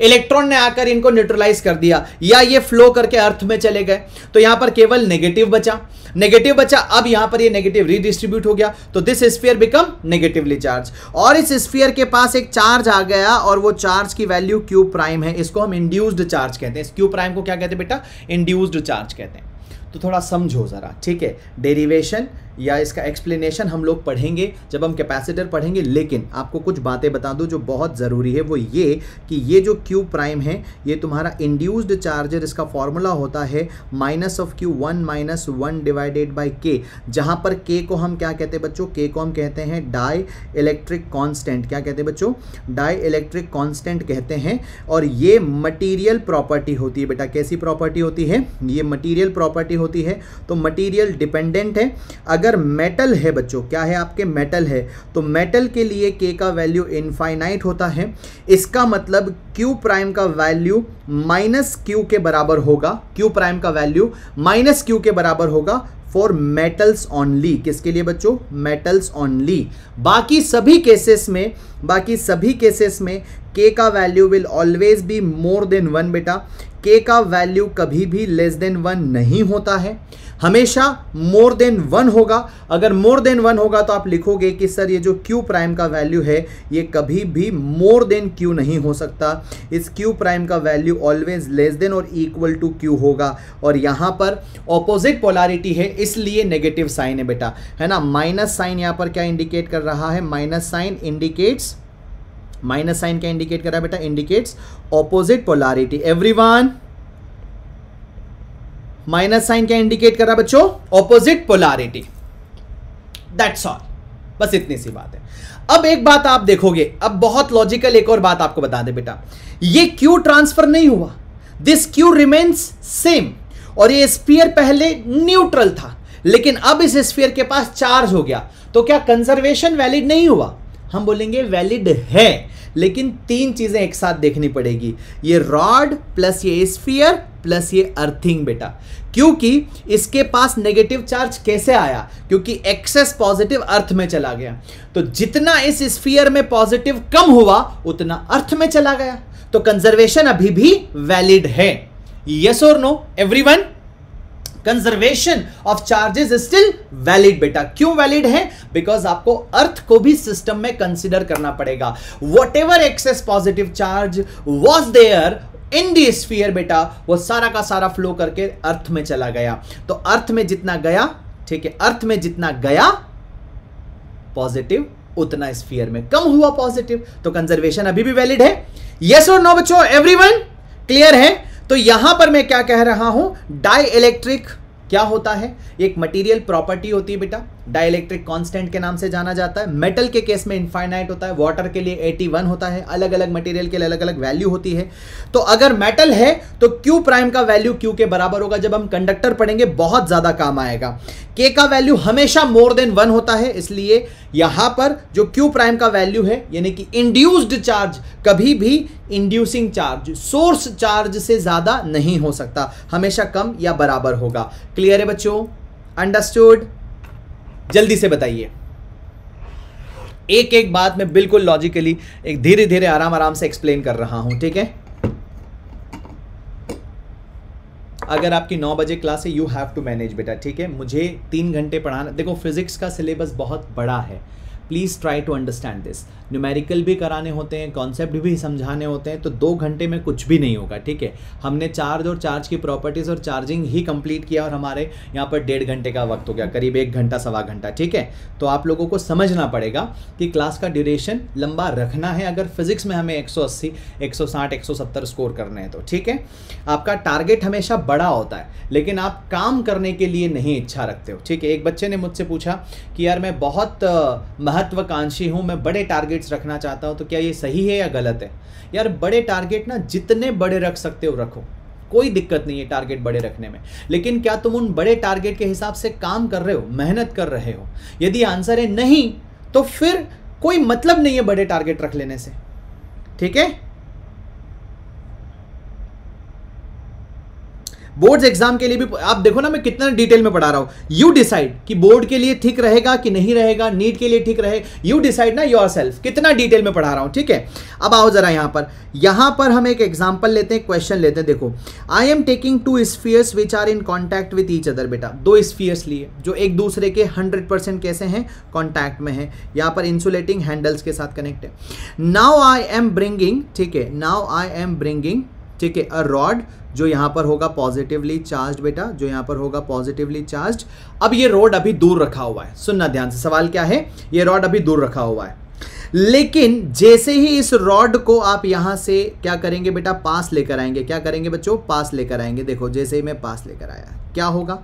S1: इलेक्ट्रॉन ने आकर इनको न्यूट्रलाइज कर दिया या ये फ्लो करके अर्थ में चले गए तो यहां पर केवल नेगेटिव बचा नेगेटिव बचा अब यहां पर ये नेगेटिव रीडिस्ट्रीब्यूट हो गया तो this sphere become negatively charge और इस स्पीयर के पास एक चार्ज आ गया और वो चार्ज की वैल्यू क्यू प्राइम है इसको हम इंड्यूस्ड चार्ज कहते हैं क्यू प्राइम को क्या कहते हैं बेटा इंड्यूस्ड चार्ज कहते हैं तो थोड़ा समझो जरा ठीक है डेरिवेशन या इसका एक्सप्लेनेशन हम लोग पढ़ेंगे जब हम कैपेसिटर पढ़ेंगे लेकिन आपको कुछ बातें बता दूं जो बहुत ज़रूरी है वो ये कि ये जो क्यू प्राइम है ये तुम्हारा इंड्यूस्ड चार्जर इसका फॉर्मूला होता है minus of Q one minus one divided by K जहाँ पर के को हम क्या कहते हैं बच्चों के को हम कहते हैं डाई इलेक्ट्रिक कॉन्स्टेंट क्या कहते हैं बच्चों डाई इलेक्ट्रिक कॉन्स्टेंट कहते हैं और ये मटीरियल प्रॉपर्टी होती है बेटा कैसी प्रॉपर्टी होती है ये मटीरियल प्रॉपर्टी होती है तो मटीरियल डिपेंडेंट है अगर अगर मेटल है बच्चों क्या है आपके मेटल है तो मेटल के लिए के का वैल्यू इनफाइनाइट होता है इसका मतलब क्यू प्राइम का वैल्यू माइनस क्यू के बराबर होगा क्यू प्राइम का वैल्यू माइनस क्यू के बराबर होगा फॉर मेटल्स ऑनली किसके लिए बच्चों मेटल्स ऑनली बाकी सभी केसेस में बाकी सभी केसेस में के का value will always be more than one बेटा के का वैल्यू कभी भी लेस देन वन नहीं होता है हमेशा मोर देन वन होगा अगर मोर देन वन होगा तो आप लिखोगे कि सर ये जो क्यू प्राइम का वैल्यू है ये कभी भी मोर देन क्यू नहीं हो सकता इस क्यू प्राइम का वैल्यू ऑलवेज लेस देन और इक्वल टू क्यू होगा और यहाँ पर ऑपोजिट पोलारिटी है इसलिए नेगेटिव साइन है बेटा है ना माइनस साइन यहाँ पर क्या इंडिकेट कर रहा है minus sign indicates minus sign क्या इंडिकेट कर रहा है बेटा indicates opposite polarity everyone minus sign क्या इंडिकेट कर रहा है बच्चों ऑपोजिट पोलारिटी दैट्स ऑल बस इतनी सी बात है अब एक बात आप देखोगे अब बहुत लॉजिकल एक और बात आपको बता दे बेटा ये क्यू ट्रांसफर नहीं हुआ दिस क्यू रिमेन्स सेम और ये स्पीयर पहले न्यूट्रल था लेकिन अब इस स्पीयर के पास चार्ज हो गया तो क्या कंजर्वेशन वैलिड नहीं हुआ हम बोलेंगे वैलिड है लेकिन तीन चीज़ें एक साथ देखनी पड़ेगी ये रॉड प्लस ये स्फीयर प्लस ये अर्थिंग बेटा क्योंकि इसके पास नेगेटिव चार्ज कैसे आया क्योंकि एक्सेस पॉजिटिव अर्थ में चला गया तो जितना इस स्फीयर में पॉजिटिव कम हुआ उतना अर्थ में चला गया तो कंजर्वेशन अभी भी वैलिड है यस और no everyone conservation of charges still valid बेटा क्यों वैलिड है बिकॉज आपको अर्थ को भी सिस्टम में कंसिडर करना पड़ेगा whatever excess positive charge was there in the बेटा वो सारा का सारा फ्लो करके अर्थ में चला गया तो अर्थ में जितना गया ठीक है अर्थ में जितना गया पॉजिटिव उतना स्फीयर में कम हुआ पॉजिटिव तो कंजर्वेशन अभी भी वैलिड है यस और नो बच्चों एवरीवन क्लियर है तो यहां पर मैं क्या कह रहा हूं डाई इलेक्ट्रिक क्या होता है एक मटेरियल प्रॉपर्टी होती है बेटा डाइलेक्ट्रिक कांस्टेंट के नाम से जाना जाता है मेटल के केस में इनफाइनाइट होता है वाटर के लिए 81 होता है अलग अलग मटेरियल के लिए अलग अलग वैल्यू होती है तो अगर मेटल है तो क्यू प्राइम का वैल्यू क्यू के बराबर होगा जब हम कंडक्टर पढ़ेंगे बहुत ज़्यादा काम आएगा के का वैल्यू हमेशा मोर देन वन होता है इसलिए यहां पर जो क्यू प्राइम का वैल्यू है यानी कि इंड्यूस्ड चार्ज कभी भी इंड्यूसिंग चार्ज सोर्स चार्ज से ज़्यादा नहीं हो सकता हमेशा कम या बराबर होगा क्लियर है बच्चों अंडरस्टूड जल्दी से बताइए एक एक बात मैं बिल्कुल लॉजिकली एक धीरे धीरे आराम आराम से एक्सप्लेन कर रहा हूं ठीक है अगर आपकी नौ बजे क्लास है यू हैव टू मैनेज बेटा ठीक है मुझे तीन घंटे पढ़ाना देखो फिजिक्स का सिलेबस बहुत बड़ा है please try to understand this numerical भी कराने होते हैं कॉन्सेप्ट भी समझाने होते हैं तो दो घंटे में कुछ भी नहीं होगा ठीक है हमने चार्ज और चार्ज की प्रॉपर्टीज़ और चार्जिंग ही कंप्लीट किया और हमारे यहाँ पर डेढ़ घंटे का वक्त हो गया करीब एक घंटा सवा घंटा ठीक है तो आप लोगों को समझना पड़ेगा कि क्लास का ड्यूरेशन लंबा रखना है अगर फिजिक्स में हमें एक सौ अस्सी स्कोर करने हैं तो ठीक है आपका टारगेट हमेशा बड़ा होता है लेकिन आप काम करने के लिए नहीं इच्छा रखते हो ठीक है एक बच्चे ने मुझसे पूछा कि यार मैं बहुत महत्वाकांक्षी हूँ मैं बड़े टारगेट टारगेट्स रखना चाहता हो तो क्या ये सही है या गलत है यार बड़े टारगेट ना जितने बड़े रख सकते हो रखो कोई दिक्कत नहीं है टारगेट बड़े रखने में लेकिन क्या तुम उन बड़े टारगेट के हिसाब से काम कर रहे हो मेहनत कर रहे हो यदि आंसर है नहीं तो फिर कोई मतलब नहीं है बड़े टारगेट रख लेने से ठीक है बोर्ड्स एग्जाम के लिए भी आप देखो ना मैं कितना डिटेल में पढ़ा रहा हूँ यू डिसाइड कि बोर्ड के लिए ठीक रहेगा कि नहीं रहेगा नीट के लिए ठीक रहे यू डिसाइड ना योर सेल्फ कितना डिटेल में पढ़ा रहा हूं ठीक है अब आओ जरा यहां पर यहां पर हम एक एग्जाम्पल लेते हैं क्वेश्चन लेते हैं देखो I am taking two spheres which are in contact with each other बेटा दो स्फीयर्स लिए जो एक दूसरे के हंड्रेड परसेंट कैसे हैं कॉन्टैक्ट में है यहाँ पर इंसुलेटिंग हैंडल्स के साथ कनेक्ट है नाउ आई एम ब्रिंगिंग ठीक है नाउ आई एम ब्रिंगिंग ठीक है अ रॉड जो यहाँ पर होगा पॉजिटिवली चार्ज बेटा जो यहाँ पर होगा पॉजिटिवली चार्ज अब ये रॉड अभी दूर रखा हुआ है सुनना ध्यान से सवाल क्या है ये रॉड अभी दूर रखा हुआ है लेकिन जैसे ही इस रॉड को आप यहां से क्या करेंगे बेटा पास लेकर आएंगे क्या करेंगे बच्चों पास लेकर आएंगे देखो जैसे ही मैं पास लेकर आया क्या होगा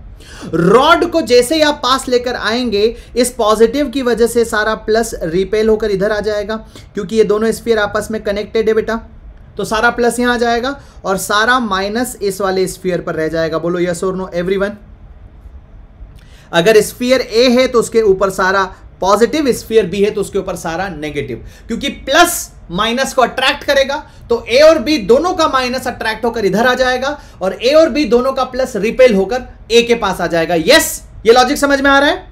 S1: रॉड को जैसे ही आप पास लेकर आएंगे इस पॉजिटिव की वजह से सारा प्लस रिपेल होकर इधर आ जाएगा क्योंकि ये दोनों स्पीयर आपस में कनेक्टेड है बेटा तो सारा प्लस यहाँ आ जाएगा और सारा माइनस इस वाले स्फीयर पर रह जाएगा बोलो यस और नो एवरीवन अगर स्फीयर ए है तो उसके ऊपर सारा पॉजिटिव स्फीयर बी है तो उसके ऊपर सारा नेगेटिव क्योंकि प्लस माइनस को अट्रैक्ट करेगा तो ए और बी दोनों का माइनस अट्रैक्ट होकर इधर आ जाएगा और ए और बी दोनों का प्लस रिपेल होकर ए के पास आ जाएगा यस ये लॉजिक समझ में आ रहा है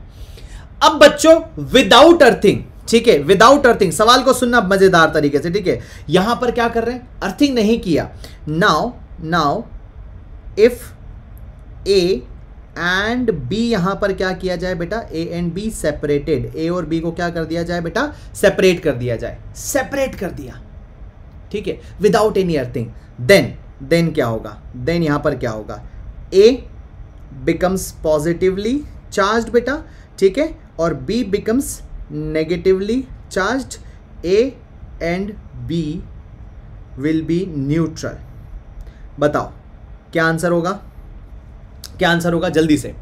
S1: अब बच्चों विदाउट अर्थिंग ठीक है विदाउट अर्थिंग सवाल को सुनना मजेदार तरीके से ठीक है यहां पर क्या कर रहे हैं अर्थिंग नहीं किया now now if A and B यहां पर क्या किया जाए बेटा A and B separated A और बी को क्या कर दिया जाए बेटा सेपरेट कर दिया जाए सेपरेट कर दिया ठीक है without any earthing then then क्या होगा देन यहां पर क्या होगा ए बिकम्स पॉजिटिवली चार्ज बेटा ठीक है और B becomes negatively charged A and B will be neutral बताओ क्या आंसर होगा क्या आंसर होगा जल्दी से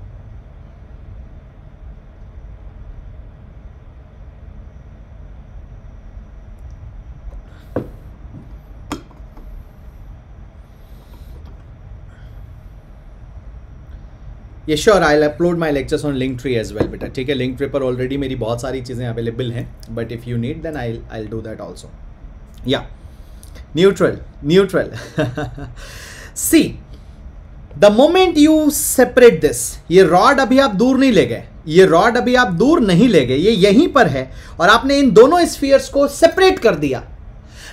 S1: ये sure I upload my lectures on Linktree as well बेटा ठीक है लिंक ट्री पर ऑलरेडी मेरी बहुत सारी चीज़ें अवेलेबल हैं but if you need then I I do that also या neutral neutral see the moment you separate this ये रॉड अभी आप दूर नहीं ले गए ये रॉड अभी आप दूर नहीं ले गए ये यहीं पर है और आपने इन दोनों स्फीयर्स को सेपरेट कर दिया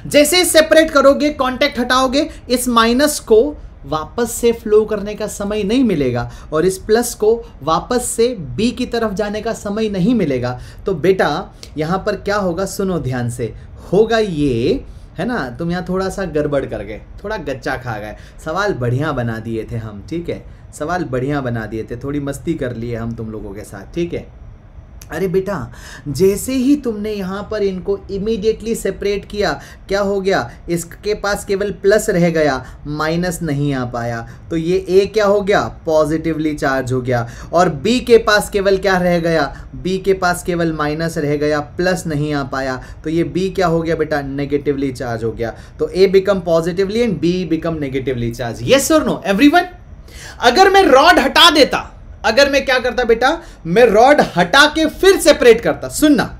S1: जैसे सेपरेट करोगे कांटेक्ट हटाओगे इस माइनस को वापस से फ्लो करने का समय नहीं मिलेगा और इस प्लस को वापस से बी की तरफ जाने का समय नहीं मिलेगा तो बेटा यहाँ पर क्या होगा सुनो ध्यान से होगा ये है ना तुम यहाँ थोड़ा सा गड़बड़ कर गए थोड़ा गच्चा खा गए सवाल बढ़िया बना दिए थे हम ठीक है सवाल बढ़िया बना दिए थे थोड़ी मस्ती कर लिए हम तुम लोगों के साथ ठीक है अरे बेटा जैसे ही तुमने यहाँ पर इनको इमीडिएटली सेपरेट किया क्या हो गया इसके पास केवल प्लस रह गया माइनस नहीं आ पाया तो ये ए क्या हो गया पॉजिटिवली चार्ज हो गया और बी के पास केवल क्या रह गया बी के पास केवल माइनस रह गया प्लस नहीं आ पाया तो ये बी क्या हो गया बेटा नेगेटिवली चार्ज हो गया तो A become positively and B become negatively charge yes और नो एवरी अगर मैं रॉड हटा देता अगर मैं क्या करता बेटा मैं रॉड हटा के फिर सेपरेट करता सुनना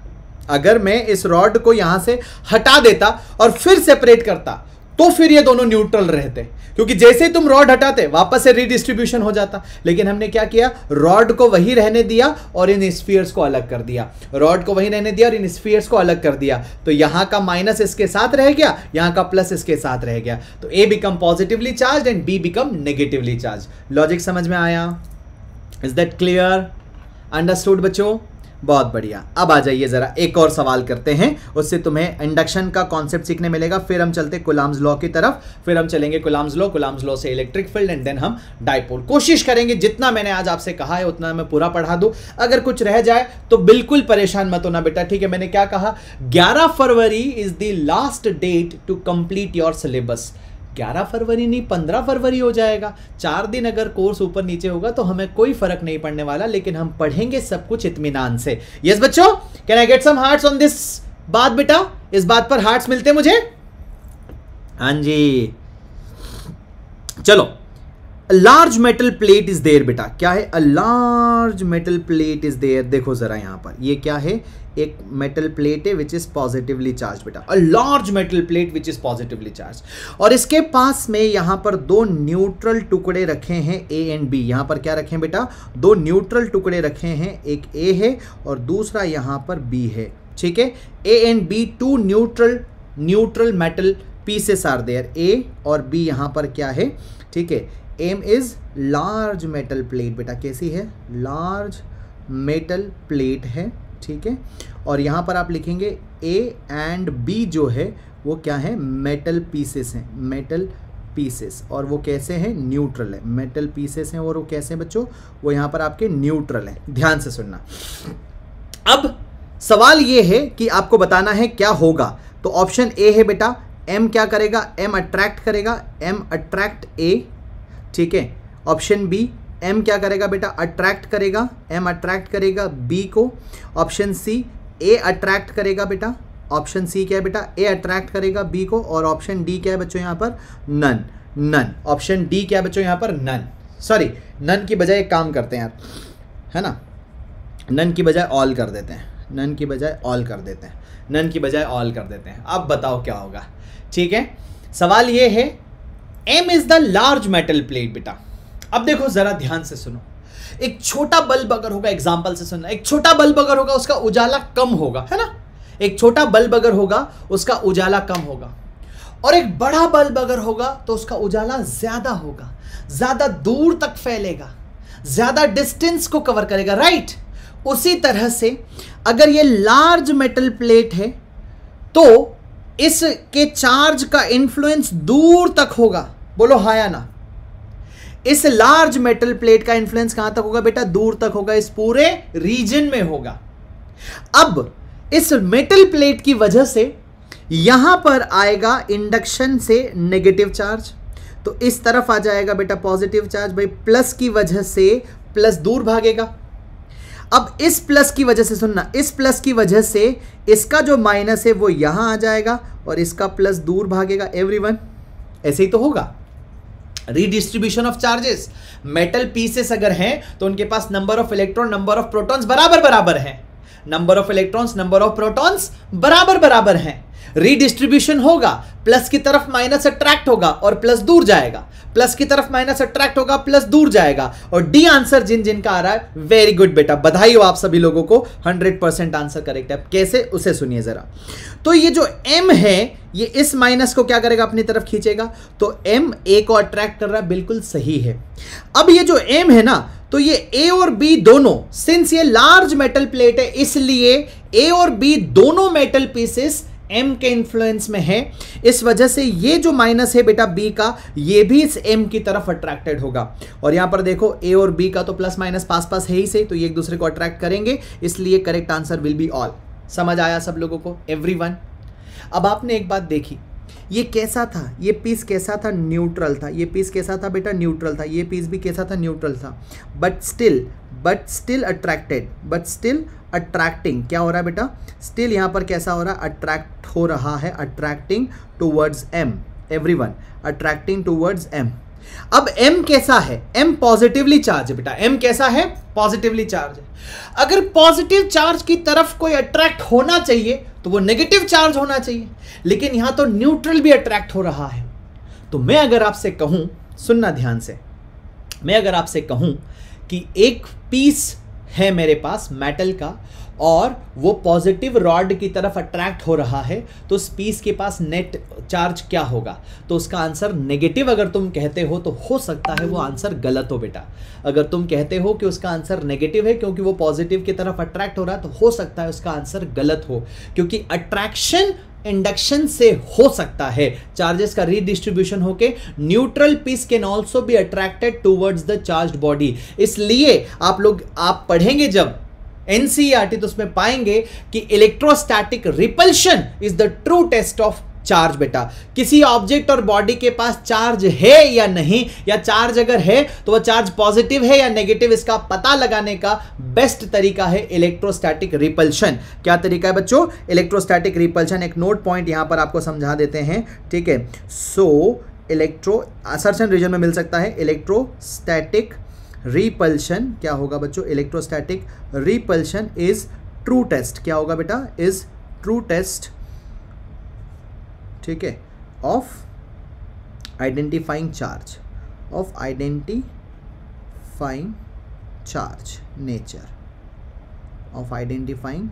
S1: अगर मैं इस रॉड को यहां से हटा देता और फिर सेपरेट करता तो फिर ये दोनों न्यूट्रल रहते क्योंकि जैसे तुम रॉड हटाते वापस से रिडिस्ट्रीब्यूशन हो जाता लेकिन हमने क्या किया रॉड को वही रहने दिया और इन स्फीयर्स को अलग कर दिया रॉड को वही रहने दिया और इन स्फीयर्स को अलग कर दिया तो यहां का माइनस इसके साथ रह गया यहां का प्लस इसके साथ रह गया तो A become positively charge and B become negatively charge logic समझ में आया इज दैट क्लियर अंडरस्टूड बच्चों बहुत बढ़िया अब आ जाइए ज़रा एक और सवाल करते हैं उससे तुम्हें इंडक्शन का कॉन्सेप्ट सीखने मिलेगा फिर हम चलते कुलाम्स लॉ की तरफ फिर हम चलेंगे कुलाम्स लॉ कुलाम्स लॉ से इलेक्ट्रिक फील्ड एंड देन हम डायपोल कोशिश करेंगे जितना मैंने आज आपसे कहा है उतना मैं पूरा पढ़ा दू अगर कुछ रह जाए तो बिल्कुल परेशान मत होना बेटा ठीक है मैंने क्या कहा ग्यारह फरवरी is the last date to complete your syllabus 11 फरवरी नहीं 15 फरवरी हो जाएगा चार दिन अगर कोर्स ऊपर नीचे होगा तो हमें कोई फर्क नहीं पड़ने वाला लेकिन हम पढ़ेंगे सब कुछ इतमान से यस बच्चो बच्चों can I get some hearts on this बात बेटा इस बात पर हार्ट्स मिलते मुझे हाँ जी चलो large metal plate is there बेटा क्या है large metal plate is there देखो जरा यहां पर ये क्या है एक मेटल प्लेट है विच इज पॉजिटिवली चार्ज बेटा a large metal plate which is positively charge और इसके पास में यहां पर दो न्यूट्रल टुकड़े रखे हैं ए एंड बी यहां पर क्या रखे बेटा दो न्यूट्रल टुकड़े रखे हैं एक ए है और दूसरा यहां पर बी है ठीक है A and B two neutral neutral metal pieces are there A और बी यहां पर क्या है ठीक है M is large metal plate बेटा कैसी है लार्ज मेटल प्लेट है ठीक है और यहाँ पर आप लिखेंगे ए एंड बी जो है वो क्या है मेटल पीसेस हैं मेटल पीसेस और वो कैसे हैं न्यूट्रल है मेटल पीसेस हैं और वो कैसे हैं बच्चों वो यहाँ पर आपके न्यूट्रल हैं ध्यान से सुनना अब सवाल ये है कि आपको बताना है क्या होगा तो ऑप्शन ए है बेटा एम क्या करेगा एम अट्रैक्ट करेगा एम अट्रैक्ट ए ठीक है ऑप्शन बी एम क्या करेगा बेटा अट्रैक्ट करेगा एम अट्रैक्ट करेगा बी को ऑप्शन सी ए अट्रैक्ट करेगा बेटा ऑप्शन सी क्या है बेटा ए अट्रैक्ट करेगा बी को और ऑप्शन डी क्या है बच्चों यहाँ पर नन नन ऑप्शन डी क्या है बच्चों यहाँ पर नन सॉरी नन की बजाय एक काम करते हैं आप है ना नन की बजाय ऑल कर देते हैं नन की बजाय ऑल कर देते हैं नन की बजाय ऑल कर देते हैं अब बताओ क्या होगा ठीक है सवाल ये है M is the large metal plate बेटा अब देखो जरा ध्यान से सुनो एक छोटा बल्ब अगर होगा एग्जाम्पल से सुनना एक छोटा बल्ब अगर होगा उसका उजाला कम होगा है ना एक छोटा बल्ब अगर होगा उसका उजाला कम होगा और एक बड़ा बल्ब अगर होगा तो उसका उजाला ज़्यादा होगा ज़्यादा दूर तक फैलेगा ज़्यादा डिस्टेंस को कवर करेगा राइट उसी तरह से अगर ये लार्ज मेटल प्लेट है तो इसके चार्ज का इन्फ्लुएंस दूर तक होगा बोलो हाया या ना इस लार्ज मेटल प्लेट का इन्फ्लुएंस कहां तक होगा बेटा दूर तक होगा इस पूरे रीजन में होगा अब इस मेटल प्लेट की वजह से यहां पर आएगा इंडक्शन से नेगेटिव चार्ज तो इस तरफ आ जाएगा बेटा पॉजिटिव चार्ज भाई प्लस की वजह से प्लस दूर भागेगा अब इस प्लस की वजह से सुनना इस प्लस की वजह से इसका जो माइनस है वो यहां आ जाएगा और इसका प्लस दूर भागेगा एवरीवन ऐसे ही तो होगा redistribution of charges metal pieces अगर हैं तो उनके पास number of electron number of protons बराबर बराबर हैं number of electrons number of protons बराबर बराबर हैं रीडिस्ट्रीब्यूशन होगा प्लस की तरफ माइनस अट्रैक्ट होगा और प्लस दूर जाएगा प्लस की तरफ माइनस अट्रैक्ट होगा प्लस दूर जाएगा और डी आंसर जिन जिन का आ रहा है वेरी गुड बेटा बधाई हो आप सभी लोगों को 100 परसेंट आंसर करेक्ट है कैसे उसे सुनिए जरा तो ये जो एम है ये इस माइनस को क्या करेगा अपनी तरफ खींचेगा तो एम ए को अट्रैक्ट कर रहा है बिल्कुल सही है अब ये जो एम है ना तो ये ए और बी दोनों सिंस ये लार्ज मेटल प्लेट है इसलिए ए और बी दोनों मेटल पीसेस एम के इन्फ्लुएंस में है इस वजह से ये जो माइनस है बेटा बी का ये भी इस एम की तरफ अट्रैक्टेड होगा और यहां पर देखो ए और बी का तो प्लस माइनस पास पास है ही से तो ये एक दूसरे को अट्रैक्ट करेंगे इसलिए correct answer will be all समझ आया सब लोगों को एवरी वन अब आपने एक बात देखी ये कैसा था ये पीस कैसा था न्यूट्रल था ये पीस कैसा था बेटा न्यूट्रल था ये पीस भी कैसा था न्यूट्रल था but still but still attracted but still attracting क्या हो रहा है बेटा स्टिल यहाँ पर कैसा हो रहा है अट्रैक्ट हो रहा है attracting towards M everyone attracting towards M अब m कैसा है m पॉजिटिवली चार्ज है बेटा m कैसा है पॉजिटिवली चार्ज है अगर पॉजिटिव चार्ज की तरफ कोई अट्रैक्ट होना चाहिए तो वो नेगेटिव चार्ज होना चाहिए लेकिन यहां तो न्यूट्रल भी अट्रैक्ट हो रहा है तो मैं अगर आपसे कहूं सुनना ध्यान से मैं अगर आपसे कहूं कि एक पीस है मेरे पास मेटल का और वो पॉजिटिव रॉड की तरफ अट्रैक्ट हो रहा है तो उस पीस के पास नेट चार्ज क्या होगा तो उसका आंसर नेगेटिव अगर तुम कहते हो तो हो सकता है वो आंसर गलत हो बेटा अगर तुम कहते हो कि उसका आंसर नेगेटिव है क्योंकि वो पॉजिटिव की तरफ अट्रैक्ट हो रहा है तो हो सकता है उसका आंसर गलत हो क्योंकि अट्रैक्शन इंडक्शन से हो सकता है चार्जेस का रीडिस्ट्रीब्यूशन होके neutral piece can also be attracted towards the charge body इसलिए आप लोग आप पढ़ेंगे जब एनसीईआरटी e तो उसमें पाएंगे कि electrostatic repulsion is the true test of charge बेटा किसी ऑब्जेक्ट और बॉडी के पास चार्ज है या नहीं या चार्ज अगर है तो वह चार्ज पॉजिटिव है या नेगेटिव इसका पता लगाने का बेस्ट तरीका है इलेक्ट्रोस्टैटिक रिपल्शन क्या तरीका है बच्चों इलेक्ट्रोस्टैटिक रिपल्शन एक नोट पॉइंट यहां पर आपको समझा देते हैं ठीक है सो इलेक्ट्रो असर्शन रीजन में मिल सकता है इलेक्ट्रोस्टैटिक रिपल्शन क्या होगा बच्चों electrostatic repulsion is true test क्या होगा बेटा इज ट्रू टेस्ट ठीक है of identifying charge of identifying charge nature of identifying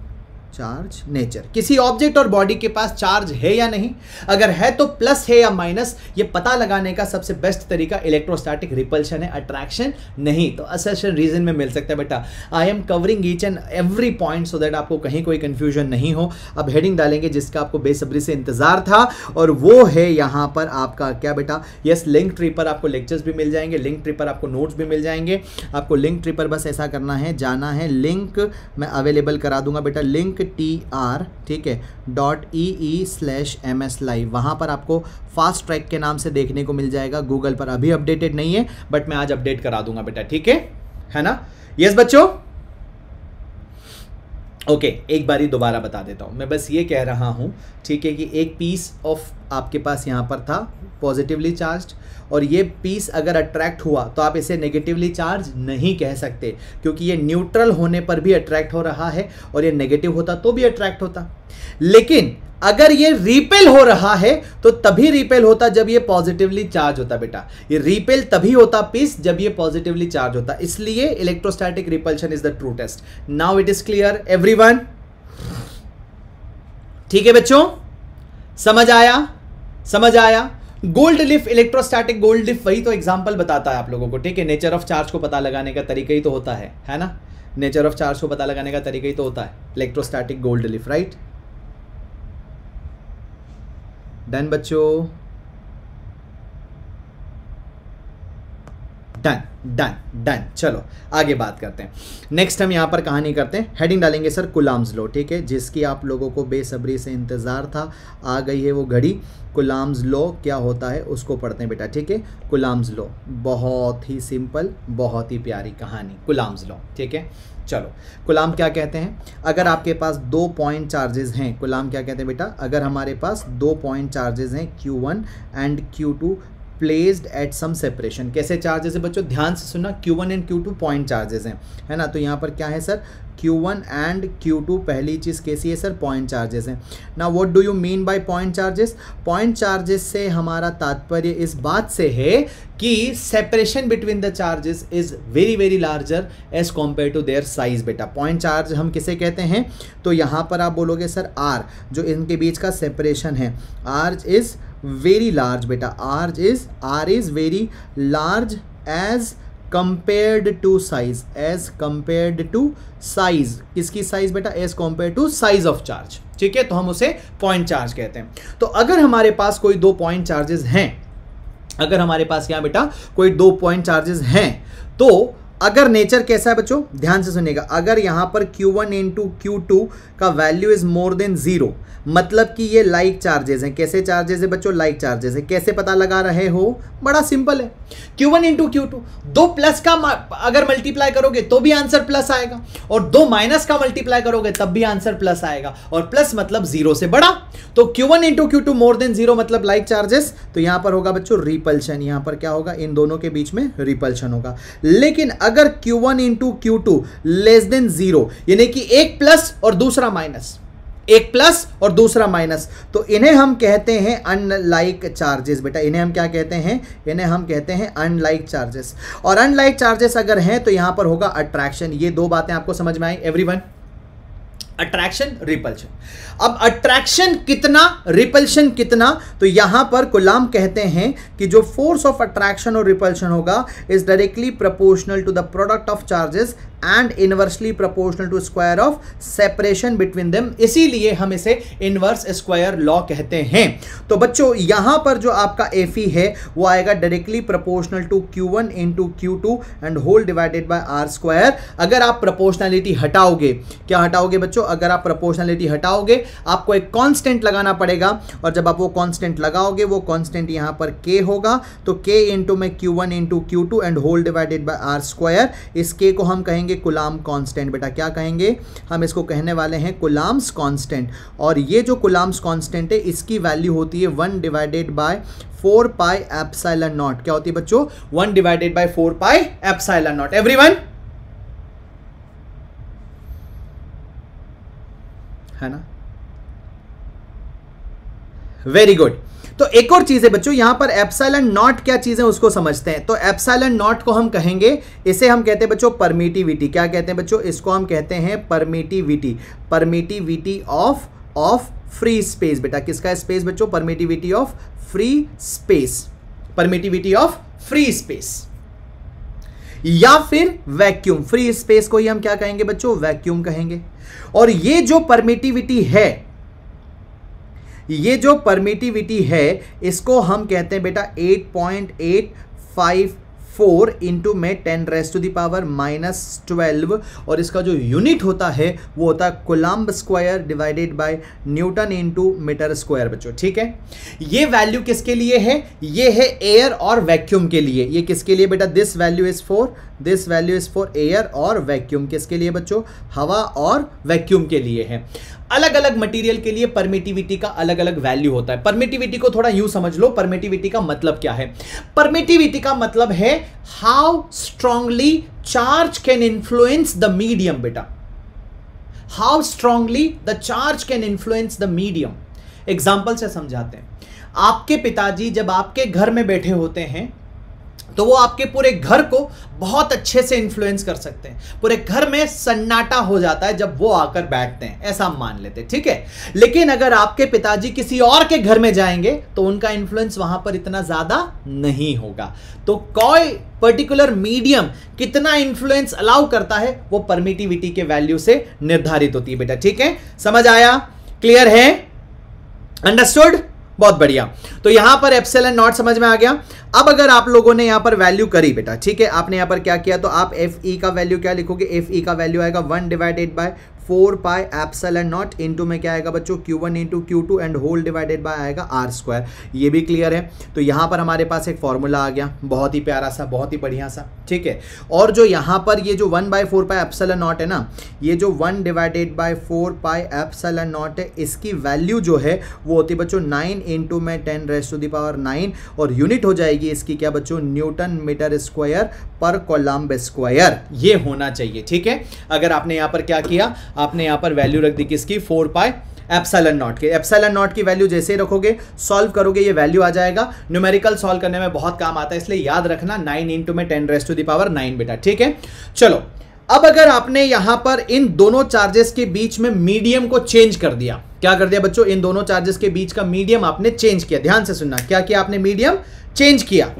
S1: charge nature किसी ऑब्जेक्ट और बॉडी के पास चार्ज है या नहीं अगर है तो प्लस है या माइनस ये पता लगाने का सबसे बेस्ट तरीका इलेक्ट्रोस्टैटिक रिपल्शन है अट्रैक्शन नहीं तो असेशन रीजन में मिल सकता है बेटा I am covering each and every point so that आपको कहीं कोई कंफ्यूजन नहीं हो अब हेडिंग डालेंगे जिसका आपको बेसब्री से इंतजार था और वो है यहां पर आपका क्या बेटा यस लिंक ट्री पर आपको लेक्चर्स भी मिल जाएंगे लिंक ट्री पर आपको नोट्स भी मिल जाएंगे आपको लिंक ट्री पर बस ऐसा करना है जाना है लिंक मैं अवेलेबल करा दूंगा बेटा लिंक टी आर ठीक है dot E E slash M S live वहाँ पर आपको फास्ट ट्रैक के नाम से देखने को मिल जाएगा गूगल पर अभी अपडेटेड नहीं है बट मैं आज अपडेट करा दूंगा बेटा ठीक है है ना यस yes, बच्चों ओके okay, एक बारी दोबारा बता देता हूँ मैं बस ये कह रहा हूँ ठीक है कि एक पीस ऑफ आपके पास यहाँ पर था पॉजिटिवली चार्ज और ये पीस अगर अट्रैक्ट हुआ तो आप इसे नेगेटिवली चार्ज नहीं कह सकते क्योंकि ये न्यूट्रल होने पर भी अट्रैक्ट हो रहा है और ये नेगेटिव होता तो भी अट्रैक्ट होता लेकिन अगर ये रिपेल हो रहा है तो तभी रिपेल होता जब ये पॉजिटिवली चार्ज होता बेटा ये रिपेल तभी होता पीस जब ये पॉजिटिवली चार्ज होता इसलिए electrostatic repulsion is the true test now it is clear everyone ठीक है बच्चों समझ आया समझ आया गोल्ड लिफ इलेक्ट्रोस्टैटिक गोल्ड लिफ वही तो एग्जाम्पल बताता है आप लोगों को ठीक है नेचर ऑफ चार्ज को पता लगाने का तरीका ही तो होता है है ना नेचर ऑफ चार्ज को पता लगाने का तरीका ही तो होता है electrostatic gold leaf right done बच्चों डन डन डन चलो आगे बात करते हैं नेक्स्ट हम यहाँ पर कहानी करते हैं हेडिंग डालेंगे सर कुलाम्स लो ठीक है जिसकी आप लोगों को बेसब्री से इंतज़ार था आ गई है वो घड़ी कुलाम्स लो क्या होता है उसको पढ़ते हैं बेटा ठीक है कुलाम्स लो बहुत ही सिंपल बहुत ही प्यारी कहानी कुलाम्स लो ठीक है चलो गुलाम क्या कहते हैं अगर आपके पास दो पॉइंट चार्जेस हैं गुलाम क्या कहते हैं बेटा अगर हमारे पास दो पॉइंट चार्जेस हैं Q1 and Q2 placed at some separation कैसे चार्जेस है बच्चों ध्यान से सुनना Q1 and Q2 point charges हैं है ना तो यहाँ पर क्या है सर Q1 एंड Q2 पहली चीज़ कैसी है सर पॉइंट चार्जेस हैं ना what do you mean by point charges point charges से हमारा तात्पर्य इस बात से है कि separation between the charges is very very larger as compare to their size बेटा पॉइंट चार्ज हम किसे कहते हैं तो यहाँ पर आप बोलोगे सर आर जो इनके बीच का सेपरेशन है आर इज़ वेरी लार्ज बेटा R is R is very large as compared to size as compared to size किसकी साइज बेटा as compare to size of charge ठीक है तो हम उसे पॉइंट चार्ज कहते हैं तो अगर हमारे पास कोई दो पॉइंट चार्जेस हैं अगर हमारे पास क्या बेटा कोई दो पॉइंट चार्जेस हैं तो अगर नेचर कैसा है बच्चों ध्यान से सुनेगा अगर यहाँ पर Q1 वन इन का value is more than zero मतलब कि ये लाइक like चार्जेस हैं कैसे चार्जेस है बच्चों लाइक चार्जेस है कैसे पता लगा रहे हो बड़ा सिंपल है Q1 वन इंटू क्यू दो प्लस का अगर मल्टीप्लाई करोगे तो भी आंसर प्लस आएगा और दो माइनस का मल्टीप्लाई करोगे तब भी आंसर प्लस आएगा और प्लस मतलब जीरो से बड़ा तो Q1 one into Q more than zero मतलब लाइक like चार्जेस तो यहां पर होगा बच्चों रिपल्शन यहां पर क्या होगा इन दोनों के बीच में रिपल्शन होगा लेकिन अगर Q1 one into Q two less than zero यानी कि एक प्लस और दूसरा माइनस एक प्लस और दूसरा माइनस तो इन्हें हम कहते हैं अनलाइक चार्जेस बेटा इन्हें हम क्या कहते हैं इन्हें हम कहते हैं अनलाइक चार्जेस और अनलाइक चार्जेस अगर हैं तो यहां पर होगा अट्रैक्शन ये दो बातें आपको समझ में आई एवरीवन अट्रैक्शन रिपल्शन अब अट्रैक्शन कितना रिपल्शन कितना तो यहां पर गुलाम कहते हैं कि जो फोर्स ऑफ अट्रैक्शन और रिपल्शन होगा is directly proportional to the product of charges and inversely proportional to square of separation between them इसीलिए हम इसे इनवर्स स्क्वायर लॉ कहते हैं तो बच्चों यहां पर जो आपका एफ e है वो आएगा directly proportional to Q one into Q two and whole divided by R square अगर आप प्रोपोर्शनैलिटी हटाओगे क्या हटाओगे बच्चों अगर आप प्रोपोर्शनैलिटी हटाओगे आपको एक कॉन्स्टेंट लगाना पड़ेगा और जब आप वो कॉन्स्टेंट लगाओगे वो कॉन्स्टेंट यहाँ पर के होगा तो के इंटू में Q one into Q two and whole divided by R square इस के को हम कहेंगे कहेंगे कुलाम कांस्टेंट बेटा क्या कहेंगे हम इसको कहने वाले हैं कुलाम्स कांस्टेंट और ये जो कुलाम्स कांस्टेंट है इसकी वैल्यू होती है one divided by four pi epsilon naught क्या होती है बच्चों one divided by four pi epsilon naught every है ना वेरी गुड तो एक और चीज़ है बच्चों यहां पर एप्साइल नॉट क्या चीज़ है उसको समझते हैं तो एप्साइलन नॉट को हम कहेंगे इसे हम कहते हैं बच्चों परमिटिविटी क्या कहते हैं बच्चों इसको हम कहते हैं permittivity permittivity of of free space बेटा किसका स्पेस बच्चों permittivity of free space permittivity of free space या फिर वैक्यूम फ्री स्पेस को ही हम क्या कहेंगे बच्चों वैक्यूम कहेंगे और ये जो परमिटिविटी है ये जो परमिटिविटी है इसको हम कहते हैं बेटा eight point eight five four into में ten raise to the power minus twelve और इसका जो यूनिट होता है वो होता है coulomb square divided by newton into metre square बच्चों ठीक है ये वैल्यू किसके लिए है ये है एयर और वैक्यूम के लिए ये किसके लिए बेटा this value is for this value is for air और वैक्यूम किसके लिए बच्चों हवा और वैक्यूम के लिए है अलग अलग मटेरियल के लिए परमिटिविटी का अलग अलग वैल्यू होता है परमिटिविटी को थोड़ा यूं समझ लो परमिटिविटी का मतलब क्या है परमिटिविटी का मतलब है how strongly charge can influence the medium बेटा how strongly the charge can influence the medium example से समझाते हैं आपके पिताजी जब आपके घर में बैठे होते हैं तो वो आपके पूरे घर को बहुत अच्छे से इन्फ्लुएंस कर सकते हैं पूरे घर में सन्नाटा हो जाता है जब वो आकर बैठते हैं ऐसा हम मान लेते हैं ठीक है लेकिन अगर आपके पिताजी किसी और के घर में जाएंगे तो उनका इन्फ्लुएंस वहां पर इतना ज्यादा नहीं होगा तो कोई पर्टिकुलर मीडियम कितना इन्फ्लुएंस अलाउ करता है वो परमिटिविटी के वैल्यू से निर्धारित होती है बेटा ठीक है समझ आया क्लियर है अंडरस्टूड बहुत बढ़िया तो यहां पर एफसेल एंड नॉट समझ में आ गया अब अगर आप लोगों ने यहां पर वैल्यू करी बेटा ठीक है आपने यहां पर क्या किया तो आप एफ ई का वैल्यू क्या लिखोगे एफ ई का वैल्यू आएगा one divided by four pi एप्सल and naught into में क्या आएगा बच्चों Q one into Q two and whole divided by आएगा आर स्क्वायर ये भी क्लियर है तो यहाँ पर हमारे पास एक फॉर्मूला आ गया बहुत ही प्यारा सा बहुत ही बढ़िया सा ठीक है और जो यहाँ पर ये जो one by four pi एप्सल and naught है ना ये जो one divided by four pi एप्सल and naught है इसकी वैल्यू जो है वो होती है बच्चों नाइन इंटू में ten raise to the power nine और यूनिट हो जाएगी इसकी क्या बच्चों न्यूटन मीटर स्क्वायर पर कोलम्ब स्क्वायर ये होना चाहिए ठीक है अगर आपने यहाँ पर क्या किया आपने यहाँ पर वैल्यू रख दी किसकी फोर पाई एप्सलन नॉट के एप्सलन नॉट की वैल्यू जैसे ही रखोगे सॉल्व करोगे ये वैल्यू आ जाएगा न्यूमेरिकल सॉल्व करने में बहुत काम आता है इसलिए याद रखना नाइन इंटू में ten raise to the power nine बेटा ठीक है चलो अब अगर आपने यहां पर इन दोनों चार्जेस के बीच में मीडियम को चेंज कर दिया क्या कर दिया बच्चों इन दोनों चार्जेस के बीच का मीडियम आपने चेंज किया ध्यान से सुनना क्या किया आपने मीडियम चेंज किया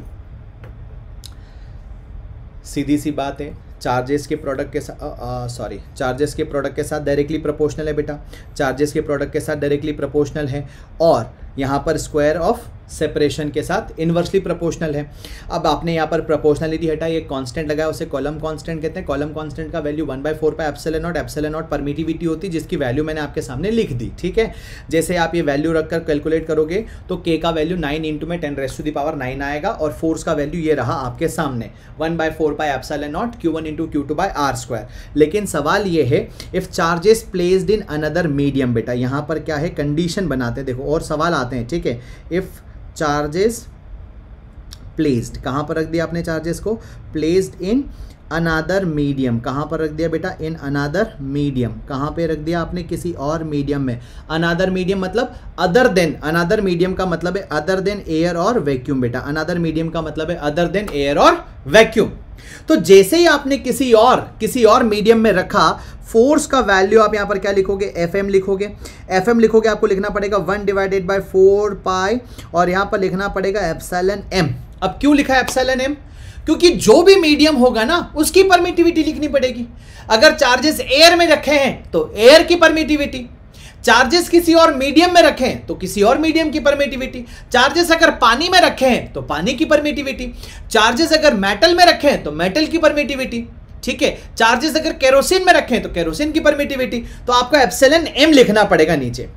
S1: सीधी सी बात है चार्जेस के प्रोडक्ट के साथ सॉरी चार्जेस के प्रोडक्ट के साथ डायरेक्टली प्रोपोर्शनल है बेटा चार्जेस के प्रोडक्ट के साथ डायरेक्टली प्रोपोर्शनल है और यहाँ पर स्क्वायर ऑफ सेपरेशन के साथ इन्वर्सली प्रोपोर्शनल है अब आपने यहाँ पर प्रोपोर्शनलिटी हटाई एक कांस्टेंट लगाया उसे कॉलम कांस्टेंट कहते हैं कॉलम कांस्टेंट का value one by four pi epsilon naught epsilon naught permittivity होती जिसकी वैल्यू मैंने आपके सामने लिख दी ठीक है जैसे आप ये वैल्यू रखकर कैलकुलेट करोगे तो के का वैल्यू नाइन इंटू में ten raise to the power nine आएगा और फोर्स का वैल्यू ये रहा आपके सामने one by four pi epsilon naught Q one into Q two by R square लेकिन सवाल ये है if charges placed in another medium बेटा यहाँ पर क्या है कंडीशन बनाते हैं देखो और सवाल आते हैं ठीक है इफ़ चार्जेस प्लेस्ड कहाँ पर रख दिया आपने चार्जेस को प्लेस्ड इन अनादर मीडियम कहाँ पर रख दिया बेटा इन अनादर मीडियम कहाँ पे रख दिया आपने किसी और मीडियम में अनादर मीडियम मतलब अदर देन अनादर मीडियम का मतलब है अदर देन एयर और वैक्यूम बेटा अनादर मीडियम का मतलब है अदर देन एयर और वैक्यूम तो जैसे ही आपने किसी और किसी और मीडियम में रखा फोर्स का वैल्यू आप यहां पर क्या लिखोगे एफ एम लिखोगे एफ एम लिखोगे आपको लिखना पड़ेगा one divided by four pi और यहां पर लिखना पड़ेगा एप्सलन एम अब क्यों लिखा है एप्सलन एम क्योंकि जो भी मीडियम होगा ना उसकी परमिटिविटी लिखनी पड़ेगी अगर चार्जेस एयर में रखे हैं तो एयर की परमिटिविटी चार्जेस किसी और मीडियम में रखें तो किसी और मीडियम की परमिटिविटी चार्जेस अगर पानी में रखें तो पानी की परमिटिविटी चार्जेस अगर मेटल में रखें तो मेटल की परमिटिविटी ठीक है चार्जेस अगर केरोसिन में रखें तो केरोसिन की परमिटिविटी तो आपको एप्सलन एम लिखना पड़ेगा नीचे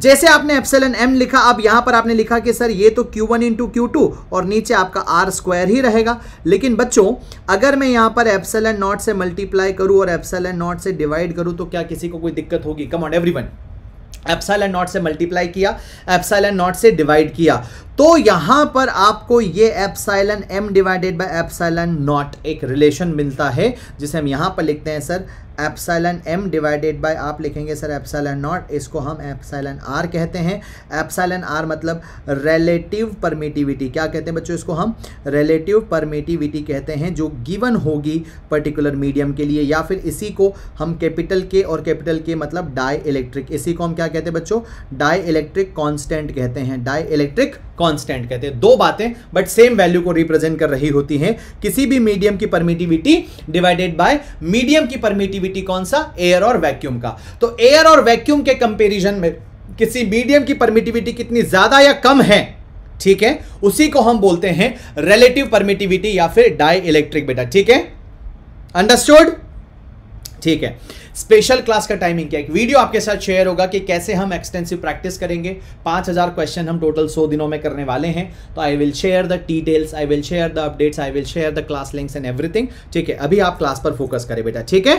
S1: जैसे आपने एप्सलन एम लिखा अब यहां पर आपने लिखा कि सर ये तो क्यू वन इंटू क्यू और नीचे आपका आर स्क्वायर ही रहेगा लेकिन बच्चों अगर मैं यहां पर एप्सलन नॉट से मल्टीप्लाई करूं और एप्सलन नॉट से डिवाइड करूं तो क्या किसी को कोई दिक्कत होगी come on everyone and naught से मल्टीप्लाई किया एंड नॉट से डिवाइड किया तो यहां पर आपको ये epsilon M divided by epsilon naught एक रिलेशन मिलता है जिसे हम यहां पर लिखते हैं sir epsilon M divided by आप लिखेंगे सर एप्साइलन नॉट इसको हम एप्साइलन आर कहते हैं एप्साइलन आर मतलब रिलेटिव परमिटिविटी क्या कहते हैं बच्चों इसको हम रिलेटिव परमिटिविटी कहते हैं जो गिवन होगी पर्टिकुलर मीडियम के लिए या फिर इसी को हम कैपिटल के और कैपिटल के मतलब डाई इलेक्ट्रिक इसी को हम क्या कहते हैं बच्चों डाई इलेक्ट्रिक कॉन्स्टेंट कहते हैं डाई इलेक्ट्रिक कॉन्स्टेंट कहते हैं दो बातें बट सेम वैल्यू को रिप्रेजेंट कर रही होती हैं किसी भी मीडियम की परमिटिविटी डिवाइडेड बाय मीडियम की परमिटिविटी कनेक्टिविटी कौन सा एयर और वैक्यूम का तो एयर और वैक्यूम के कंपेरिजन में किसी मीडियम की परमिटिविटी कितनी ज्यादा या कम है ठीक है उसी को हम बोलते हैं रिलेटिव परमिटिविटी या फिर डाई इलेक्ट्रिक बेटा ठीक है अंडरस्टूड ठीक है स्पेशल क्लास का टाइमिंग क्या है वीडियो आपके साथ शेयर होगा कि कैसे हम एक्सटेंसिव प्रैक्टिस करेंगे पांच हज़ार क्वेश्चन हम टोटल सौ दिनों में करने वाले हैं तो I will share the details I will share the updates I will share the class links and everything ठीक है अभी आप क्लास पर फोकस करें बेटा ठीक है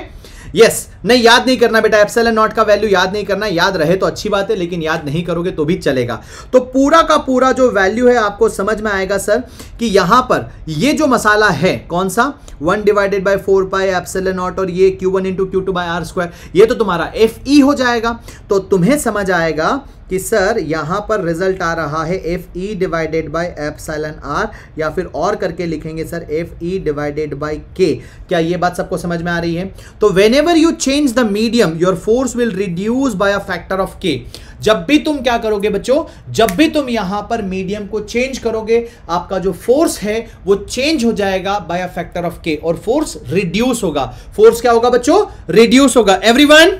S1: यस yes, नहीं याद नहीं करना बेटा एप्सल नॉट का वैल्यू याद नहीं करना याद रहे तो अच्छी बात है लेकिन याद नहीं करोगे तो भी चलेगा तो पूरा का पूरा जो वैल्यू है आपको समझ में आएगा सर कि यहां पर ये जो मसाला है कौन सा one divided by four pi epsilon naught और ये Q one into Q two by R square ये तो तुम्हारा एफ ई हो जाएगा तो तुम्हें समझ आएगा कि सर यहाँ पर रिजल्ट आ रहा है F E divided by epsilon R या फिर और करके लिखेंगे sir F E divided by K क्या ये बात सबको समझ में आ रही है तो whenever you change the medium your force will reduce by a factor of K जब भी तुम क्या करोगे बच्चों जब भी तुम यहां पर मीडियम को चेंज करोगे आपका जो फोर्स है वो चेंज हो जाएगा बाय अ फैक्टर ऑफ के और फोर्स रिड्यूस होगा फोर्स क्या होगा बच्चों रिड्यूस होगा एवरी वन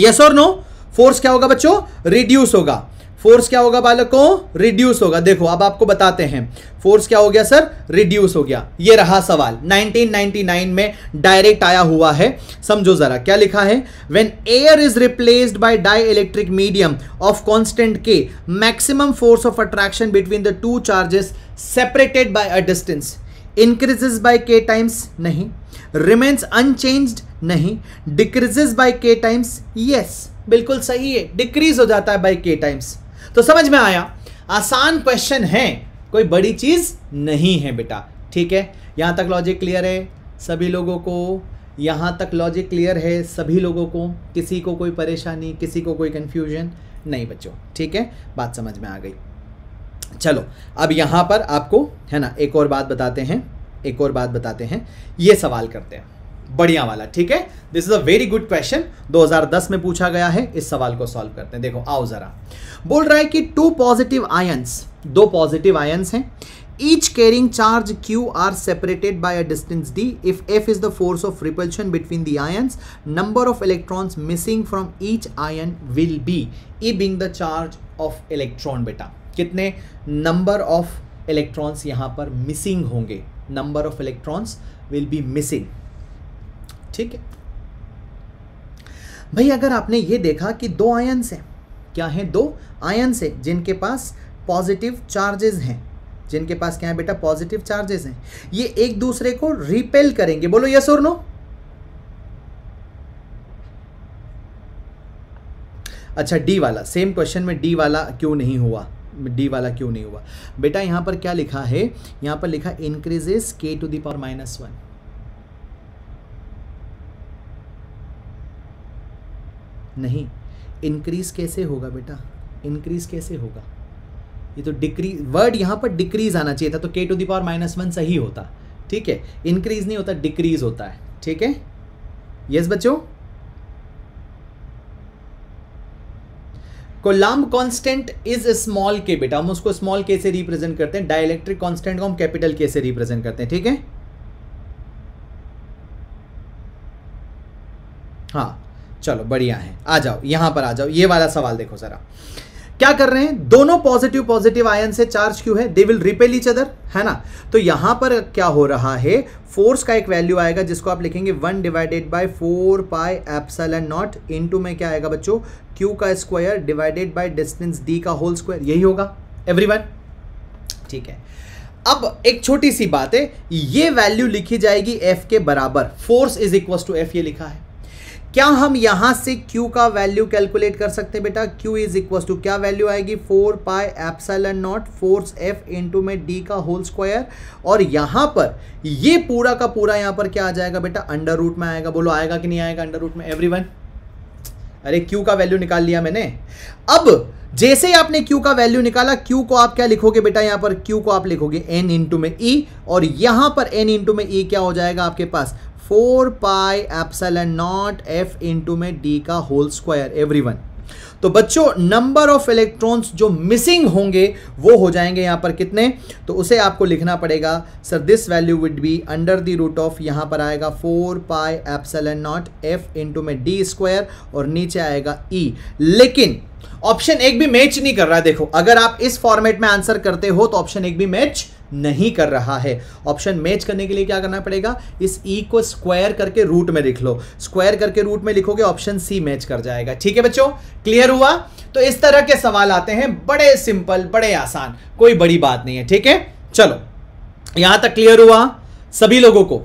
S1: यस और नो फोर्स क्या होगा बच्चों रिड्यूस होगा फोर्स क्या होगा बालकों रिड्यूस होगा देखो अब आपको बताते हैं फोर्स क्या हो गया सर रिड्यूस हो गया ये रहा सवाल 1999 में डायरेक्ट आया हुआ है समझो जरा क्या लिखा है when air is replaced by dielectric medium of constant K maximum force of attraction between the two charges separated by a distance increases by K times नहीं रिमेन्स अनचेंज नहीं decreases by K times yes बिल्कुल सही है decrease हो जाता है by के times तो समझ में आया आसान क्वेश्चन है कोई बड़ी चीज़ नहीं है बेटा ठीक है यहां तक लॉजिक क्लियर है सभी लोगों को यहां तक लॉजिक क्लियर है सभी लोगों को किसी को कोई परेशानी किसी को कोई कंफ्यूजन नहीं बच्चों ठीक है बात समझ में आ गई चलो अब यहां पर आपको है ना एक और बात बताते हैं एक और बात बताते हैं ये सवाल करते हैं बढ़िया वाला ठीक है this is a very good question 2010 में पूछा गया है इस सवाल को सॉल्व करते हैं देखो आओ जरा बोल रहा है कि टू पॉजिटिव आयंस दो पॉजिटिव आयंस हैं each carrying charge Q are separated by a distance D if F is the force of repulsion between the ions number of electrons missing from each ion will be E being the charge of electron बेटा कितने number of electrons यहां पर missing होंगे number of electrons will be missing ठीक है भाई अगर आपने ये देखा कि दो आयन्स हैं क्या हैं दो आयन्स हैं जिनके पास पॉजिटिव चार्जेस हैं जिनके पास क्या है बेटा पॉजिटिव चार्जेस हैं ये एक दूसरे को रिपेल करेंगे बोलो यस और नो अच्छा डी वाला सेम क्वेश्चन में डी वाला क्यों नहीं हुआ डी वाला क्यों नहीं हुआ बेटा यहां पर क्या लिखा है यहां पर लिखा increases K to the minus one नहीं इंक्रीज़ कैसे होगा बेटा इंक्रीज़ कैसे होगा ये तो डिक्री वर्ड यहाँ पर डिक्रीज आना चाहिए था तो के टू दावर माइनस वन सही होता ठीक है इंक्रीज नहीं होता डिक्रीज होता है ठीक है यस बच्चों कोलाम कांस्टेंट इज स्मॉल के बेटा हम उसको स्मॉल के से रिप्रेजेंट करते हैं डायलैक्ट्रिक कांस्टेंट को हम कैपिटल के से रिप्रेजेंट करते हैं ठीक है हाँ चलो बढ़िया है आ जाओ यहां पर आ जाओ ये वाला सवाल देखो ज़रा क्या कर रहे हैं दोनों पॉजिटिव पॉजिटिव आयन से चार्ज क्यों है they will repel each other है ना तो यहां पर क्या हो रहा है फोर्स का एक वैल्यू आएगा जिसको आप लिखेंगे one divided by four pi एप्सल and naught इन में क्या आएगा बच्चों क्यू का square divided by distance D का होल स्क्वायर यही होगा एवरी ठीक है अब एक छोटी सी बात है ये वैल्यू लिखी जाएगी एफ के बराबर force is equal to F ये लिखा है क्या हम यहां से Q का वैल्यू कैलकुलेट कर सकते हैं बेटा Q इज इक्वल टू क्या वैल्यू आएगी four pi epsilon naught force F into में D का होल स्क्वायर और यहां पर ये पूरा का पूरा यहां पर क्या आ जाएगा बेटा अंडर रूट में आएगा बोलो आएगा कि नहीं आएगा अंडर रूट में एवरी अरे Q का वैल्यू निकाल लिया मैंने अब जैसे ही आपने Q का वैल्यू निकाला Q को आप क्या लिखोगे बेटा यहां पर Q को आप लिखोगे n इंटू में E और यहां पर n इंटू में E क्या हो जाएगा आपके पास four pi epsilon naught F into में डी का होल स्क्वायर वन तो बच्चों नंबर ऑफ इलेक्ट्रॉन्स जो मिसिंग होंगे वो हो जाएंगे यहां पर कितने तो उसे आपको लिखना पड़ेगा sir this value would be under the root of यहां पर आएगा four pi epsilon naught F into में डी स्क्वायर और नीचे आएगा ई e. लेकिन ऑप्शन एक भी मैच तो नहीं कर रहा है देखो अगर आप इस फॉर्मेट में आंसर करते हो तो ऑप्शन एक भी मैच नहीं कर रहा है ऑप्शन मैच करने के लिए क्या करना पड़ेगा इस ई e को स्क्वायर करके रूट में लिख लो स्क्वायर करके रूट में लिखोगे ऑप्शन सी मैच कर जाएगा ठीक है बच्चों क्लियर हुआ तो इस तरह के सवाल आते हैं बड़े सिंपल बड़े आसान कोई बड़ी बात नहीं है ठीक है चलो यहां तक क्लियर हुआ सभी लोगों को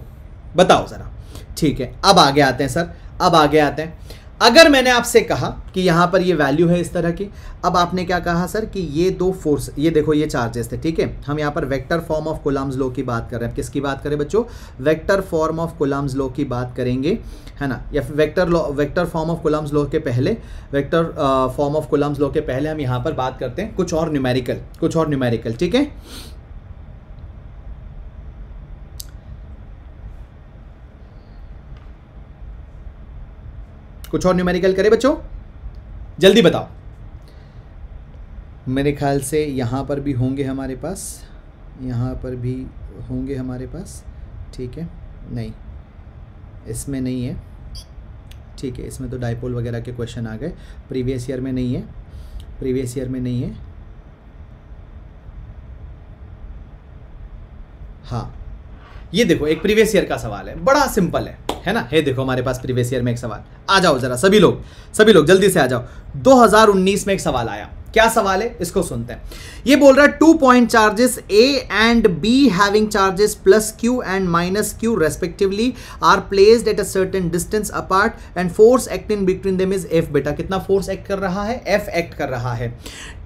S1: बताओ जरा ठीक है अब आगे आते हैं सर अब आगे आते हैं अगर मैंने आपसे कहा कि यहाँ पर ये वैल्यू है इस तरह की अब आपने क्या कहा सर कि ये दो फोर्स ये देखो ये चार्जेस थे ठीक है हम यहाँ पर vector form of Coulomb's law की बात कर रहे हैं किसकी बात करें बच्चों vector form of Coulomb's law की बात करेंगे है ना या vector law vector form of Coulomb's law के पहले vector form of Coulomb's law के पहले हम यहाँ पर बात करते हैं कुछ और न्यूमेरिकल कुछ और न्यूमेरिकल ठीक है कुछ और न्यूमेरिकल करें बच्चों जल्दी बताओ मेरे ख्याल से यहाँ पर भी होंगे हमारे पास यहाँ पर भी होंगे हमारे पास ठीक है नहीं इसमें नहीं है ठीक है इसमें तो डायपोल वगैरह के क्वेश्चन आ गए प्रीवियस ईयर में नहीं है प्रीवियस ईयर में नहीं है हाँ ये देखो एक प्रीवियस ईयर का सवाल है बड़ा सिंपल है है ना हे देखो हमारे पास प्रीवियस ईयर में एक सवाल आ जाओ जरा सभी लोग सभी लोग जल्दी से आ जाओ 2019 में एक सवाल आया क्या सवाल है इसको सुनते हैं ये बोल रहा है two point charges A and B having charges plus Q and minus Q respectively are placed at a certain distance apart and force act in between them is F बेटा कितना फोर्स एक्ट कर रहा है F act कर रहा है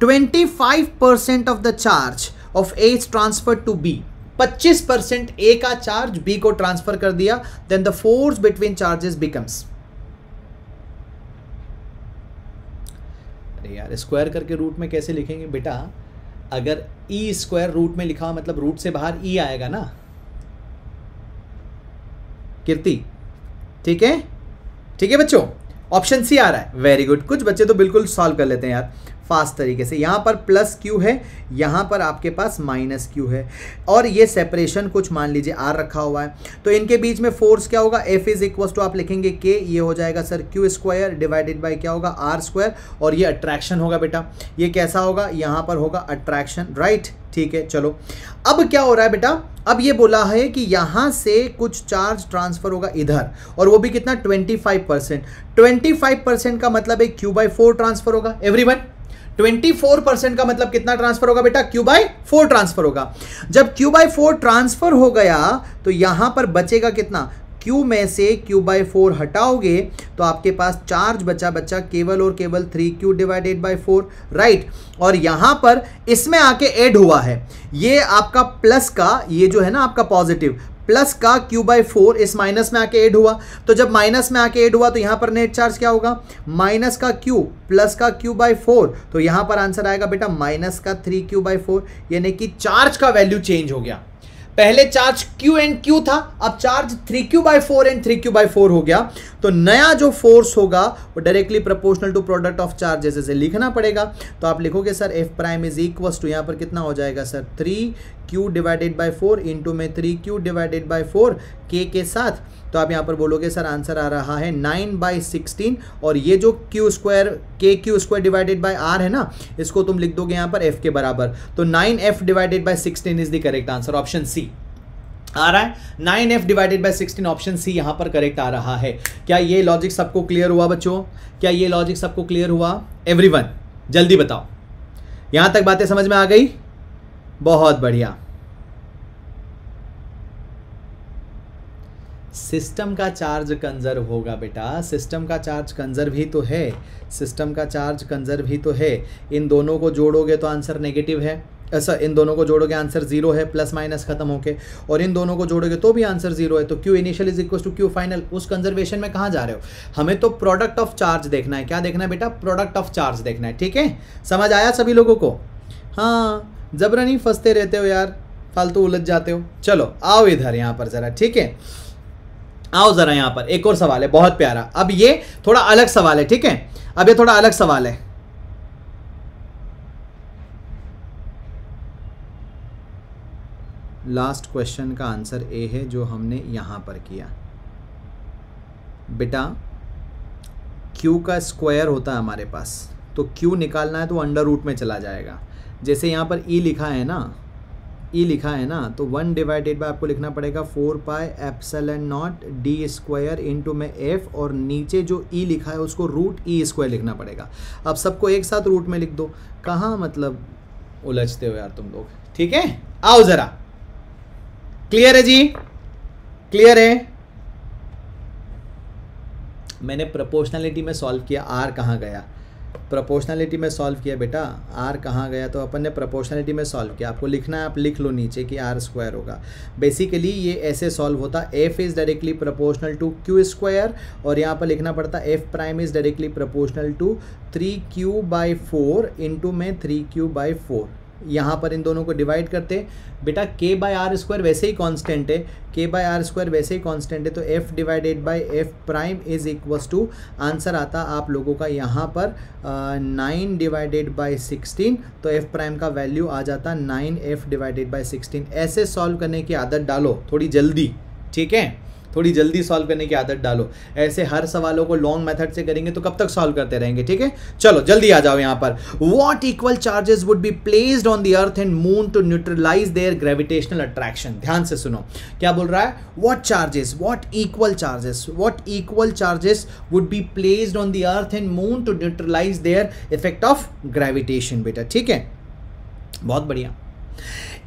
S1: 25% of the charge of A is transfer to B 25 percent A का charge B को ट्रांसफर कर दिया then the force between charges becomes अरे यार स्क्वायर करके रूट में कैसे लिखेंगे बेटा अगर ई स्क्वायर रूट में लिखा मतलब रूट से बाहर ई e आएगा ना कीर्ति ठीक है ठीक है बच्चों ऑप्शन सी आ रहा है वेरी गुड कुछ बच्चे तो बिल्कुल सॉल्व कर लेते हैं यार फास्ट तरीके से यहाँ पर प्लस क्यू है यहाँ पर आपके पास माइनस क्यू है और ये सेपरेशन कुछ मान लीजिए आर रखा हुआ है तो इनके बीच में फोर्स क्या होगा एफ इज इक्वल टू आप लिखेंगे के ये हो जाएगा sir Q square divided by क्या होगा आर स्क्वायर और ये अट्रैक्शन होगा बेटा ये कैसा होगा यहाँ पर होगा अट्रैक्शन राइट right? ठीक है चलो अब क्या हो रहा है बेटा अब ये बोला है कि यहाँ से कुछ चार्ज ट्रांसफर होगा इधर और वो भी कितना 25 परसेंट ट्वेंटी का मतलब एक क्यू बाई फोर ट्रांसफर होगा एवरीवन 24 परसेंट का मतलब कितना ट्रांसफर होगा बेटा क्यू बाई फोर ट्रांसफर होगा जब क्यू बाई फोर ट्रांसफर हो गया तो यहां पर बचेगा कितना क्यू में से क्यू बाई फोर हटाओगे तो आपके पास चार्ज बचा बचा केवल और केवल three Q divided by four right और यहां पर इसमें आके एड हुआ है ये आपका प्लस का ये जो है ना आपका पॉजिटिव प्लस का क्यू बाई फोर इस माइनस में आके ऐड हुआ तो जब माइनस में आके ऐड हुआ तो यहां पर नेट चार्ज क्या होगा माइनस का क्यू प्लस का क्यू बाई फोर तो यहां पर आंसर आएगा बेटा माइनस का थ्री क्यू बाई फोर यानी कि चार्ज का वैल्यू चेंज हो गया पहले चार्ज क्यू एंड क्यू था अब charge three Q by four and three Q by four हो गया तो नया जो फोर्स होगा वो directly proportional to product of charges ऐसे लिखना पड़ेगा तो आप लिखोगे sir F prime is equals to यहाँ पर कितना हो जाएगा sir three Q divided by four into में three Q divided by four के के साथ तो आप यहाँ पर बोलोगे सर आंसर आ रहा है नाइन बाई सिक्सटीन और ये जो Q square K Q square divided by R है ना इसको तुम लिख दोगे यहाँ पर एफ के बराबर तो nine F divided by sixteen is the correct answer option C आ रहा है nine F divided by sixteen option C यहाँ पर करेक्ट आ रहा है क्या ये लॉजिक सबको क्लियर हुआ बच्चों क्या ये लॉजिक सबको क्लियर हुआ एवरी जल्दी बताओ यहाँ तक बातें समझ में आ गई बहुत बढ़िया सिस्टम का चार्ज कंजर्व होगा बेटा सिस्टम का चार्ज कंजर्व ही तो है सिस्टम का चार्ज कंजर्व ही तो है इन दोनों को जोड़ोगे तो आंसर नेगेटिव है ऐसा इन दोनों को जोड़ोगे आंसर जीरो है प्लस माइनस खत्म होके और इन दोनों को जोड़ोगे तो भी आंसर जीरो है तो Q initial is equal to Q final उस कंजर्वेशन में कहाँ जा रहे हो हमें तो प्रोडक्ट ऑफ चार्ज देखना है क्या देखना है बेटा प्रोडक्ट ऑफ चार्ज देखना है ठीक है समझ आया सभी लोगों को हाँ जबरन ही फंसते रहते हो यार फालतू उलझ जाते हो चलो आओ इधर यहाँ पर ज़रा ठीक है आओ ज़रा यहां पर एक और सवाल है बहुत प्यारा अब ये थोड़ा अलग सवाल है ठीक है अब ये थोड़ा अलग सवाल है लास्ट क्वेश्चन का आंसर ए है जो हमने यहां पर किया बेटा क्यू का स्क्वायर होता है हमारे पास तो क्यू निकालना है तो अंडर रूट में चला जाएगा जैसे यहां पर ई e लिखा है ना ई e लिखा है ना तो वन डिवाइडेड बाय आपको लिखना पड़ेगा four pi एप्सल and naught D square into में एफ और नीचे जो ई e लिखा है उसको रूट ई स्क्वायर लिखना पड़ेगा अब सबको एक साथ रूट में लिख दो कहाँ मतलब उलझते हो यार तुम लोग ठीक है आओ ज़रा क्लियर है जी क्लियर है मैंने प्रपोर्शनलिटी में सॉल्व किया आर कहाँ गया प्रोपोर्शनैलिटी में सॉल्व किया बेटा आर कहाँ गया तो अपन ने प्रोपोर्शनैलिटी में सॉल्व किया आपको लिखना है आप लिख लो नीचे कि आर स्क्वायर होगा बेसिकली ये ऐसे सॉल्व होता F is directly proportional to Q square और यहाँ पर लिखना पड़ता F prime is directly proportional to three Q by four into में थ्री क्यू बाई फोर यहाँ पर इन दोनों को डिवाइड करते बेटा के बाय आर स्क्वायर वैसे ही कांस्टेंट है के बाय आर स्क्वायर वैसे ही कांस्टेंट है तो F divided by F prime is equals to answer आता आप लोगों का यहाँ पर नाइन डिवाइडेड बाय सिक्सटीन तो एफ प्राइम का वैल्यू आ जाता nine F divided by sixteen ऐसे सॉल्व करने की आदत डालो थोड़ी जल्दी ठीक है थोड़ी जल्दी सॉल्व करने की आदत डालो ऐसे हर सवालों को लॉन्ग मेथड से करेंगे तो कब तक सॉल्व करते रहेंगे ठीक है चलो जल्दी आ जाओ यहाँ पर what equal charges would be placed on the earth and moon to neutralize their gravitational attraction ध्यान से सुनो क्या बोल रहा है what charges what equal charges what equal charges would be placed on the earth and moon to neutralize their effect of gravitation बेटा ठीक है बहुत बढ़िया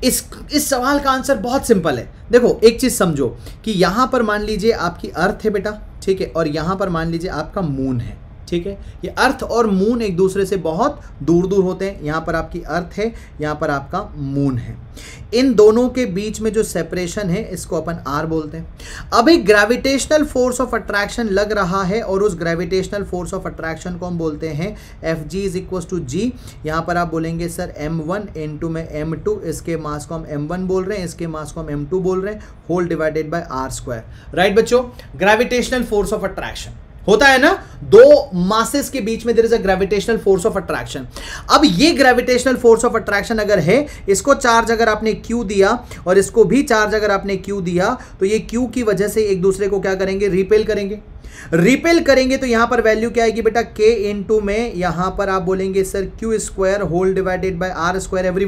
S1: इस इस सवाल का आंसर बहुत सिंपल है देखो एक चीज़ समझो कि यहाँ पर मान लीजिए आपकी अर्थ है बेटा ठीक है और यहाँ पर मान लीजिए आपका मून है ठीक है ये अर्थ और मून एक दूसरे से बहुत दूर दूर होते हैं यहाँ पर आपकी अर्थ है यहाँ पर आपका मून है इन दोनों के बीच में जो सेपरेशन है इसको अपन आर बोलते हैं अब एक ग्रेविटेशनल फोर्स ऑफ अट्रैक्शन लग रहा है और उस ग्रेविटेशनल फोर्स ऑफ अट्रैक्शन को हम बोलते हैं F G is equal to G यहाँ पर आप बोलेंगे sir M one N to में एम टू इसके मास को हम एम वन बोल रहे हैं इसके मास को हम एम टू बोल रहे हैं whole divided by R square right बच्चों ग्रेविटेशनल फोर्स ऑफ अट्रैक्शन होता है ना दो मासेस के बीच में there is a gravitational force of attraction अब ये ग्रेविटेशनल फोर्स ऑफ अट्रैक्शन अगर है इसको चार्ज अगर आपने क्यू दिया और इसको भी चार्ज अगर आपने क्यू दिया तो ये क्यू की वजह से एक दूसरे को क्या करेंगे रिपेल करेंगे रिपेल करेंगे तो यहां पर वैल्यू क्या आएगी बेटा के इन टू में यहां पर आप बोलेंगे sir Q square whole divided by R square every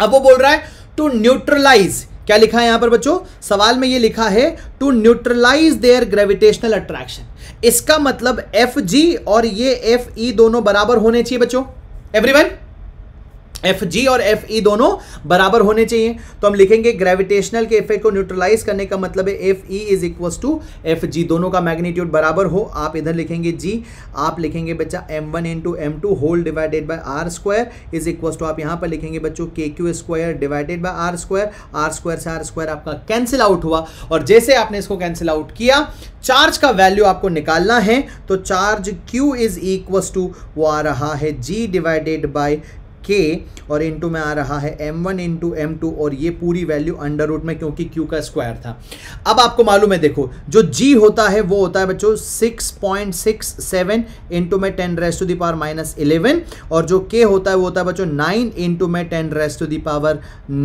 S1: अब वो बोल रहा है टू न्यूट्रलाइज क्या लिखा है यहां पर बच्चों सवाल में ये लिखा है to neutralize their gravitational attraction इसका मतलब एफ जी और ये एफ ई e दोनों बराबर होने चाहिए बच्चों एवरीवन एफ जी और एफ ई e दोनों बराबर होने चाहिए तो हम लिखेंगे ग्रेविटेशनल के इफेक्ट को न्यूट्रलाइज करने का मतलब है F E is equal to F G दोनों का मैग्नीट्यूड बराबर हो आप इधर लिखेंगे जी आप लिखेंगे बच्चा M one in into M two whole divided by R square is equal to आप यहाँ पर लिखेंगे बच्चों के Q square divided by R square R square से आर स्क्वायर आपका कैंसिल आउट हुआ और जैसे आपने इसको कैंसिल आउट किया चार्ज का वैल्यू आपको निकालना है तो charge Q is equal to वो आ रहा है जी डिवाइडेड बाई के और इनटू में आ रहा है M one into M two और ये पूरी वैल्यू अंडर रूट में क्योंकि क्यू का स्क्वायर था अब आपको मालूम है देखो जो जी होता है वो होता है बच्चों six point six seven into में ten raise to the power minus eleven और जो के होता है वो होता है बच्चों नाइन इंटू में ten raise to the power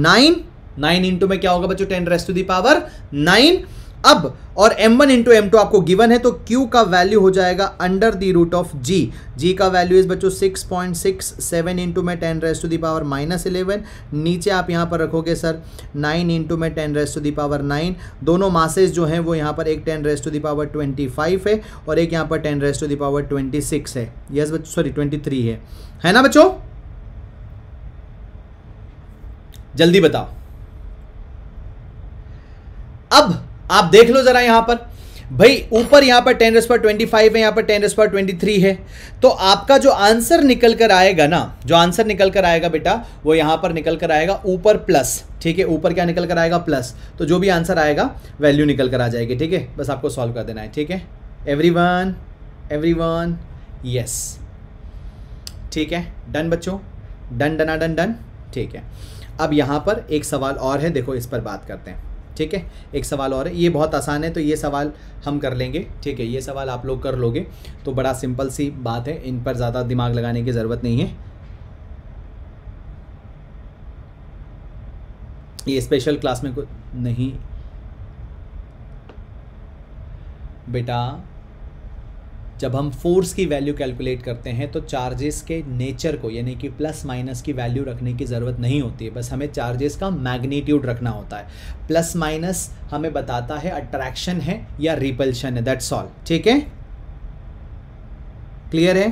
S1: nine nine into में क्या होगा बच्चों ten raise to the power nine अब और m1 वन इंटू एम आपको गिवन है तो q का वैल्यू हो जाएगा under the root of g g का वैल्यू इस बच्चों 6.67 पॉइंट सिक्स सेवन इंटू में ten raise to the power minus eleven नीचे आप यहां पर रखोगे सर 9 इंटू में ten raise to the power दोनों मासेज जो हैं वो यहां पर एक ten raise to the power five है और एक यहां पर ten raise to the power six है यस बच्चों सॉरी थ्री है है ना बच्चों जल्दी बताओ अब आप देख लो जरा यहां पर भाई ऊपर यहां पर टेन रेस पर ट्वेंटी फाइव है यहां पर टेन रेस पर ट्वेंटी थ्री है तो आपका जो आंसर निकल कर आएगा ना जो आंसर निकल कर आएगा बेटा वो यहां पर निकल कर आएगा ऊपर प्लस ठीक है ऊपर क्या निकल कर आएगा प्लस तो जो भी आंसर आएगा वैल्यू निकल कर आ जाएगी ठीक है बस आपको सॉल्व कर देना है ठीक है everyone everyone yes ठीक है डन बच्चों डन डना डन डन ठीक है अब यहां पर एक सवाल और है देखो इस पर बात करते हैं ठीक है एक सवाल और है ये बहुत आसान है तो ये सवाल हम कर लेंगे ठीक है ये सवाल आप लोग कर लोगे तो बड़ा सिंपल सी बात है इन पर ज़्यादा दिमाग लगाने की ज़रूरत नहीं है ये स्पेशल क्लास में कुछ नहीं बेटा जब हम फोर्स की वैल्यू कैलकुलेट करते हैं तो चार्जेस के नेचर को यानी कि प्लस माइनस की वैल्यू रखने की ज़रूरत नहीं होती है बस हमें चार्जेस का मैग्नीट्यूड रखना होता है प्लस माइनस हमें बताता है अट्रैक्शन है या रिपल्शन है दैट्स ऑल ठीक है क्लियर है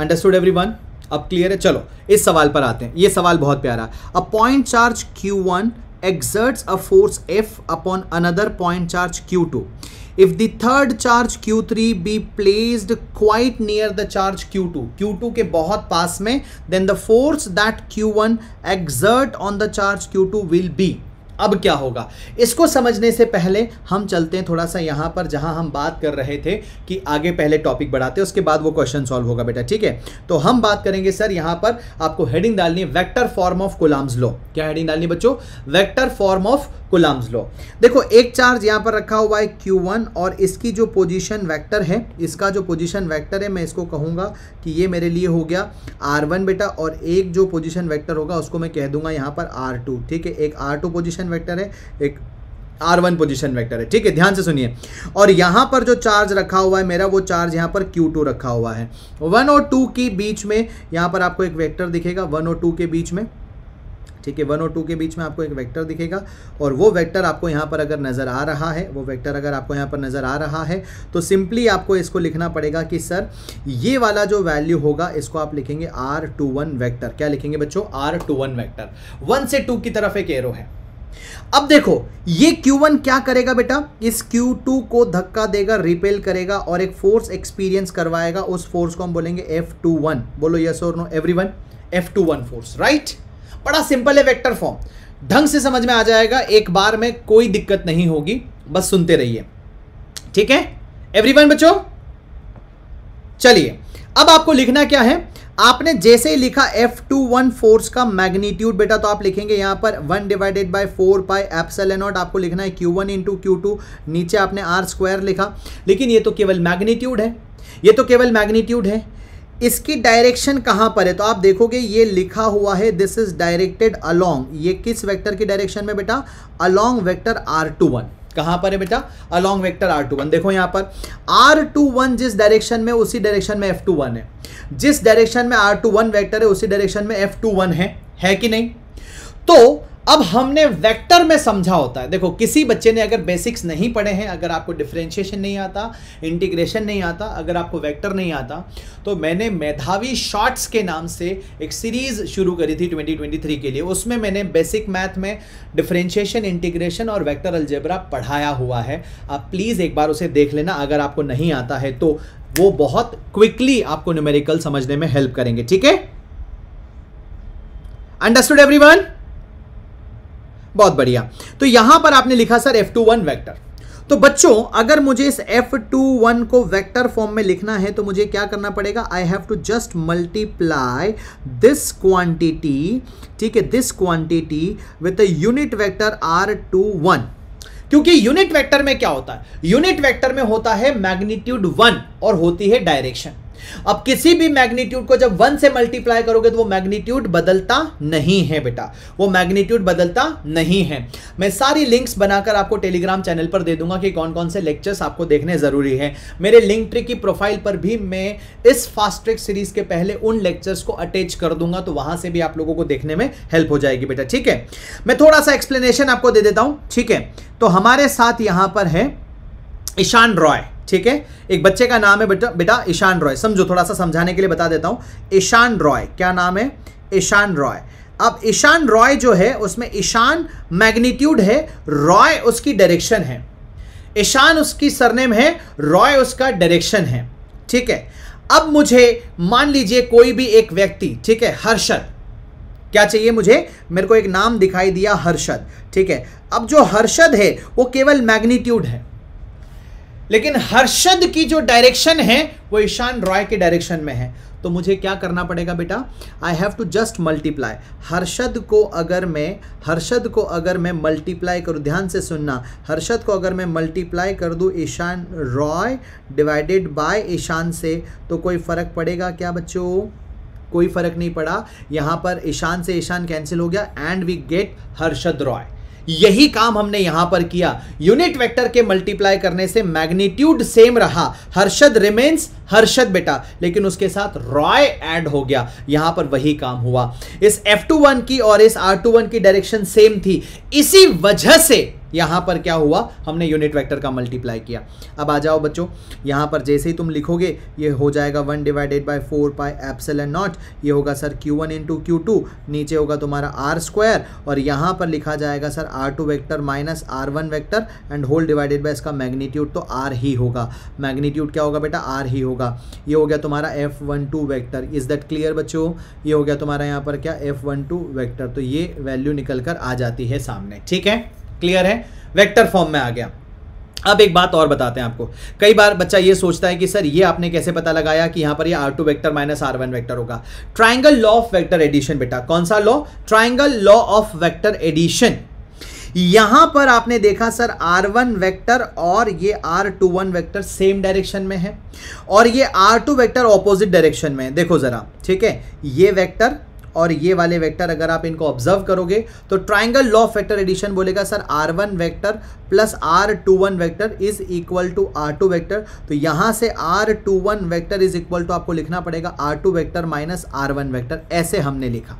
S1: अंडरस्टूड एवरी वन अब क्लियर है चलो इस सवाल पर आते हैं ये सवाल बहुत प्यारा a point charge Q one exert a force F upon another point charge Q two if the third charge Q three be placed quite near the charge Q two Q two के बहुत पास में then the force that Q one exert on the charge Q two will be अब क्या होगा इसको समझने से पहले हम चलते हैं थोड़ा सा यहां पर जहां हम बात कर रहे थे कि आगे पहले टॉपिक बढ़ाते उसके बाद वो क्वेश्चन सॉल्व होगा बेटा ठीक है तो हम बात करेंगे सर यहां पर आपको हेडिंग डालनी है vector form of Coulomb's law क्या हेडिंग डालनी बच्चों vector form of Coulomb's law देखो एक चार्ज यहाँ पर रखा हुआ है Q1 और इसकी जो पोजीशन वेक्टर है इसका जो पोजीशन वेक्टर है मैं इसको कहूँगा कि ये मेरे लिए हो गया R1 बेटा और एक जो पोजीशन वेक्टर होगा उसको मैं कह दूंगा यहाँ पर R2 ठीक है एक R2 पोजीशन वेक्टर है एक आर वन पोजिशन वैक्टर है ठीक है ध्यान से सुनिए और यहाँ पर जो चार्ज रखा हुआ है मेरा वो चार्ज यहाँ पर Q2 रखा हुआ है वन और टू के बीच में यहाँ पर आपको एक वैक्टर दिखेगा वन और टू के बीच में ठीक है वन और टू के बीच में आपको एक वेक्टर दिखेगा और वो वेक्टर आपको यहाँ पर अगर नज़र आ रहा है वो वेक्टर अगर आपको यहाँ पर नज़र आ रहा है तो सिंपली आपको इसको लिखना पड़ेगा कि सर ये वाला जो वैल्यू होगा इसको आप लिखेंगे आर टू वन वैक्टर क्या लिखेंगे बच्चों R two one vector one से टू की तरफ एक एरो है अब देखो ये Q1 क्या करेगा बेटा इस Q2 को धक्का देगा रिपेल करेगा और एक फोर्स एक्सपीरियंस करवाएगा उस फोर्स को हम बोलेंगे F21 बोलो यस और no everyone F21 force right बड़ा सिंपल है वेक्टर फॉर्म ढंग से समझ में आ जाएगा एक बार में कोई दिक्कत नहीं होगी बस सुनते रहिए ठीक है एवरीवन बच्चो चलिए अब आपको लिखना क्या है आपने जैसे ही लिखा F21 फोर्स का मैग्नीट्यूड बेटा तो आप लिखेंगे यहां पर one divided by four pi epsilon naught आपको लिखना है Q1 वन इंटू क्यू नीचे आपने R स्क्वायर लिखा लेकिन ये तो केवल मैग्नीट्यूड है ये तो केवल मैग्नीट्यूड है इसकी डायरेक्शन कहाँ पर है तो आप देखोगे ये लिखा हुआ है दिस इज डायरेक्टेड अलोंग ये किस वेक्टर की डायरेक्शन में बेटा along vector R two one कहाँ पर है बेटा along vector R two one देखो यहाँ पर आर टू वन जिस डायरेक्शन में उसी डायरेक्शन में एफ टू वन है जिस डायरेक्शन में आर टू वन वैक्टर है उसी डायरेक्शन में एफ टू वन है है कि नहीं तो अब हमने वेक्टर में समझा होता है देखो किसी बच्चे ने अगर बेसिक्स नहीं पढ़े हैं अगर आपको डिफ्रेंशिएशन नहीं आता इंटीग्रेशन नहीं आता अगर आपको वेक्टर नहीं आता तो मैंने मेधावी शॉर्ट्स के नाम से एक सीरीज़ शुरू करी थी 2023 के लिए उसमें मैंने बेसिक मैथ में डिफ्रेंशिएशन इंटीग्रेशन और वैक्टर अल्जेब्रा पढ़ाया हुआ है आप प्लीज़ एक बार उसे देख लेना अगर आपको नहीं आता है तो वो बहुत क्विकली आपको न्यूमेरिकल समझने में हेल्प करेंगे ठीक है अंडरस्टूड वन बहुत बढ़िया तो यहां पर आपने लिखा sir F two one vector तो बच्चों अगर मुझे इस एफ टू वन को वेक्टर फॉर्म में लिखना है तो मुझे क्या करना पड़ेगा I have to just multiply this quantity ठीक है this quantity with unit vector R two one क्योंकि यूनिट वेक्टर में क्या होता है यूनिट वेक्टर में होता है मैग्नीट्यूड वन और होती है डायरेक्शन अब किसी भी मैग्नीट्यूड को जब वन से मल्टीप्लाई करोगे तो वो मैग्नीट्यूड बदलता नहीं है बेटा वो मैग्नीट्यूड बदलता नहीं है मैं सारी लिंक्स बनाकर आपको टेलीग्राम चैनल पर दे दूंगा कि कौन कौन से लेक्चर्स आपको देखने ज़रूरी है मेरे लिंक ट्रिक की प्रोफाइल पर भी मैं इस फास्ट ट्रिक सीरीज के पहले उन लेक्चर्स को अटैच कर दूंगा तो वहां से भी आप लोगों को देखने में हेल्प हो जाएगी बेटा ठीक है मैं थोड़ा सा एक्सप्लेनेशन आपको दे देता हूं ठीक है तो हमारे साथ यहां पर है ईशान रॉय ठीक है एक बच्चे का नाम है बेटा बेटा ईशान रॉय समझो थोड़ा सा समझाने के लिए बता देता हूं ईशान रॉय क्या नाम है ईशान रॉय अब ईशान रॉय जो है उसमें ईशान मैग्नीट्यूड है रॉय उसकी डायरेक्शन है ईशान उसकी सरनेम है रॉय उसका डायरेक्शन है ठीक है अब मुझे मान लीजिए कोई भी एक व्यक्ति ठीक है हर्षद क्या चाहिए मुझे मेरे को एक नाम दिखाई दिया हर्षद ठीक है अब जो हर्षद है वो केवल मैग्नीट्यूड है लेकिन हर्षद की जो डायरेक्शन है वो ईशान रॉय के डायरेक्शन में है तो मुझे क्या करना पड़ेगा बेटा I have to just multiply हर्षद को अगर मैं हर्षद को अगर मैं मल्टीप्लाई करूँ ध्यान से सुनना हर्षद को अगर मैं मल्टीप्लाई कर दूँ ईशान रॉय डिवाइडेड बाय ईशान से तो कोई फ़र्क पड़ेगा क्या बच्चों कोई फ़र्क नहीं पड़ा यहाँ पर ईशान से ईशान कैंसिल हो गया एंड वी गेट हर्षद रॉय यही काम हमने यहां पर किया यूनिट वेक्टर के मल्टीप्लाई करने से मैग्नीट्यूड सेम रहा हर्षद रिमेन्स हर्षद बेटा लेकिन उसके साथ रॉय ऐड हो गया यहां पर वही काम हुआ इस F21 की और इस R21 की डायरेक्शन सेम थी इसी वजह से यहाँ पर क्या हुआ हमने यूनिट वेक्टर का मल्टीप्लाई किया अब आ जाओ बच्चों यहाँ पर जैसे ही तुम लिखोगे ये हो जाएगा one divided by four pi एप्सल and naught ये होगा sir Q one into Q two नीचे होगा तुम्हारा आर स्क्वायर और यहाँ पर लिखा जाएगा sir R two vector minus R one vector and whole divided by इसका मैग्नीट्यूड तो आर ही होगा मैग्नीट्यूड क्या होगा बेटा आर ही होगा ये हो गया तुम्हारा F one two vector is that clear बच्चों ये हो गया तुम्हारा यहाँ पर क्या एफ वन टू वैक्टर तो ये वैल्यू निकल कर आ जाती है सामने ठीक है क्लियर है वेक्टर फॉर्म में आ गया अब एक बात और बताते हैं आपको कई बार बच्चा ये सोचता है कि सर ये आपने कैसे पता लगाया कि यहां पर ये R two vector minus R one vector होगा triangle law of vector addition बेटा कौन सा law triangle law of vector addition यहां पर आपने देखा सर R1 वेक्टर और ये R21 वेक्टर सेम डायरेक्शन में है और ये R2 वेक्टर ऑपोजिट डायरेक्शन में है देखो जरा ठीक है ये वेक्टर और ये वाले वेक्टर अगर आप इनको ऑब्जर्व करोगे तो ट्राइंगल लॉ फैक्टर एडिशन बोलेगा sir R one vector plus R two one vector is equal to R two vector तो यहाँ से R two one vector is equal to आपको लिखना पड़ेगा R two vector minus R one vector ऐसे हमने लिखा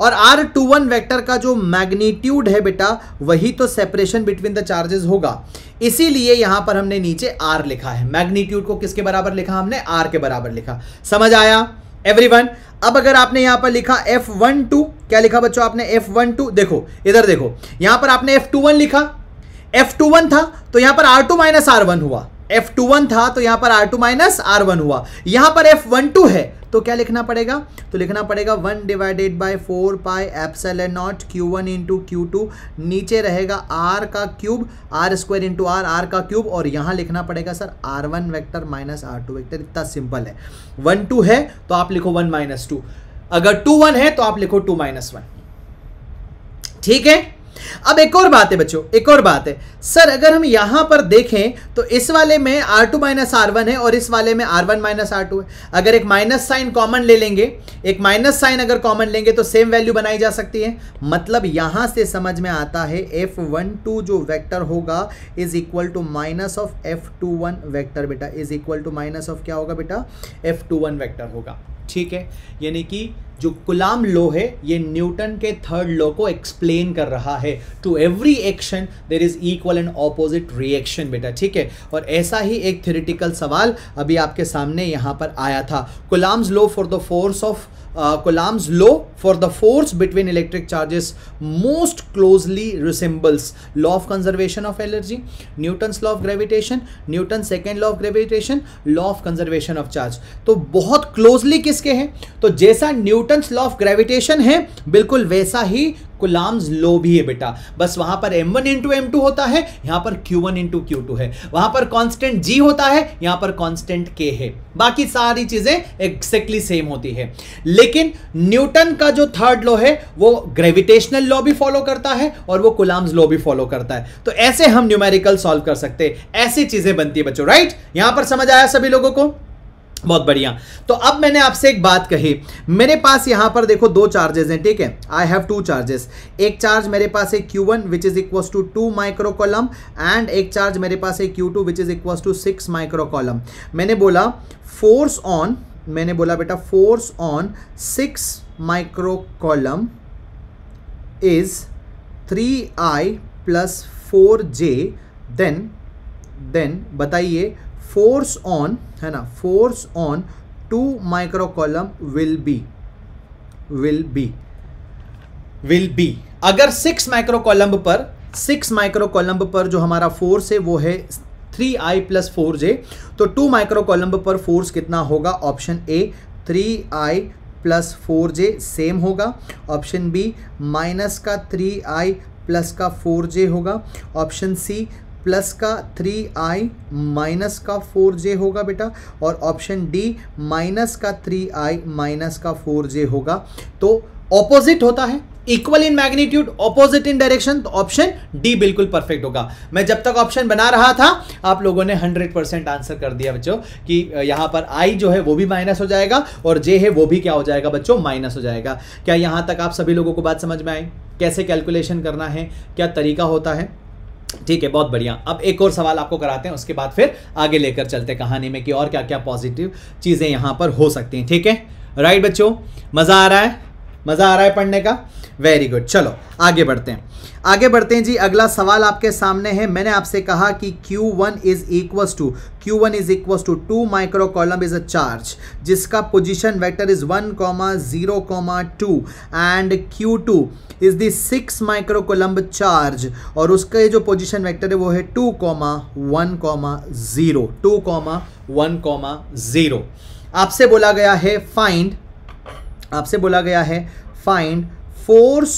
S1: और R21 वेक्टर का जो मैग्नीट्यूड है बेटा वही तो सेपरेशन बिटवीन द चार्जेस होगा इसीलिए यहां पर हमने नीचे R लिखा है मैग्नीट्यूड को किसके बराबर लिखा हमने R के बराबर लिखा समझ आया एवरीवन अब अगर आपने यहां पर लिखा एफ वन टू क्या लिखा बच्चों आपने एफ वन टू देखो इधर देखो यहां पर आपने एफ टू वन लिखा एफ टू वन था तो यहां पर R two minus R one हुआ एफ टू वन था तो यहां पर R two minus R one हुआ यहां पर एफ वन टू है तो क्या लिखना पड़ेगा तो लिखना पड़ेगा one divided by four pi epsilon naught Q one into Q two नीचे रहेगा आर का cube R square into R R का क्यूब और यहां लिखना पड़ेगा sir R one vector minus R two vector इतना सिंपल है वन टू है तो आप लिखो वन माइनस टू अगर टू वन है तो आप लिखो टू माइनस वन ठीक है अब एक और बात है बच्चों एक और बात है सर अगर हम यहां पर देखें तो इस वाले में R two minus R one है और इस वाले में R one minus R two है अगर एक माइनस साइन कॉमन ले लेंगे एक माइनस साइन अगर कॉमन लेंगे तो सेम वैल्यू बनाई जा सकती है मतलब यहां से समझ में आता है एफ वन टू जो वैक्टर होगा is equal to minus of F two one vector बेटा is equal to minus of क्या होगा बेटा एफ टू वन वैक्टर होगा ठीक है यानी कि जो गुलाम लो है ये न्यूटन के थर्ड लॉ को एक्सप्लेन कर रहा है to every action there is equal and opposite reaction बेटा ठीक है और ऐसा ही एक थेरेटिकल सवाल अभी आपके सामने यहाँ पर आया था Coulomb's law for the force of Coulomb's law for the force between electric charges most closely resembles law of conservation of energy Newton law of gravitation Newton second law of gravitation law of conservation of charge तो बहुत closely किसके हैं तो जैसा Newton law of gravitation है बिल्कुल वैसा ही Coulomb's लो भी है बेटा बस वहां पर M one into M two होता है यहां पर Q one into Q two है वहां पर कॉन्स्टेंट जी होता है यहां पर कॉन्स्टेंट के है बाकी सारी चीजें एक्सैक्टली सेम होती है लेकिन न्यूटन का जो थर्ड लॉ है वो ग्रेविटेशनल लॉ भी फॉलो करता है और वो कुलाम्स लॉ भी फॉलो करता है तो ऐसे हम न्यूमेरिकल सॉल्व कर सकते ऐसी चीजें बनती है बच्चों राइट यहां पर समझ आया सभी लोगों को बहुत बढ़िया तो अब मैंने आपसे एक बात कही मेरे पास यहाँ पर देखो दो चार्जेस हैं ठीक है आई हैव टू चार्जेस एक चार्ज मेरे पास है Q one which is equal to two micro coulomb and एक चार्ज मेरे पास है Q two which is equal to six micro coulomb मैंने बोला फोर्स ऑन मैंने बोला बेटा force on six micro coulomb is three I plus four J then then बताइए फोर्स ऑन है ना force on two micro coulomb will be will be will be अगर six micro coulomb पर six micro coulomb पर जो हमारा force है वो है three I plus four J तो टू माइक्रो कॉलम पर फोर्स कितना होगा option A three I plus four J same होगा ऑप्शन बी माइनस का थ्री आई प्लस का फोर जे होगा ऑप्शन सी प्लस का थ्री आई माइनस का फोर जे होगा बेटा और ऑप्शन डी माइनस का थ्री आई माइनस का फोर जे होगा तो ऑपोजिट होता है equal in magnitude opposite in direction तो ऑप्शन डी बिल्कुल परफेक्ट होगा मैं जब तक ऑप्शन बना रहा था आप लोगों ने 100 परसेंट आंसर कर दिया बच्चों कि यहाँ पर आई जो है वो भी माइनस हो जाएगा और जे है वो भी क्या हो जाएगा बच्चों माइनस हो जाएगा क्या यहाँ तक आप सभी लोगों को बात समझ में आई कैसे कैलकुलेशन करना है क्या तरीका होता है ठीक है बहुत बढ़िया अब एक और सवाल आपको कराते हैं उसके बाद फिर आगे लेकर चलते कहानी में कि और क्या क्या पॉजिटिव चीज़ें यहाँ पर हो सकती हैं ठीक है राइट बच्चों मज़ा आ रहा है मज़ा आ रहा है पढ़ने का वेरी गुड चलो आगे बढ़ते हैं आगे बढ़ते हैं जी अगला सवाल आपके सामने है मैंने आपसे कहा कि Q1 one is equals to Q one is equals to two micro coulomb is a charge जिसका position vector is one comma zero comma two and Q two is दिक्स सिक्स माइक्रो कोलम्ब चार्ज और उसका जो position vector है वो है two comma one comma zero two comma one comma zero आपसे बोला गया है फाइंड आपसे बोला गया है find force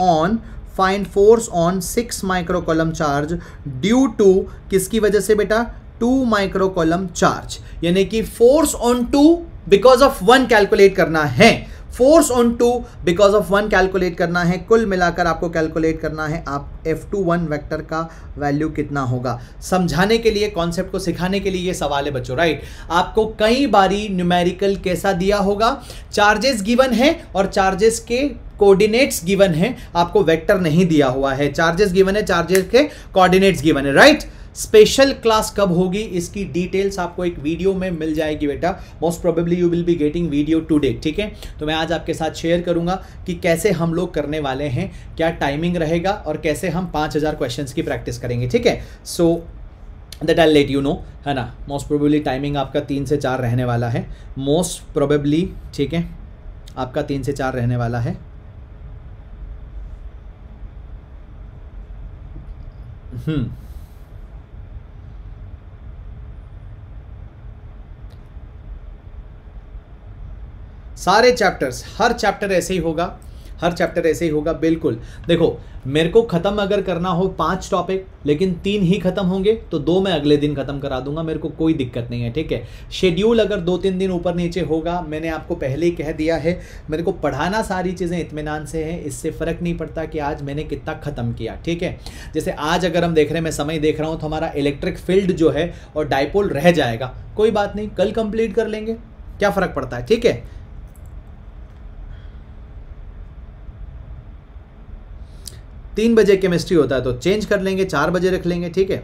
S1: on find force on six micro coulomb charge due to किसकी वजह से बेटा टू माइक्रो कॉलम चार्ज यानी कि force on two because of one calculate करना है force on two because of one calculate करना है कुल मिलाकर आपको कैलकुलेट करना है आप एफ टू वन वैक्टर का वैल्यू कितना होगा समझाने के लिए कॉन्सेप्ट को सिखाने के लिए ये सवाल है बच्चों राइट आपको कई बारी न्यूमेरिकल कैसा दिया होगा चार्जेस गिवन है और चार्जेस के कोऑर्डिनेट्स गिवन है आपको वेक्टर नहीं दिया हुआ है चार्जेस गिवन है चार्जेस के कोऑर्डिनेट्स गिवन है राइट right? स्पेशल क्लास कब होगी इसकी डिटेल्स आपको एक वीडियो में मिल जाएगी बेटा most probably you will be getting video today ठीक है तो मैं आज आपके साथ शेयर करूंगा कि कैसे हम लोग करने वाले हैं क्या टाइमिंग रहेगा और कैसे हम पांच हज़ार क्वेश्चन की प्रैक्टिस करेंगे ठीक है so that I let you know है ना मोस्ट प्रोबेबली टाइमिंग आपका तीन से चार रहने वाला है मोस्ट प्रोबेबली ठीक है आपका तीन से चार रहने वाला है हम्म सारे चैप्टर्स हर चैप्टर ऐसे ही होगा हर चैप्टर ऐसे ही होगा बिल्कुल देखो मेरे को ख़त्म अगर करना हो पांच टॉपिक लेकिन तीन ही ख़त्म होंगे तो दो मैं अगले दिन ख़त्म करा दूंगा मेरे को कोई दिक्कत नहीं है ठीक है शेड्यूल अगर दो तीन दिन ऊपर नीचे होगा मैंने आपको पहले ही कह दिया है मेरे को पढ़ाना सारी चीज़ें इतमान से हैं इससे फ़र्क नहीं पड़ता कि आज मैंने कितना ख़त्म किया ठीक है जैसे आज अगर हम देख रहे हैं मैं समय देख रहा हूं तो हमारा इलेक्ट्रिक फील्ड जो है और डायपोल रह जाएगा कोई बात नहीं कल कंप्लीट कर लेंगे क्या फ़र्क पड़ता है ठीक है तीन बजे केमिस्ट्री होता है तो चेंज कर लेंगे चार बजे रख लेंगे ठीक है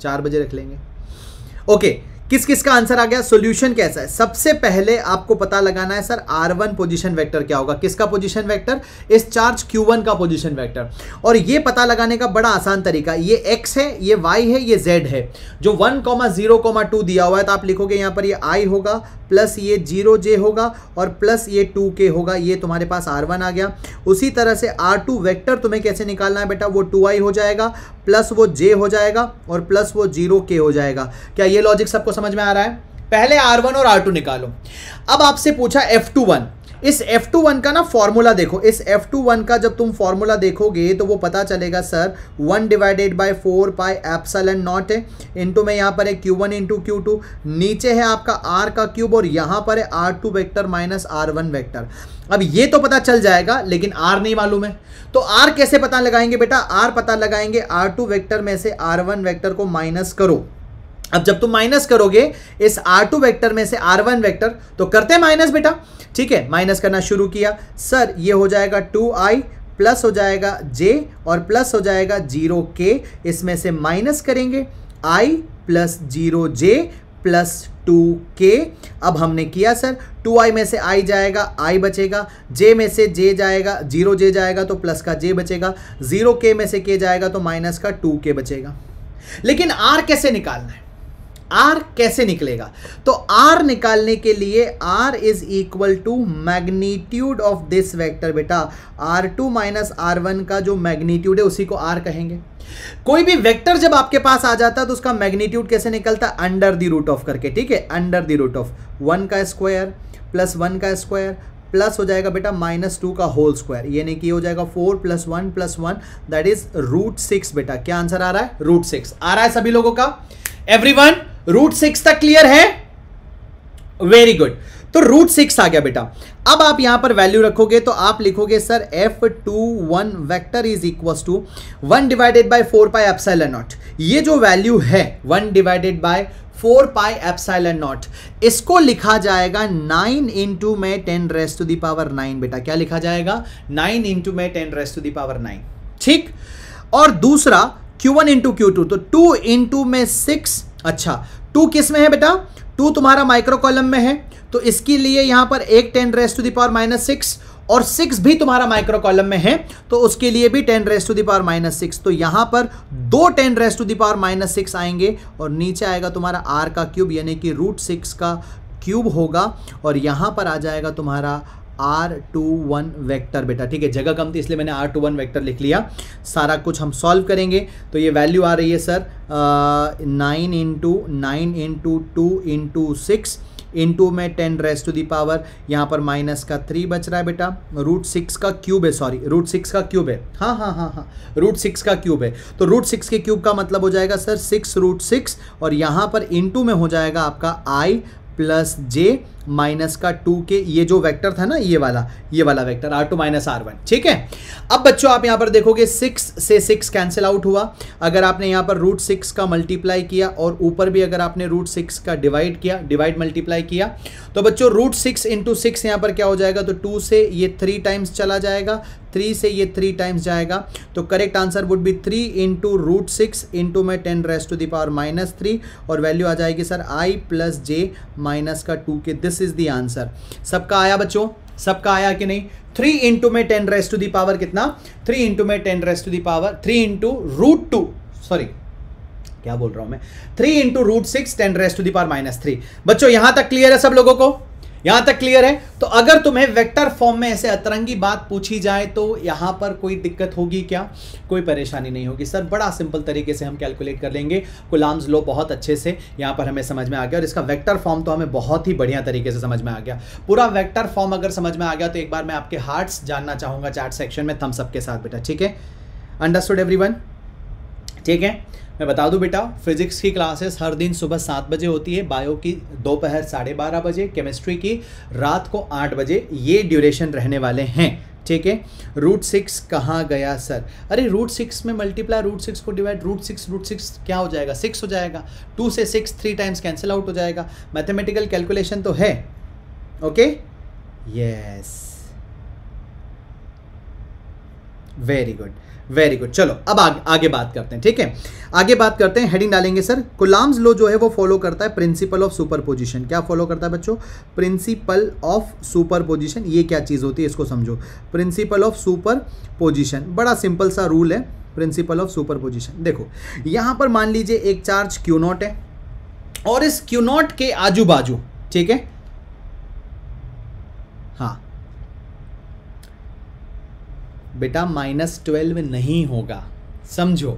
S1: चार बजे रख लेंगे ओके किस किस का आंसर आ गया सॉल्यूशन कैसा है सबसे पहले आपको पता लगाना है सर R1 पोजीशन वेक्टर क्या होगा किसका पोजीशन वेक्टर इस चार्ज Q1 का पोजीशन वेक्टर और ये पता लगाने का बड़ा आसान तरीका ये X है ये Y है ये Z है जो one comma zero comma two दिया हुआ है तो आप लिखोगे यहाँ पर ये I होगा प्लस ये जीरो जे होगा और प्लस ये टू के होगा ये तुम्हारे पास आर वन आ गया उसी तरह से आर टू वैक्टर तुम्हें कैसे निकालना है बेटा वो टू आई हो जाएगा प्लस वो जे हो जाएगा और प्लस वो जीरो के हो जाएगा क्या ये लॉजिक सबको समझ में आ रहा है पहले आर वन और आर टू निकालो अब आपसे पूछा एफ टू वन इस एफ टू वन का ना फॉर्मूला देखो इस एफ टू वन का जब तुम फॉर्मूला देखोगे तो वो पता चलेगा sir one divided by four pi एप्सल and naught है इंटू में यहाँ पर है Q one into Q two नीचे है आपका आर का क्यूब और यहाँ पर है R two vector minus R one vector अब ये तो पता चल जाएगा लेकिन आर नहीं मालूम है तो आर कैसे पता लगाएंगे बेटा आर पता लगाएंगे आर टू वैक्टर में से आर वन वैक्टर को माइनस करो अब जब तुम माइनस करोगे इस आर टू वैक्टर में से आर वन वैक्टर तो करते माइनस बेटा ठीक है माइनस करना शुरू किया सर ये हो जाएगा टू आई प्लस हो जाएगा जे और प्लस हो जाएगा जीरो के इसमें से माइनस करेंगे i plus zero j plus two k अब हमने किया सर टू आई में से आई जाएगा आई बचेगा जे में से जे जाएगा जीरो जे जाएगा तो प्लस का जे बचेगा जीरो के में से के जाएगा तो माइनस का टू के बचेगा लेकिन आर कैसे निकालना है आर कैसे निकलेगा तो आर निकालने के लिए R is equal to magnitude of this vector बेटा R two minus R one का जो मैग्नीट्यूड है उसी को आर कहेंगे कोई भी वेक्टर जब आपके पास आ जाता है तो उसका मैग्नीट्यूड कैसे निकलता है अंडर द रूट ऑफ करके ठीक है under the root of one का स्क्वायर प्लस वन का स्क्वायर प्लस हो जाएगा बेटा माइनस टू का होल स्क्वायर यानी कि हो जाएगा four plus one plus one that is root six बेटा क्या आंसर आ रहा है रूट सिक्स आ रहा है सभी लोगों का एवरी वन रूट सिक्स तक क्लियर है वेरी गुड तो रूट सिक्स आ गया बेटा अब आप यहां पर वैल्यू रखोगे तो आप लिखोगे sir F two one vector is equal to one divided by four pi epsilon naught ये जो वैल्यू है one divided by four pi epsilon naught इसको लिखा जाएगा नाइन इंटू में ten raise to the power nine बेटा क्या लिखा जाएगा नाइन इंटू में ten raise to the power nine ठीक और दूसरा Q one into Q two तो टू इंटू में सिक्स अच्छा टू किस में है बेटा टू तुम्हारा माइक्रो कॉलम में है तो इसके लिए यहां पर एक ten raise to the power minus six और सिक्स भी तुम्हारा माइक्रो कॉलम में है तो उसके लिए भी ten raise to the power minus six तो यहां पर दो ten raise to the power minus six आएंगे और नीचे आएगा तुम्हारा आर का क्यूब यानी कि रूट सिक्स का क्यूब होगा और यहां पर आ जाएगा तुम्हारा आर टू वन वैक्टर बेटा ठीक है जगह कम थी इसलिए मैंने आर टू वन वैक्टर लिख लिया सारा कुछ हम सॉल्व करेंगे तो ये वैल्यू आ रही है sir nine into nine into two into six into में ten raise to the power यहाँ पर माइनस का थ्री बच रहा है बेटा रूट सिक्स का क्यूब है सॉरी रूट सिक्स का क्यूब है हाँ हाँ हाँ हाँ रूट सिक्स का क्यूब है तो रूट सिक्स के क्यूब का मतलब हो जाएगा सर सिक्स रूट सिक्स और यहाँ पर इंटू में हो जाएगा आपका आई प्लस जे माइनस का टू के ये जो वेक्टर था ना ये वाला ये वाला vector R two minus R one ठीक है अब बच्चों आप यहां पर देखोगे सिक्स से सिक्स कैंसिल आउट हुआ अगर आपने यहां पर रूट सिक्स का मल्टीप्लाई किया और ऊपर भी अगर आपने रूट सिक्स का डिवाइड किया डिवाइड मल्टीप्लाई किया तो बच्चों रूट सिक्स इंटू सिक्स यहां पर क्या हो जाएगा तो टू से ये थ्री टाइम्स चला जाएगा थ्री से ये थ्री टाइम्स जाएगा तो correct answer would be three into root six into में ten raise to the power minus three और वैल्यू आ जाएगी sir i plus j minus का two k this this is the answer सबका आया बच्चों सबका आया कि नहीं थ्री इंटू में ten raise to the power कितना थ्री इंटू में ten raise to the power three into root two sorry क्या बोल रहा हूं मैं three into root six ten raise to the power minus three बच्चों यहां तक क्लियर है सब लोगों को यहां तक क्लियर है तो अगर तुम्हें वेक्टर फॉर्म में ऐसे अतरंगी बात पूछी जाए तो यहां पर कोई दिक्कत होगी क्या कोई परेशानी नहीं होगी सर बड़ा सिंपल तरीके से हम कैलकुलेट कर लेंगे गुलाम्स लो बहुत अच्छे से यहां पर हमें समझ में आ गया और इसका वेक्टर फॉर्म तो हमें बहुत ही बढ़िया तरीके से समझ में आ गया पूरा वेक्टर फॉर्म अगर समझ में आ गया तो एक बार मैं आपके हार्ट्स जानना चाहूंगा चार्ट सेक्शन में थम्सअप के साथ बेटा ठीक है अंडरस्टूड एवरी ठीक है मैं बता दूं बेटा फिजिक्स की क्लासेस हर दिन सुबह सात बजे होती है बायो की दोपहर साढ़े बारह बजे केमिस्ट्री की रात को आठ बजे ये ड्यूरेशन रहने वाले हैं ठीक है रूट सिक्स कहाँ गया सर अरे रूट सिक्स में मल्टीप्लाई रूट सिक्स को divide root six root six क्या हो जाएगा सिक्स हो जाएगा टू से six three times cancel out हो जाएगा मैथमेटिकल कैलकुलेशन तो है okay yes very good very good चलो अब आगे आगे बात करते हैं ठीक है आगे बात करते हैं हेडिंग डालेंगे सर कुलाम्स लो जो है वो फॉलो करता है प्रिंसिपल ऑफ सुपर पोजिशन क्या फॉलो करता है बच्चों प्रिंसिपल ऑफ सुपर पोजिशन ये क्या चीज़ होती है इसको समझो प्रिंसिपल ऑफ सुपर पोजिशन बड़ा सिंपल सा रूल है प्रिंसिपल ऑफ सुपर पोजिशन देखो यहाँ पर मान लीजिए एक चार्ज क्यू नॉट है और इस क्यू नॉट के आजू बाजू ठीक है बेटा माइनस ट्वेल्व नहीं होगा समझो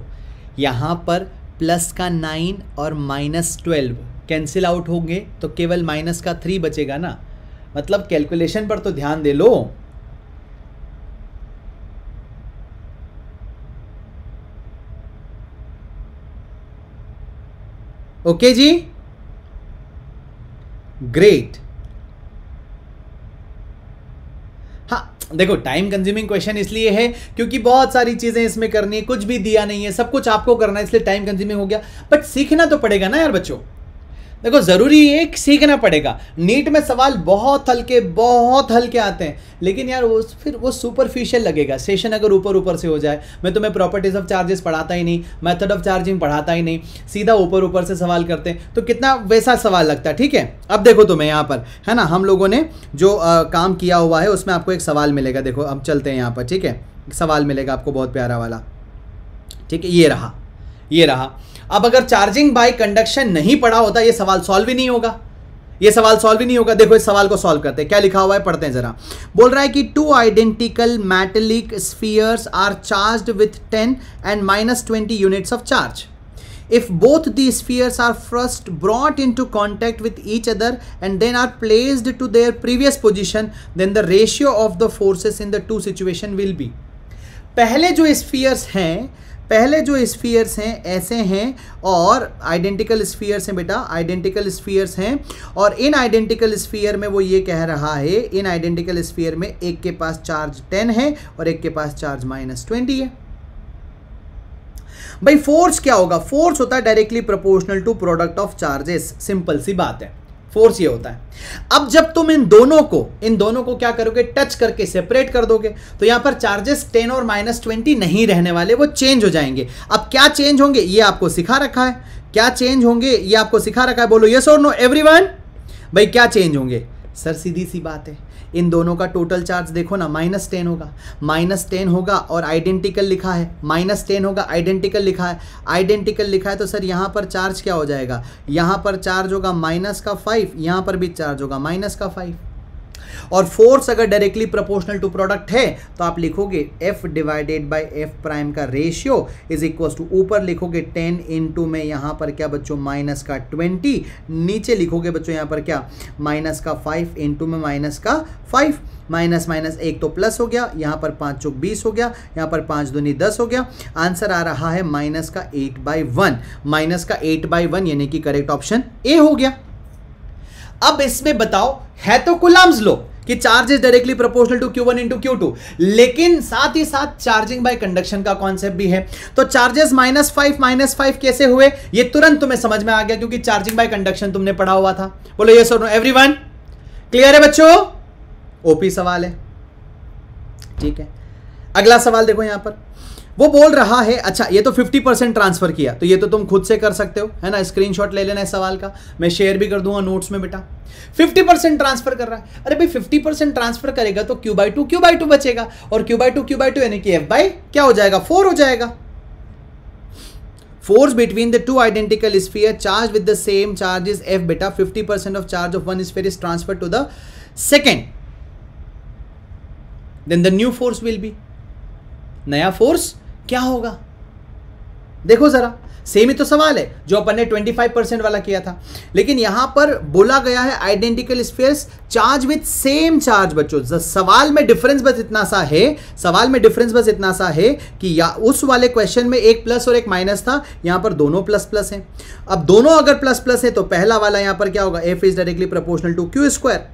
S1: यहाँ पर प्लस का नाइन और माइनस ट्वेल्व कैंसिल आउट होंगे तो केवल माइनस का थ्री बचेगा ना मतलब कैलकुलेशन पर तो ध्यान दे लो ओके जी ग्रेट देखो टाइम कंज्यूमिंग क्वेश्चन इसलिए है क्योंकि बहुत सारी चीज़ें इसमें करनी है कुछ भी दिया नहीं है सब कुछ आपको करना है इसलिए टाइम कंज्यूमिंग हो गया बट सीखना तो पड़ेगा ना यार बच्चों देखो ज़रूरी है सीखना पड़ेगा नीट में सवाल बहुत हल्के बहुत हल्के आते हैं लेकिन यार वो फिर वो सुपरफिशियल लगेगा सेशन अगर ऊपर ऊपर से हो जाए मैं तुम्हें प्रॉपर्टीज़ ऑफ चार्जेस पढ़ाता ही नहीं मेथड ऑफ चार्जिंग पढ़ाता ही नहीं सीधा ऊपर ऊपर से सवाल करते हैं तो कितना वैसा सवाल लगता है ठीक है अब देखो तुम्हें यहाँ पर है ना हम लोगों ने जो आ, काम किया हुआ है उसमें आपको एक सवाल मिलेगा देखो अब चलते हैं यहाँ पर ठीक है सवाल मिलेगा आपको बहुत प्यारा वाला ठीक है ये रहा ये रहा अब अगर चार्जिंग बाय कंडक्शन नहीं पड़ा होता ये सवाल सॉल्व ही नहीं होगा ये सवाल सॉल्व ही नहीं होगा देखो इस सवाल को सॉल्व करते हैं क्या लिखा हुआ है पढ़ते हैं जरा बोल रहा है कि two identical metallic spheres are charged with 10 and minus 20 units of charge if both these spheres are first brought into contact with each other and then are placed to their previous position then the ratio of the forces in the two situation will be पहले जो spheres हैं पहले जो spheres हैं ऐसे हैं और identical spheres हैं बेटा आइडेंटिकल स्फीयर्स हैं और इन आइडेंटिकल स्फीयर में वो ये कह रहा है इन आइडेंटिकल स्फीयर में एक के पास चार्ज टेन है और एक के पास चार्ज माइनस ट्वेंटी है भाई फोर्स क्या होगा फोर्स होता है directly proportional to product of charges simple सी बात है फोर्स ये होता है अब जब तुम इन दोनों को इन दोनों को क्या करोगे टच करके सेपरेट कर दोगे तो यहां पर चार्जेस 10 और माइनस ट्वेंटी नहीं रहने वाले वो चेंज हो जाएंगे अब क्या चेंज होंगे ये आपको सिखा रखा है क्या चेंज होंगे ये आपको सिखा रखा है बोलो यस और नो एवरीवन भाई क्या चेंज होंगे सर सीधी सी बात है इन दोनों का टोटल चार्ज देखो ना माइनस टेन होगा माइनस टेन होगा और आइडेंटिकल लिखा है माइनस टेन होगा आइडेंटिकल लिखा है आइडेंटिकल लिखा है तो सर यहाँ पर चार्ज क्या हो जाएगा यहाँ पर चार्ज होगा माइनस का फाइव यहाँ पर भी चार्ज होगा माइनस का फाइव और फोर्स अगर डायरेक्टली प्रोपोर्शनल टू प्रोडक्ट है तो आप लिखोगे F divided by F prime का रेशियो इज इक्वल टू ऊपर लिखोगे टेन टू में यहाँ पर क्या बच्चों माइनस का ट्वेंटी नीचे लिखोगे बच्चों यहाँ पर क्या माइनस का फाइव टू में माइनस का फाइव माइनस माइनस एक तो प्लस हो गया यहाँ पर पाँच चौक बीस हो गया यहाँ पर पाँच दूनी दस हो गया आंसर आ रहा है माइनस का एट बाई वन माइनस का एट बाई वन यानी कि करेक्ट ऑप्शन ए हो गया अब इसमें बताओ है तो कुलाम्स लो कि charge is directly proportional to into Q two लेकिन साथ ही साथ चार्जिंग बाय कंडक्शन का कॉन्सेप्ट भी है तो charges minus five minus five कैसे हुए ये तुरंत तुम्हें समझ में आ गया क्योंकि चार्जिंग बाय कंडक्शन तुमने पढ़ा हुआ था बोलो ये सोनो एवरी वन क्लियर है बच्चों ओपी सवाल है ठीक है अगला सवाल देखो यहां पर वो बोल रहा है अच्छा ये तो 50 परसेंट ट्रांसफर किया तो ये तो तुम खुद से कर सकते हो है ना स्क्रीनशॉट ले लेना है सवाल का मैं शेयर भी कर दूंगा नोट्स में बेटा 50 परसेंट ट्रांसफर कर रहा है अरे भाई 50 परसेंट ट्रांसफर करेगा तो Q by two Q by two बचेगा और Q by two Q by two यानी कि एफ बाई क्या हो जाएगा फोर हो जाएगा force between the two identical sphere charge with the same charge F बेटा beta percent of charge of one sphere is transfer to the second then the new force will be नया फोर्स क्या होगा देखो ज़रा same ही तो सवाल है जो अपन ने 25 परसेंट वाला किया था लेकिन यहां पर बोला गया है identical spheres charge with same charge बच्चों सवाल में डिफरेंस बस इतना सा है सवाल में डिफरेंस बस इतना सा है कि या उस वाले क्वेश्चन में एक प्लस और एक माइनस था यहां पर दोनों प्लस प्लस है अब दोनों अगर प्लस प्लस है तो पहला वाला यहां पर क्या होगा F is directly proportional to Q square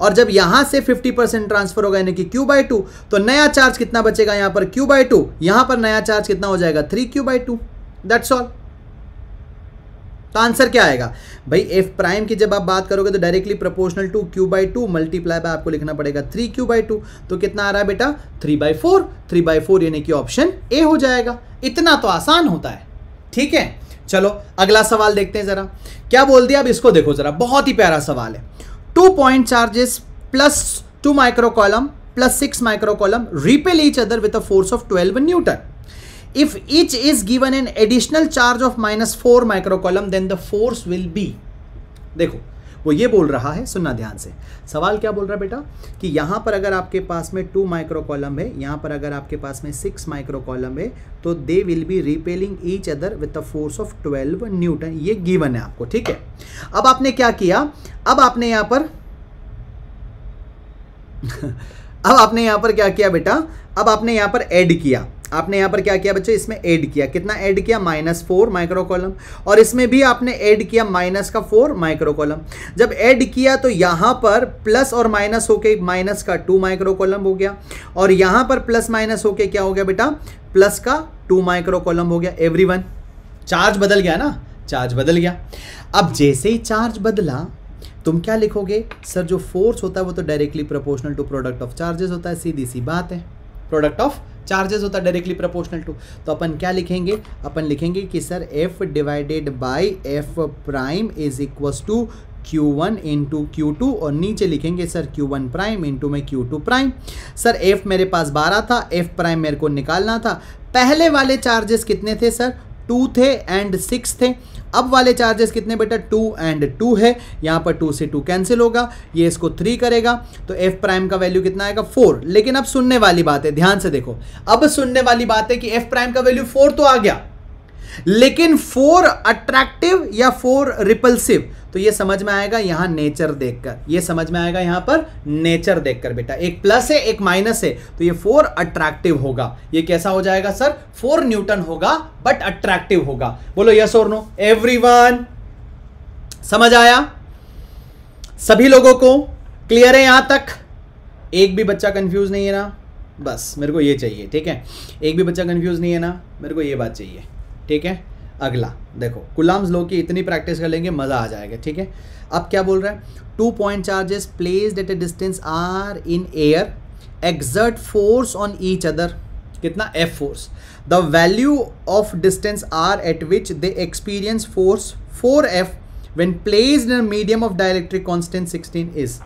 S1: और जब यहां से 50 परसेंट ट्रांसफर होगा यानी कि क्यू बाय टू तो नया चार्ज कितना बचेगा यहां पर क्यू बाई टू यहां पर नया चार्ज कितना हो जाएगा three Q by two that's all तो आंसर क्या आएगा भाई एफ प्राइम की जब आप बात करोगे तो directly proportional to Q by two multiply by आपको लिखना पड़ेगा थ्री क्यू बाई टू तो कितना आ रहा है बेटा three by four three by four यानी कि ऑप्शन ए हो जाएगा इतना तो आसान होता है ठीक है चलो अगला सवाल देखते हैं जरा क्या बोल दिया अब इसको देखो जरा बहुत ही प्यारा सवाल है two point charges plus two micro coulomb plus six micro coulomb repel each other with a force of twelve newton if each is given an additional charge of minus four microcoulomb then the force will be देखो वो ये बोल रहा है सुनना ध्यान से सवाल क्या बोल रहा है बेटा कि यहां पर अगर आपके पास में टू माइक्रोकॉलम है यहां पर अगर आपके पास में सिक्स माइक्रोकॉलम है तो they will be repelling each other with force of twelve newton ये गिवन है आपको ठीक है अब आपने क्या किया अब आपने यहां पर अब आपने यहां पर क्या किया बेटा अब आपने यहां पर एड किया आपने यहाँ पर क्या किया बच्चों इसमें ऐड किया कितना ऐड किया माइनस फोर माइक्रो कॉलम और इसमें भी आपने ऐड किया माइनस का फोर माइक्रो कॉलम जब ऐड किया तो यहाँ पर प्लस और माइनस होके माइनस का टू माइक्रो कॉलम हो गया और यहाँ पर प्लस माइनस होके क्या हो गया बेटा प्लस का टू माइक्रो कॉलम हो गया एवरी चार्ज बदल गया ना चार्ज बदल गया अब जैसे ही चार्ज बदला तुम क्या लिखोगे सर जो फोर्स होता है वो तो directly proportional to product of charges होता है सीधी सी बात है प्रोडक्ट ऑफ चार्जेस होता है डायरेक्टली प्रपोर्शनल टू तो अपन क्या लिखेंगे अपन लिखेंगे कि sir F divided by F prime is equals to Q one into Q two और नीचे लिखेंगे sir Q one prime into में Q two prime sir F मेरे पास बारह था एफ प्राइम मेरे को निकालना था पहले वाले चार्जेस कितने थे सर टू थे एंड सिक्स थे अब वाले चार्जेस कितने बेटा टू एंड टू है यहाँ पर टू से टू कैंसिल होगा ये इसको थ्री करेगा तो एफ प्राइम का वैल्यू कितना आएगा फोर लेकिन अब सुनने वाली बात है ध्यान से देखो अब सुनने वाली बात है कि एफ प्राइम का वैल्यू फोर तो आ गया लेकिन फोर अट्रैक्टिव या फोर रिपल्सिव तो ये समझ में आएगा यहां नेचर देखकर ये समझ में आएगा यहां पर नेचर देखकर बेटा एक प्लस है एक माइनस है तो ये फोर अट्रैक्टिव होगा ये कैसा हो जाएगा सर फोर न्यूटन होगा बट अट्रैक्टिव होगा बोलो यस और नो एवरीवन समझ आया सभी लोगों को क्लियर है यहां तक एक भी बच्चा कंफ्यूज नहीं है ना बस मेरे को ये चाहिए ठीक है एक भी बच्चा कंफ्यूज नहीं है ना मेरे को ये बात चाहिए ठीक है अगला देखो गुलाम्स लो की इतनी प्रैक्टिस कर लेंगे मज़ा आ जाएगा ठीक है अब क्या बोल रहा है two point charges placed at a distance R in air exert force on each other कितना F force the value of distance R at which they experience force four F when placed in medium of dielectric constant sixteen is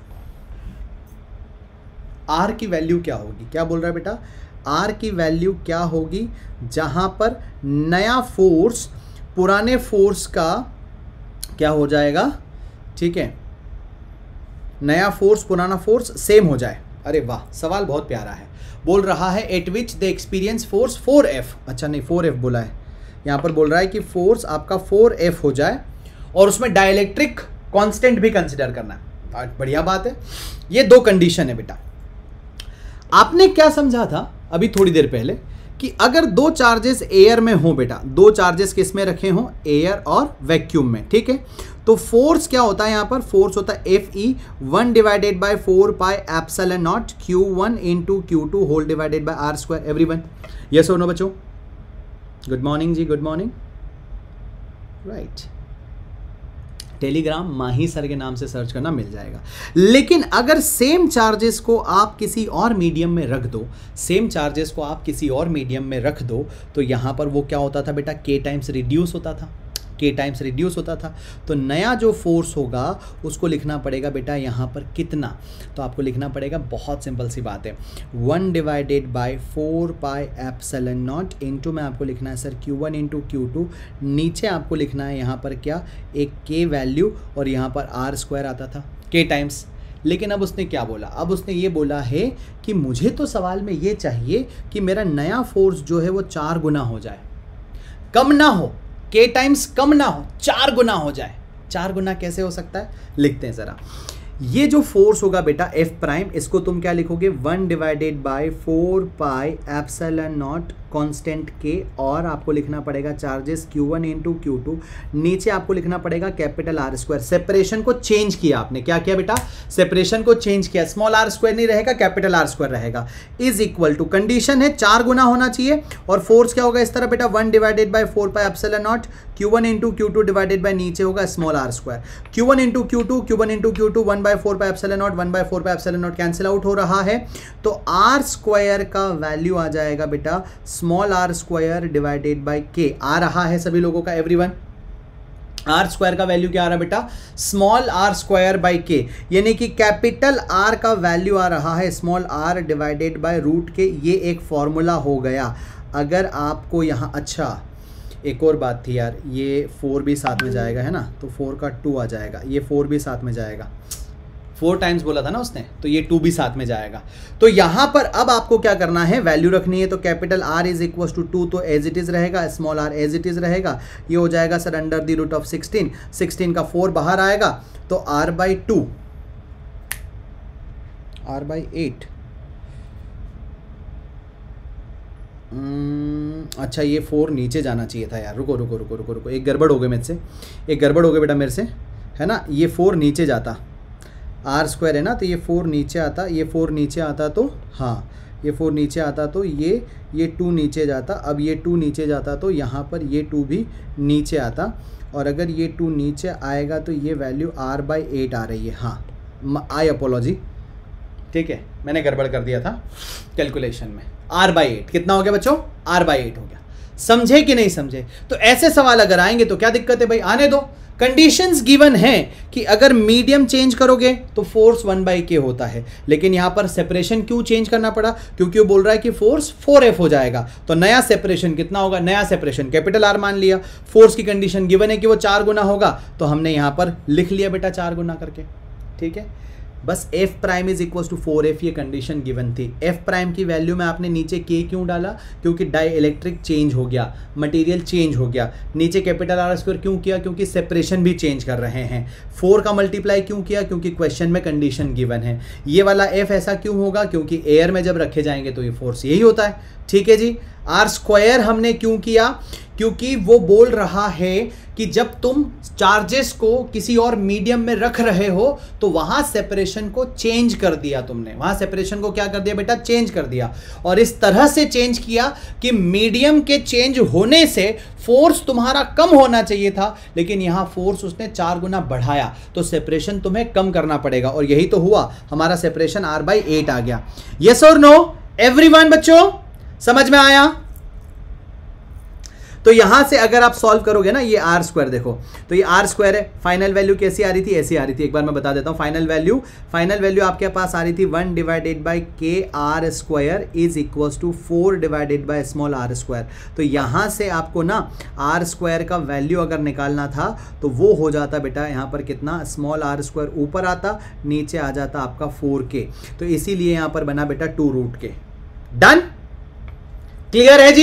S1: R की वैल्यू क्या होगी क्या बोल रहा है बेटा आर की वैल्यू क्या होगी जहां पर नया फोर्स पुराने फोर्स का क्या हो जाएगा ठीक है नया फोर्स पुराना फोर्स सेम हो जाए अरे वाह सवाल बहुत प्यारा है बोल रहा है at which the experience force four F अच्छा नहीं फोर एफ बोला है यहां पर बोल रहा है कि फोर्स आपका फोर एफ हो जाए और उसमें डायलैक्ट्रिक कांस्टेंट भी कंसिडर करना है हाँ, बढ़िया बात है ये दो कंडीशन है बेटा आपने क्या समझा था अभी थोड़ी देर पहले कि अगर दो चार्जेस एयर में हो बेटा दो चार्जेस किस में रखे हों एयर और वैक्यूम में ठीक है तो फोर्स क्या होता है यहाँ पर फोर्स होता है F E one divided by four pi एप्सल and naught Q one in two Q two whole divided by R square everyone yes और नो बच्चों गुड मॉर्निंग जी good morning right Telegram Mahi sir के नाम से search करना मिल जाएगा लेकिन अगर सेम चार्जेस को आप किसी और मीडियम में रख दो सेम चार्जेस को आप किसी और मीडियम में रख दो तो यहाँ पर वो क्या होता था बेटा के टाइम्स रिड्यूस होता था के टाइम्स रिड्यूस होता था तो नया जो फोर्स होगा उसको लिखना पड़ेगा बेटा यहाँ पर कितना तो आपको लिखना पड़ेगा बहुत सिंपल सी बात है one divided by four pi epsilon naught into में आपको लिखना है sir Q one into Q two नीचे आपको लिखना है यहाँ पर क्या एक के वैल्यू और यहाँ पर आर स्क्वायर आता था के टाइम्स लेकिन अब उसने क्या बोला अब उसने ये बोला है कि मुझे तो सवाल में ये चाहिए कि मेरा नया फोर्स जो है वो चार गुना हो जाए कम ना हो के टाइम्स कम ना हो चार गुना हो जाए चार गुना कैसे हो सकता है लिखते हैं ज़रा ये जो फोर्स होगा बेटा एफ प्राइम इसको तुम क्या लिखोगे one divided by four pi epsilon naught constant K और आपको लिखना पड़ेगा चार्जेस क्यू वन इन टू क्यू टू नीचे आपको लिखना पड़ेगा कैपिटल आर स्क्वायर सेपरेशन को चेंज किया आपने क्या किया बेटा सेपरेशन को चेंज किया स्मॉल आर स्क्वायर नहीं रहेगा कैपिटल आर स्क्वायर रहेगा इज इक्वल टू कंडीशन है चार गुना होना चाहिए और फोर्स क्या होगा इस तरह बेटा one divided by four pi epsilon naught Q one into Q two divided by नीचे होगा small are square Q one into Q two Q one into Q two one by four pi epsilon naught one by four pi epsilon naught cancel out हो रहा है तो R square का value आ जाएगा बेटा small are square divided by K आ रहा है सभी लोगों का एवरी वन आर स्क्वायर का वैल्यू क्या आ रहा है बेटा small are square by K यानी कि कैपिटल आर का वैल्यू आ रहा है small r divided by root K ये एक फॉर्मूला हो गया अगर आपको यहाँ अच्छा एक और बात थी यार ये फोर भी साथ में जाएगा है ना तो फोर का टू आ जाएगा ये फोर भी साथ में जाएगा फोर टाइम्स बोला था ना उसने तो ये टू भी साथ में जाएगा तो यहां पर अब आपको क्या करना है वैल्यू रखनी है तो capital R is equal to two तो एज इट इज़ रहेगा small R as it is रहेगा ये हो जाएगा sir under the root of sixteen sixteen का फोर बाहर आएगा तो R by two R by eight अच्छा ये फोर नीचे जाना चाहिए था यार रुको रुको रुको रुको रुको एक गड़बड़ हो गए मेरे से एक गड़बड़ हो गए बेटा मेरे से है ना ये फोर नीचे जाता आर स्क्वायर है ना तो ये फोर नीचे आता ये फोर नीचे आता तो हाँ ये फोर नीचे आता तो ये ये टू नीचे जाता अब ये टू नीचे जाता तो यहाँ पर ये टू भी नीचे आता और अगर ये टू नीचे आएगा तो ये वैल्यू आर बाई एट आ रही है हाँ आई अपोलॉजी ठीक है मैंने गड़बड़ कर दिया था कैलकुलेशन में आर बाई एट कितना हो गया बच्चों आर बाई एट हो गया समझे कि नहीं समझे तो ऐसे सवाल अगर आएंगे तो क्या दिक्कत है भाई आने दो कंडीशंस गिवन है कि अगर मीडियम चेंज करोगे तो फोर्स वन बाई के होता है लेकिन यहां पर सेपरेशन क्यों चेंज करना पड़ा क्योंकि वो बोल रहा है कि फोर्स फोर एफ हो जाएगा तो नया सेपरेशन कितना होगा नया सेपरेशन कैपिटल आर मान लिया फोर्स की कंडीशन गिवन है कि वो चार गुना होगा तो हमने यहां पर लिख लिया बेटा चार गुना करके ठीक है बस f prime is equal to four F ये कंडीशन गिवन थी f प्राइम की वैल्यू में आपने नीचे k क्यों डाला क्योंकि डाई इलेक्ट्रिक चेंज हो गया मटेरियल चेंज हो गया नीचे कैपिटल आर स्क्वायर क्यों किया क्योंकि सेपरेशन भी चेंज कर रहे हैं फोर का मल्टीप्लाई क्यों किया क्योंकि क्वेश्चन में कंडीशन गिवन है ये वाला f ऐसा क्यों होगा क्योंकि एयर में जब रखे जाएंगे तो ये फोर्स यही होता है ठीक है जी आर स्क्वायर हमने क्यों किया क्योंकि वो बोल रहा है कि जब तुम चार्जेस को किसी और मीडियम में रख रहे हो तो वहां सेपरेशन को चेंज कर दिया तुमने वहां सेपरेशन को क्या कर दिया बेटा चेंज कर दिया और इस तरह से चेंज किया कि मीडियम के चेंज होने से फोर्स तुम्हारा कम होना चाहिए था लेकिन यहां फोर्स उसने चार गुना बढ़ाया तो सेपरेशन तुम्हें कम करना पड़ेगा और यही तो हुआ हमारा सेपरेशन आर बाई एट आ गया यस और नो एवरी बच्चों समझ में आया तो यहां से अगर आप सॉल्व करोगे ना ये आर स्क्वायर देखो तो ये आर स्क्वायर है फाइनल वैल्यू कैसी आ रही थी ऐसी आ रही थी एक बार मैं बता देता हूं फाइनल वैल्यू फाइनल वैल्यू आपके पास आ रही थी one divided by k R square is equal to four divided by small are square तो यहां से आपको ना आर स्क्वायर का वैल्यू अगर निकालना था तो वो हो जाता बेटा यहां पर कितना स्मॉल आर स्क्वायर ऊपर आता नीचे आ जाता आपका फोर के तो इसीलिए यहां पर बना बेटा two root k done clear है जी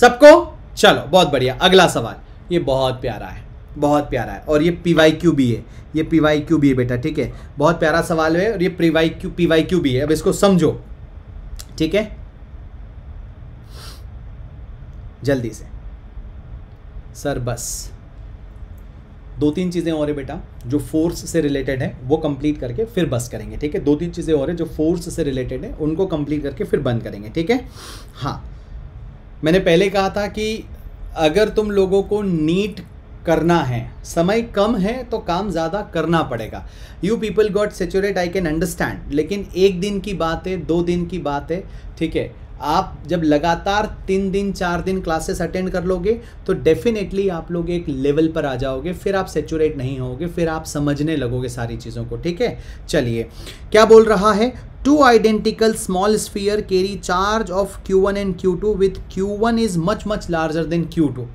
S1: सबको चलो बहुत बढ़िया अगला सवाल ये बहुत प्यारा है बहुत प्यारा है और ये पी वाई क्यू भी है ये पी वाई क्यू भी है बेटा ठीक है बहुत प्यारा सवाल है और ये P Y Q P Y Q भी है अब इसको समझो ठीक है जल्दी से सर बस दो तीन चीज़ें और है बेटा जो फोर्स से रिलेटेड है वो कंप्लीट करके फिर बस करेंगे ठीक है दो तीन चीज़ें और है जो फोर्स से रिलेटेड है उनको कंप्लीट करके फिर बंद करेंगे ठीक है हाँ मैंने पहले कहा था कि अगर तुम लोगों को नीट करना है समय कम है तो काम ज़्यादा करना पड़ेगा you people got saturate I can understand लेकिन एक दिन की बात है दो दिन की बात है ठीक है आप जब लगातार तीन दिन चार दिन क्लासेस अटेंड कर लोगे तो डेफिनेटली आप लोग एक लेवल पर आ जाओगे फिर आप सेचुरेट नहीं होगे फिर आप समझने लगोगे सारी चीज़ों को ठीक है चलिए क्या बोल रहा है Two identical small sphere carry charge of Q1 and Q2 with Q1 is much much larger than Q2.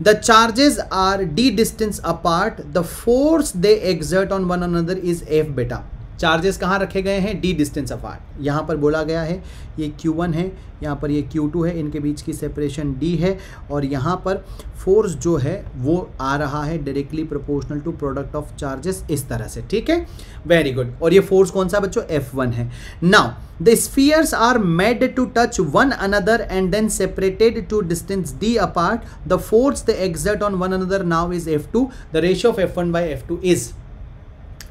S1: The charges are d distance apart. The force they exert on one another is F beta. Charges कहाँ रखे गए हैं D distance of are यहाँ पर बोला गया है ये Q1 है यहाँ पर ये Q2 है इनके बीच की सेपरेशन D है और यहाँ पर फोर्स जो है वो आ रहा है directly proportional to product of charges इस तरह से ठीक है वेरी गुड और ये फोर्स कौन सा बच्चों F1 है now the spheres are made to touch one another and then separated to distance D apart the force the exert on one another now is F2 the ratio of F1 by F2 is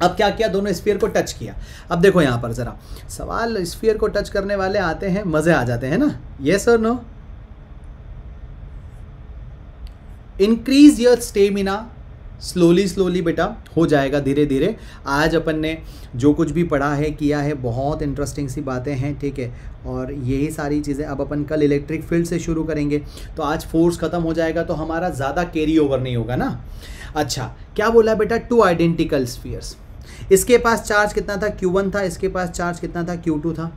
S1: अब क्या किया दोनों spear को touch किया अब देखो यहाँ पर ज़रा सवाल स्पीयर को टच करने वाले आते हैं मज़े आ जाते हैं ना येस और no increase your stamina slowly slowly बेटा हो जाएगा धीरे धीरे आज अपन ने जो कुछ भी पढ़ा है किया है बहुत इंटरेस्टिंग सी बातें हैं ठीक है और यही सारी चीज़ें अब अपन कल इलेक्ट्रिक फील्ड से शुरू करेंगे तो आज फोर्स ख़त्म हो जाएगा तो हमारा ज़्यादा कैरी ओवर नहीं होगा ना अच्छा क्या बोला बेटा टू आइडेंटिकल स्पीयर्स इसके पास चार्ज कितना था क्यू वन था इसके पास चार्ज कितना था क्यू टू था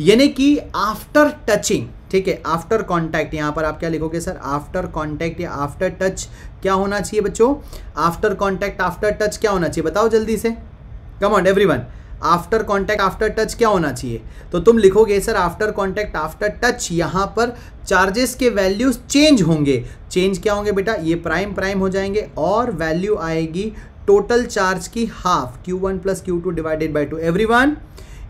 S1: यानी कि आफ्टर टचिंग ठीक है आफ्टर कॉन्टैक्ट यहाँ पर आप क्या लिखोगे सर आफ्टर कॉन्टैक्ट या आफ्टर टच क्या होना चाहिए बच्चों आफ्टर कॉन्टैक्ट आफ्टर टच क्या होना चाहिए बताओ जल्दी से come on every after contact after touch क्या होना चाहिए तो तुम लिखोगे sir after contact after touch यहाँ पर चार्जेस के वैल्यूज चेंज होंगे चेंज क्या होंगे बेटा ये प्राइम प्राइम हो जाएंगे और वैल्यू आएगी टोटल चार्ज की half Q one plus Q two divided by two everyone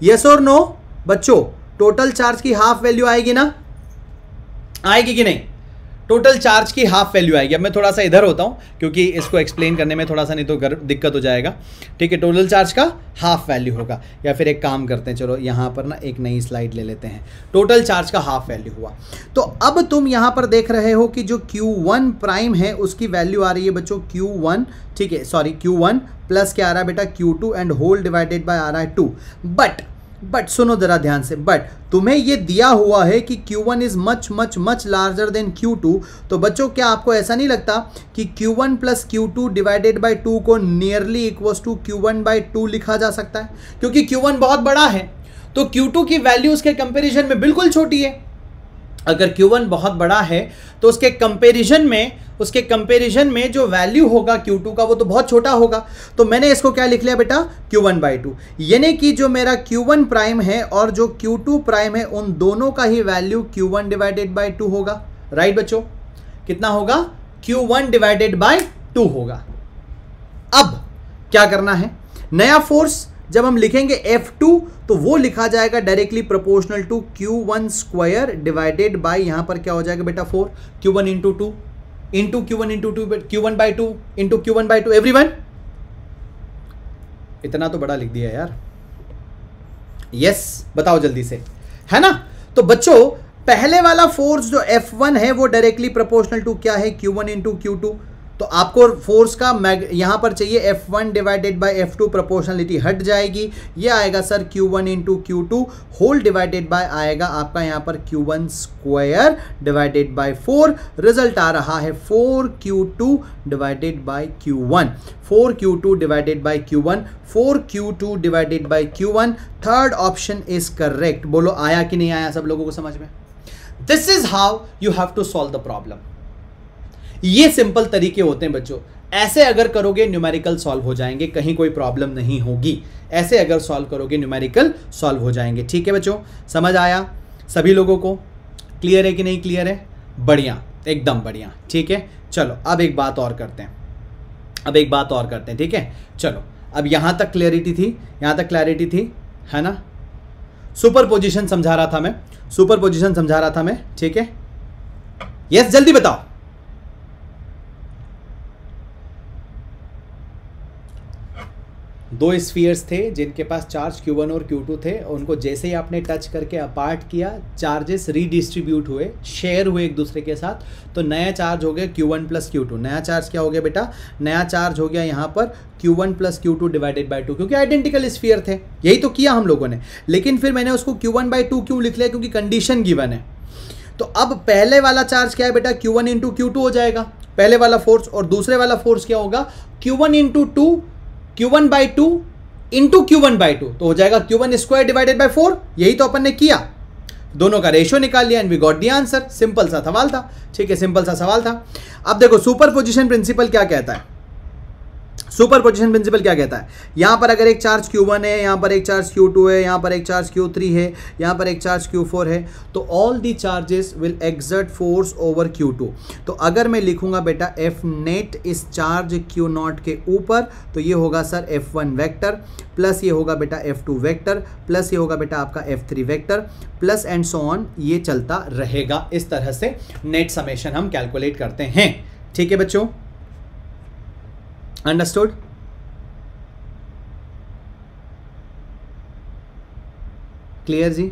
S1: yes और नो बच्चो टोटल चार्ज की हाफ वैल्यू आएगी ना आएगी कि नहीं टोटल चार्ज की हाफ वैल्यू आएगी अब मैं थोड़ा सा इधर होता हूँ क्योंकि इसको एक्सप्लेन करने में थोड़ा सा नहीं तो दिक्कत हो जाएगा ठीक है टोटल चार्ज का हाफ वैल्यू होगा या फिर एक काम करते हैं चलो यहाँ पर ना एक नई स्लाइड ले लेते हैं टोटल चार्ज का हाफ वैल्यू हुआ तो अब तुम यहाँ पर देख रहे हो कि जो क्यू वन प्राइम है उसकी वैल्यू आ रही है बच्चों क्यू वन ठीक है सॉरी क्यू वन प्लस क्या आ रहा है बेटा Q two and whole divided by आ रहा है टू बट बट सुनो जरा ध्यान से बट तुम्हें ये दिया हुआ है कि Q1 one is much much much larger than Q2 तो बच्चों क्या आपको ऐसा नहीं लगता कि Q1 one plus Q two divided by two को nearly equals to Q1 one by two लिखा जा सकता है क्योंकि Q1 बहुत बड़ा है तो Q2 की वैल्यू उसके कंपेरिजन में बिल्कुल छोटी है अगर Q1 बहुत बड़ा है तो उसके कंपेरिजन में उसके कंपेरिजन में जो वैल्यू होगा Q2 का वो तो बहुत छोटा होगा तो मैंने इसको क्या लिख लिया बेटा Q1 वन बाई टू यानी कि जो मेरा Q1 प्राइम है और जो Q2 प्राइम है उन दोनों का ही value Q1 one divided by two होगा राइट बच्चो कितना होगा Q1 one divided by two होगा अब क्या करना है नया फोर्स जब हम लिखेंगे F2 तो वो लिखा जाएगा directly proportional to Q one square divided by यहां पर क्या हो जाएगा बेटा four Q one into two into Q one into two Q one by two into Q one by two everyone इतना तो बड़ा लिख दिया यार यस बताओ जल्दी से है ना तो बच्चों पहले वाला फोर्स जो F1 है वो डायरेक्टली प्रोपोर्शनल टू क्या है Q1 one into Q two तो आपको फोर्स का मैग यहाँ पर चाहिए F one divided by F two proportionality हट जाएगी ये आएगा sir Q one into Q two whole divided by आएगा आपका यहाँ पर Q one square divided by four result आ रहा है four Q two divided by Q one four Q two divided by Q one four Q two divided by Q one third option is correct बोलो आया कि नहीं आया सब लोगों को समझ में this is how you have to solve the problem ये सिंपल तरीके होते हैं बच्चों ऐसे अगर करोगे न्यूमेरिकल सॉल्व हो जाएंगे कहीं कोई प्रॉब्लम नहीं होगी ऐसे अगर सॉल्व करोगे न्यूमेरिकल सॉल्व हो जाएंगे ठीक है बच्चों समझ आया सभी लोगों को क्लियर है कि नहीं क्लियर है बढ़िया एकदम बढ़िया ठीक है चलो अब एक बात और करते हैं अब एक बात और करते हैं ठीक है चलो अब यहाँ तक क्लियरिटी थी यहाँ तक क्लैरिटी थी है ना सुपर पोजिशन समझा रहा था मैं सुपर पोजिशन समझा रहा था मैं ठीक है यस जल्दी बताओ दो स्फीयर्स थे जिनके पास चार्ज Q1 और Q2 थे उनको जैसे ही आपने टच करके अपार्ट किया चार्जेस रीडिस्ट्रीब्यूट हुए शेयर हुए एक दूसरे के साथ तो नया चार्ज हो गया Q1 वन प्लस क्यू नया चार्ज क्या हो गया बेटा नया चार्ज हो गया यहाँ पर Q1 one plus Q two divided by two क्योंकि आइडेंटिकल स्फीयर थे यही तो किया हम लोगों ने लेकिन फिर मैंने उसको क्यू वन बाई टू क्यों लिख लिया क्योंकि कंडीशन गिवन है तो अब पहले वाला चार्ज क्या है बेटा क्यू वन इंटू हो जाएगा पहले वाला फोर्स और दूसरे वाला फोर्स क्या होगा Q1 one into two Q one by two into Q one by two तो हो जाएगा Q one square divided by four यही तो अपन ने किया दोनों का रेशियो निकाल लिया and we got the answer simple सा सवाल था ठीक है सिंपल सा सवाल था अब देखो सुपर पोजिशन प्रिंसिपल क्या कहता है सुपर पोजिशन प्रिंसिपल क्या कहता है यहाँ पर अगर एक चार्ज क्यू वन है यहाँ पर एक चार्ज क्यू टू है यहाँ पर एक चार्ज क्यू थ्री है यहाँ पर एक चार्ज क्यू फोर है तो all the charges will exert force over Q two तो अगर मैं लिखूंगा बेटा एफ नेट इस चार्ज क्यू नॉट के ऊपर तो ये होगा sir F one vector plus ये होगा बेटा एफ टू वैक्टर प्लस ये होगा बेटा आपका F three vector plus and so on ये चलता रहेगा इस तरह से नेट समेशन हम कैलकुलेट करते हैं ठीक है बच्चों अंडरस्टूड क्लियर जी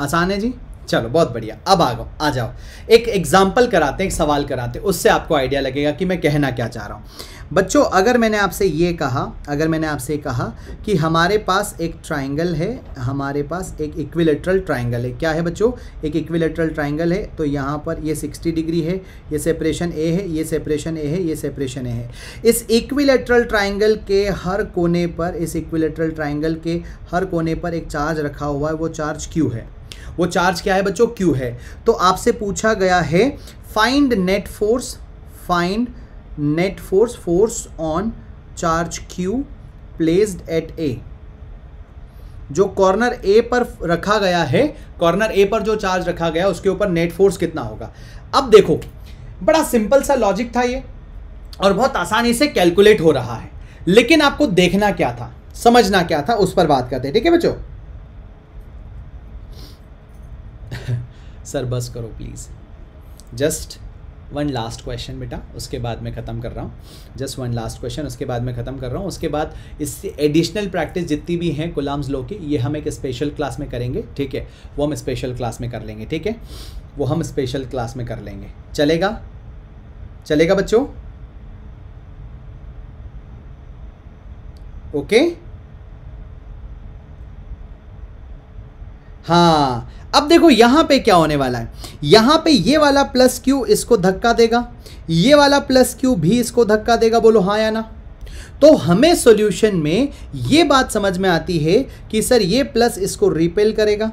S1: आसान है जी चलो बहुत बढ़िया अब आ जाओ आ जाओ एक एग्जाम्पल कराते हैं एक सवाल कराते हैं उससे आपको आइडिया लगेगा कि मैं कहना क्या चाह रहा हूँ बच्चों अगर मैंने आपसे ये कहा अगर मैंने आपसे कहा कि हमारे पास एक ट्राइंगल है हमारे पास एक इक्विलेटरल ट्राइंगल है क्या है बच्चों एक इक्विलेटरल ट्राइंगल है तो यहाँ पर ये 60 डिग्री है ये सेपरेशन ए है ये सेपरेशन ए है ये सेपरेशन ए है इस इक्विलेटरल ट्राइंगल के हर कोने पर इस इक्विलेटरल ट्राइंगल के हर कोने पर एक चार्ज रखा हुआ है वो चार्ज क्यू है वो चार्ज क्या है बच्चों क्यू है तो आपसे पूछा गया है find net force find net force force on charge Q placed at A जो कॉर्नर ए पर रखा गया है कॉर्नर ए पर जो चार्ज रखा गया उसके ऊपर नेट फोर्स कितना होगा अब देखो बड़ा सिंपल सा लॉजिक था ये और बहुत आसानी से कैलकुलेट हो रहा है लेकिन आपको देखना क्या था समझना क्या था उस पर बात करते हैं ठीक है बच्चों सर बस करो please just one last question बेटा उसके बाद मैं ख़त्म कर रहा हूँ जस्ट वन लास्ट क्वेश्चन उसके बाद मैं ख़त्म कर रहा हूँ उसके बाद इससे एडिशनल प्रैक्टिस जितनी भी हैं गुलाम्स लो की ये हम एक स्पेशल क्लास में करेंगे ठीक है वो हम स्पेशल क्लास में कर लेंगे ठीक है वो हम स्पेशल क्लास में कर लेंगे चलेगा चलेगा बच्चों ओके okay? हाँ अब देखो यहाँ पे क्या होने वाला है यहाँ पे ये वाला प्लस क्यू इसको धक्का देगा ये वाला प्लस क्यू भी इसको धक्का देगा बोलो हाँ या ना तो हमें सॉल्यूशन में ये बात समझ में आती है कि सर ये प्लस इसको रिपेल करेगा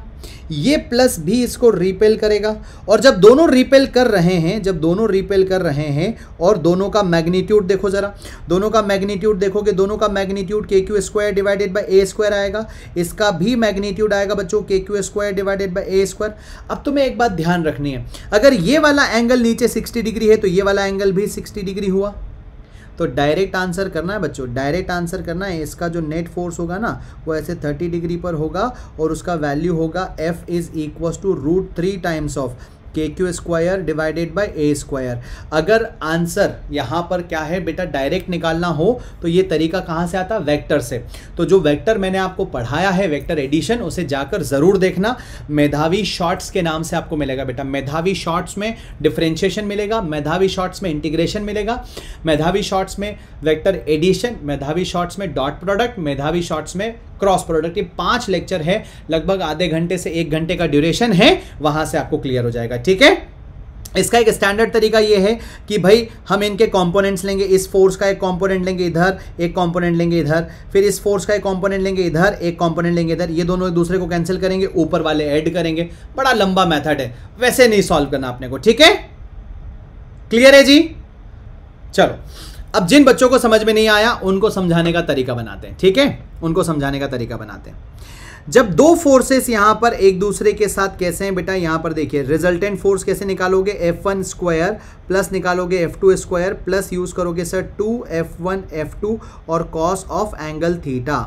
S1: ये प्लस भी इसको रिपेल करेगा और जब दोनों रिपेल कर रहे हैं जब दोनों रिपेल कर रहे हैं और दोनों का मैग्नीट्यूड देखो ज़रा दोनों का मैग्नीट्यूड देखोगे दोनों का magnitude k Q square divided by A square आएगा इसका भी मैग्नीट्यूड आएगा बच्चों के Q square divided by A square अब तुम्हें एक बात ध्यान रखनी है अगर ये वाला एंगल नीचे सिक्सटी डिग्री है तो ये वाला एंगल भी सिक्सटी डिग्री हुआ तो डायरेक्ट आंसर करना है बच्चों डायरेक्ट आंसर करना है इसका जो नेट फोर्स होगा ना वो ऐसे थर्टी डिग्री पर होगा और उसका वैल्यू होगा F is equals to root three times of k Q square divided by A square अगर आंसर यहाँ पर क्या है बेटा डायरेक्ट निकालना हो तो ये तरीका कहाँ से आता वेक्टर वैक्टर से तो जो वैक्टर मैंने आपको पढ़ाया है वैक्टर एडिशन उसे जाकर ज़रूर देखना मेधावी शॉर्ट्स के नाम से आपको मिलेगा बेटा मेधावी शॉर्ट्स में डिफ्रेंशिएशन मिलेगा मेधावी शॉर्ट्स में इंटीग्रेशन मिलेगा मेधावी शॉर्ट्स में वैक्टर एडिशन मेधावी शॉर्ट्स में डॉट प्रोडक्ट मेधावी शॉर्ट्स में क्रॉस प्रोडक्ट ये पांच लेक्चर है लगभग आधे घंटे से एक घंटे का ड्यूरेशन है वहां से आपको क्लियर हो जाएगा ठीक है इसका एक स्टैंडर्ड तरीका ये है कि भाई हम इनके कंपोनेंट्स लेंगे इस फोर्स का एक कंपोनेंट लेंगे इधर एक कंपोनेंट लेंगे इधर फिर इस फोर्स का एक कंपोनेंट लेंगे इधर एक कंपोनेंट लेंगे इधर ये दोनों एक दूसरे को कैंसिल करेंगे ऊपर वाले ऐड करेंगे बड़ा लंबा मेथड है वैसे नहीं सॉल्व करना अपने को ठीक है क्लियर है जी चलो अब जिन बच्चों को समझ में नहीं आया उनको समझाने का तरीका बनाते हैं ठीक है उनको समझाने का तरीका बनाते हैं जब दो फोर्सेस यहां पर एक दूसरे के साथ कैसे हैं बेटा यहां पर देखिए रिजल्टेंट फोर्स कैसे निकालोगे एफ वन स्क्वायर प्लस निकालोगे F two square plus use करोगे sir two F one F two और कॉस ऑफ एंगल थीटा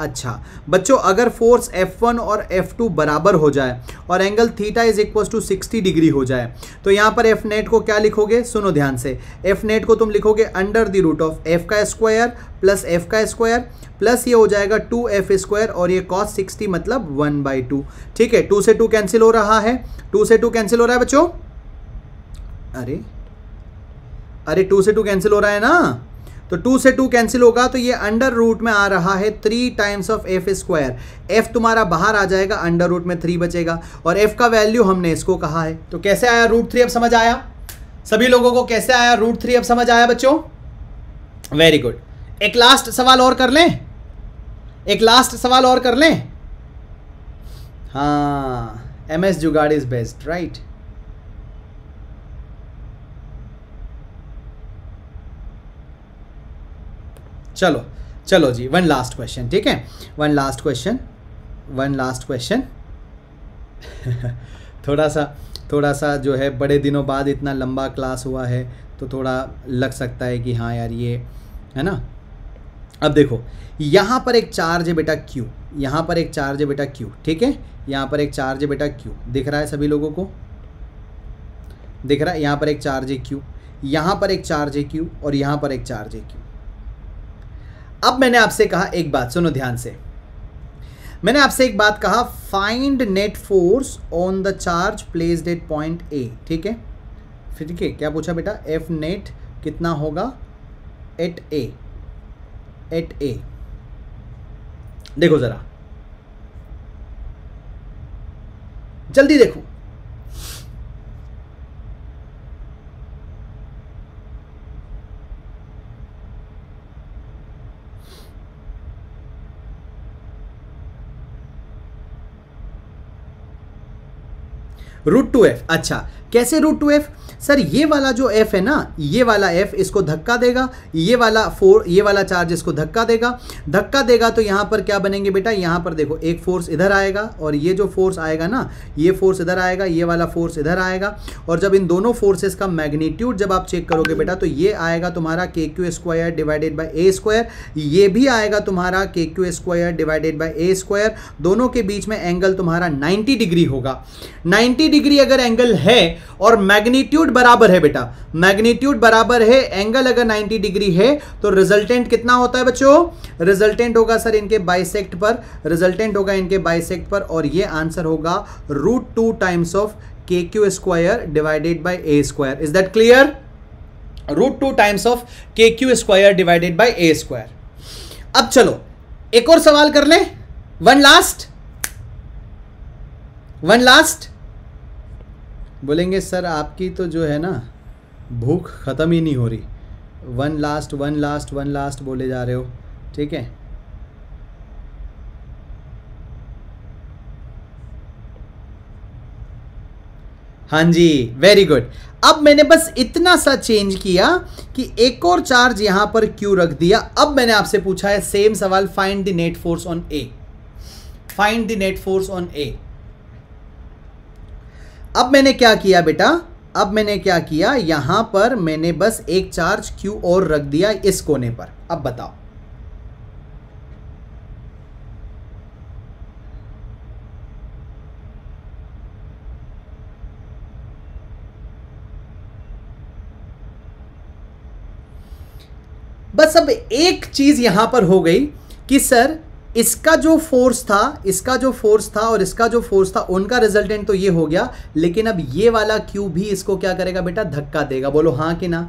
S1: अच्छा बच्चों अगर फोर्स F1 और F2 बराबर हो जाए और angle theta is equal to 60 degree हो जाए तो यहाँ पर एफ नेट को क्या लिखोगे सुनो ध्यान से एफ नेट को तुम लिखोगे under the root of F का स्क्वायर प्लस एफ का स्क्वायर प्लस ये हो जाएगा टू एफ स्क्वायर और ये कॉस सिक्सटी मतलब वन बाई टू ठीक है टू से टू कैंसिल हो रहा है टू से टू कैंसिल हो रहा है बच्चों अरे अरे टू से टू कैंसिल हो रहा है ना तो टू से टू कैंसिल होगा तो ये अंडर रूट में आ रहा है three times of F square F तुम्हारा बाहर आ जाएगा अंडर रूट में थ्री बचेगा और एफ का वैल्यू हमने इसको कहा है तो कैसे आया रूट थ्री अब समझ आया सभी लोगों को कैसे आया रूट थ्री अब समझ आया बच्चों वेरी गुड एक लास्ट सवाल और कर लें एक लास्ट सवाल और कर लें हाँ एम एस जुगाड़ इज बेस्ट राइट चलो चलो जी वन लास्ट क्वेश्चन ठीक है one last question one last question थोड़ा सा थोड़ा सा जो है बड़े दिनों बाद इतना लंबा क्लास हुआ है तो थोड़ा लग सकता है कि हाँ यार ये है ना अब देखो यहाँ पर एक चार्ज है बेटा क्यू यहाँ पर एक चार्ज है बेटा क्यू ठीक है यहाँ पर एक चार्ज है बेटा क्यू दिख रहा है सभी लोगों को दिख रहा है यहाँ पर एक चार्ज है क्यू यहाँ पर एक चार्ज है क्यू और यहाँ पर एक चार्ज है क्यू अब मैंने आपसे कहा एक बात सुनो ध्यान से मैंने आपसे एक बात कहा find net force on the charge placed at point A ठीक है फिर ठीक है क्या पूछा बेटा एफ नेट कितना होगा एट ए एट ए देखो ज़रा जल्दी देखो रूट टू एफ अच्छा कैसे रूट टू एफ सर ये वाला जो एफ है ना ये वाला एफ इसको धक्का देगा ये वाला फोर ये वाला चार्ज इसको धक्का देगा धक्का देगा तो यहाँ पर क्या बनेंगे बेटा यहाँ पर देखो एक फोर्स इधर आएगा और ये जो फोर्स आएगा ना ये फोर्स इधर आएगा ये वाला फोर्स इधर आएगा और जब इन दोनों फोर्सेस का मैग्नीट्यूड जब आप चेक करोगे बेटा तो ये आएगा तुम्हारा K Q square divided by A square ये भी आएगा तुम्हारा K Q square divided by A square दोनों के बीच में एंगल तुम्हारा नाइन्टी डिग्री होगा नाइन्टी डिग्री अगर एंगल है और मैग्नीट्यूड मैग्नीट्यूड बराबर है बेटा मैग्नीट्यूड बराबर है एंगल अगर 90 डिग्री है तो रिजल्टेंट कितना होता है बच्चों रिजल्टेंट होगा सर इनके बाइसेक्ट पर रिजल्टेंट होगा इनके बाइसेक्ट पर और ये आंसर होगा root two times of k Q square divided by A square is that clear root two times of k Q square divided by A square अब चलो एक और सवाल कर ले वन लास्ट वन लास्ट बोलेंगे सर आपकी तो जो है ना भूख ख़त्म ही नहीं हो रही one last one last one last बोले जा रहे हो ठीक है हाँ जी वेरी गुड अब मैंने बस इतना सा चेंज किया कि एक और चार्ज यहां पर क्यू रख दिया अब मैंने आपसे पूछा है सेम सवाल find the net force on A find the net force on A अब मैंने क्या किया बेटा अब मैंने क्या किया यहां पर मैंने बस एक चार्ज Q और रख दिया इस कोने पर अब बताओ बस अब एक चीज यहां पर हो गई कि सर इसका जो फोर्स था इसका जो फोर्स था और इसका जो फोर्स था उनका रिजल्टेंट तो ये हो गया लेकिन अब ये वाला क्यू भी इसको क्या करेगा बेटा धक्का देगा बोलो हाँ कि ना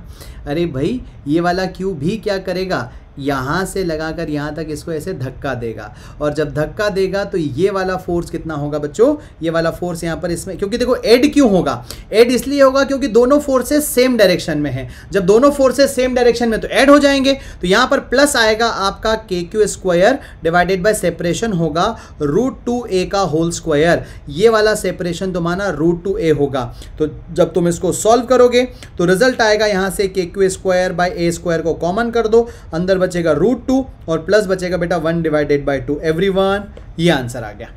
S1: अरे भाई ये वाला क्यू भी क्या करेगा यहाँ से लगाकर यहाँ तक इसको ऐसे धक्का देगा और जब धक्का देगा तो ये वाला फोर्स कितना होगा बच्चों ये वाला फोर्स यहाँ पर इसमें क्योंकि देखो एड क्यों होगा एड इसलिए होगा क्योंकि दोनों फोर्सेस सेम डायरेक्शन में हैं जब दोनों फोर्सेस सेम डायरेक्शन में तो ऐड हो जाएंगे तो यहाँ पर प्लस आएगा आपका k Q square divided by separation होगा रूट टू ए का होल स्क्वायर ये वाला सेपरेशन तो माना रूट टू ए होगा तो जब तुम इसको सॉल्व करोगे तो रिजल्ट आएगा यहाँ से k Q square by A square को कॉमन कर दो अंदर बचेगा रूट टू और प्लस बचेगा बेटा one divided by two everyone ये आंसर आ गया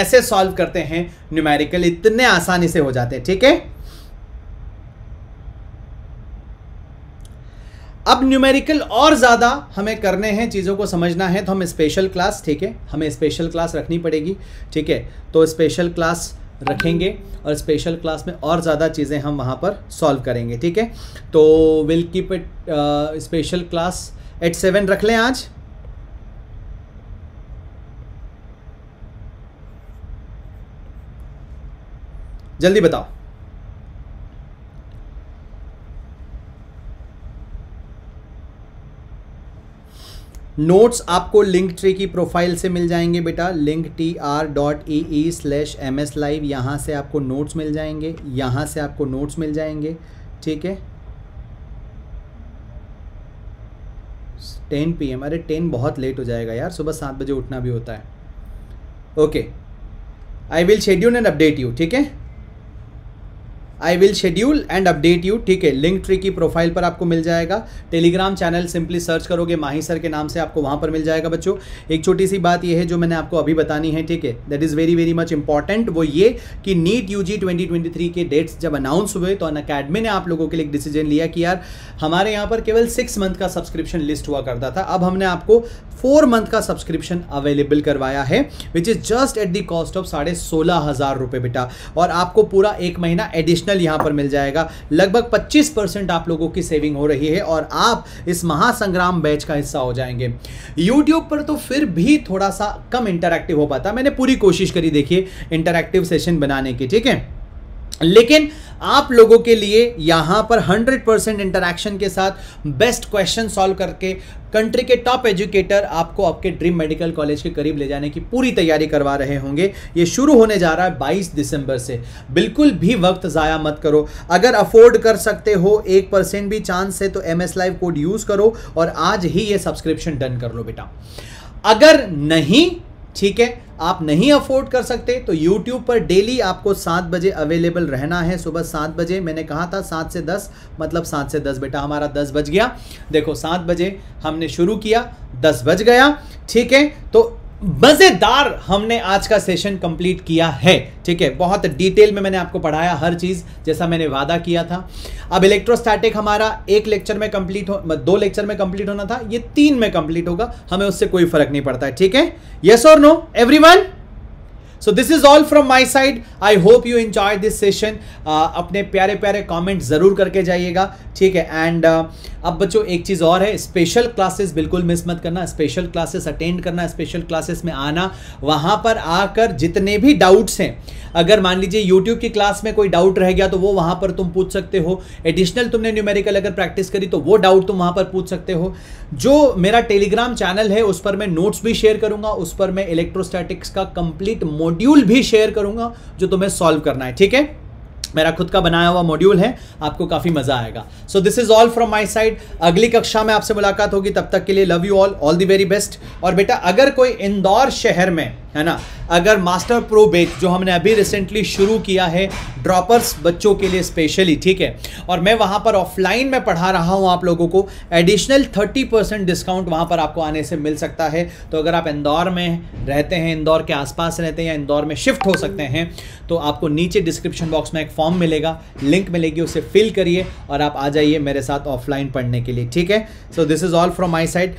S1: ऐसे सॉल्व करते हैं न्यूमेरिकल इतने आसानी से हो जाते हैं ठीक है अब न्यूमेरिकल और ज़्यादा हमें करने हैं चीज़ों को समझना है तो हम स्पेशल क्लास ठीक है हमें स्पेशल क्लास रखनी पड़ेगी ठीक है तो स्पेशल क्लास रखेंगे और स्पेशल क्लास में और ज़्यादा चीज़ें हम वहाँ पर सॉल्व करेंगे ठीक है तो will keep it special class at seven रख लें आज जल्दी बताओ नोट्स आपको लिंक ट्री की प्रोफाइल से मिल जाएंगे बेटा link T R dot E E slash M S live यहाँ से आपको नोट्स मिल जाएंगे यहाँ से आपको नोट्स मिल जाएंगे ठीक है टेन पी एम अरे टेन बहुत लेट हो जाएगा यार सुबह सात बजे उठना भी होता है okay I will schedule and update you ठीक है I will schedule and update you ठीक है लिंक ट्री की प्रोफाइल पर आपको मिल जाएगा टेलीग्राम चैनल सिंपली सर्च करोगे माही सर के नाम से आपको वहां पर मिल जाएगा बच्चों एक छोटी सी बात यह है जो मैंने आपको अभी बतानी है ठीक है that is very very much important वो ये कि नीट यू जी के डेट्स जब अनाउंस हुए तो अन अकेडमी ने आप लोगों के लिए एक डिसीजन लिया कि यार हमारे यहाँ पर केवल सिक्स मंथ का सब्सक्रिप्शन लिस्ट हुआ करता था अब हमने आपको फोर मंथ का सब्सक्रिप्शन अवेलेबल करवाया है which is just at the cost of साढ़े सोलह हज़ार रुपए बेटा और आपको पूरा एक महीना एडिशनल सिग्नल यहां पर मिल जाएगा लगभग 25 परसेंट आप लोगों की सेविंग हो रही है और आप इस महासंग्राम बैच का हिस्सा हो जाएंगे यूट्यूब पर तो फिर भी थोड़ा सा कम इंटरेक्टिव हो पाता मैंने पूरी कोशिश करी देखिए इंटरेक्टिव सेशन बनाने की ठीक है लेकिन आप लोगों के लिए यहाँ पर 100 परसेंट इंटरक्शन के साथ बेस्ट क्वेश्चन सॉल्व करके कंट्री के टॉप एजुकेटर आपको आपके ड्रीम मेडिकल कॉलेज के करीब ले जाने की पूरी तैयारी करवा रहे होंगे ये शुरू होने जा रहा है 22 दिसंबर से बिल्कुल भी वक्त ज़ाया मत करो अगर अफोर्ड कर सकते हो एक परसेंट भी चांस है तो M S live code use करो और आज ही ये सब्सक्रिप्शन डन कर लो बेटा अगर नहीं ठीक है आप नहीं अफोर्ड कर सकते तो यूट्यूब पर डेली आपको सात बजे अवेलेबल रहना है सुबह सात बजे मैंने कहा था सात से दस मतलब सात से दस बेटा हमारा दस बज गया देखो सात बजे हमने शुरू किया दस बज गया ठीक है तो मज़ेदार हमने आज का सेशन कंप्लीट किया है ठीक है बहुत डिटेल में मैंने आपको पढ़ाया हर चीज़ जैसा मैंने वादा किया था अब इलेक्ट्रोस्टैटिक हमारा एक लेक्चर में कंप्लीट हो दो लेक्चर में कंप्लीट होना था ये तीन में कंप्लीट होगा हमें उससे कोई फर्क नहीं पड़ता है ठीक है येस और no everyone so this is all from my side I hope you enjoy this session अपने प्यारे प्यारे कॉमेंट ज़रूर करके जाइएगा ठीक है एंड uh, अब बच्चों एक चीज़ और है स्पेशल क्लासेस बिल्कुल मिस मत करना स्पेशल क्लासेस अटेंड करना स्पेशल क्लासेस में आना वहाँ पर आकर जितने भी डाउट्स हैं अगर मान लीजिए यूट्यूब की क्लास में कोई डाउट रह गया तो वो वहाँ पर तुम पूछ सकते हो एडिशनल तुमने न्यूमेरिकल अगर प्रैक्टिस करी तो वो डाउट तुम वहाँ पर पूछ सकते हो जो मेरा टेलीग्राम चैनल है उस पर मैं नोट्स भी शेयर करूँगा उस पर मैं इलेक्ट्रोस्टैटिक्स का कंप्लीट मॉड्यूल भी शेयर करूँगा जो तुम्हें सॉल्व करना है ठीक है मेरा खुद का बनाया हुआ मॉड्यूल है आपको काफ़ी मज़ा आएगा so this is all from my side अगली कक्षा में आपसे मुलाकात होगी तब तक के लिए love you all all the very best और बेटा अगर कोई इंदौर शहर में है ना अगर मास्टर प्रो बेच जो हमने अभी रिसेंटली शुरू किया है ड्रॉपर्स बच्चों के लिए स्पेशली ठीक है और मैं वहाँ पर ऑफलाइन में पढ़ा रहा हूँ आप लोगों को एडिशनल 30 परसेंट डिस्काउंट वहाँ पर आपको आने से मिल सकता है तो अगर आप इंदौर में रहते हैं इंदौर के आसपास रहते हैं या इंदौर में शिफ्ट हो सकते हैं तो आपको नीचे डिस्क्रिप्शन बॉक्स में एक फॉर्म फॉर्म मिलेगा लिंक मिलेगी उसे फिल करिए और आप आ जाइए मेरे साथ ऑफलाइन पढ़ने के लिए ठीक है so this is all from my side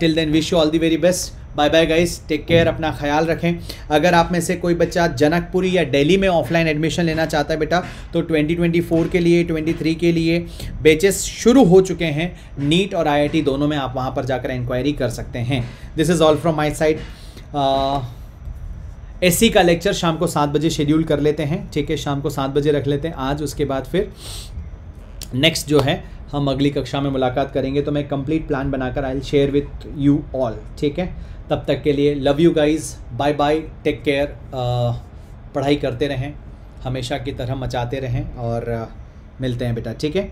S1: till then wish you all the very best bye bye guys take care अपना ख्याल रखें अगर आप में से कोई बच्चा जनकपुरी या दिल्ली में ऑफलाइन एडमिशन लेना चाहता है बेटा तो 2024 के लिए 23 के लिए बेचेस शुरू हो चुके हैं नीट और आईआईटी दोनों में आप वहाँ पर जाकर इंक्वायरी कर सकते हैं this is all from my side S का लेक्चर शाम को सात बजे शेड्यूल कर लेते हैं ठीक है शाम को सात बजे रख लेते हैं आज उसके बाद फिर नेक्स्ट जो है हम अगली कक्षा में मुलाकात करेंगे तो मैं कंप्लीट प्लान बनाकर I share with you all ठीक है तब तक के लिए love you guys bye bye take care पढ़ाई करते रहें हमेशा की तरह मचाते रहें और मिलते हैं बेटा ठीक है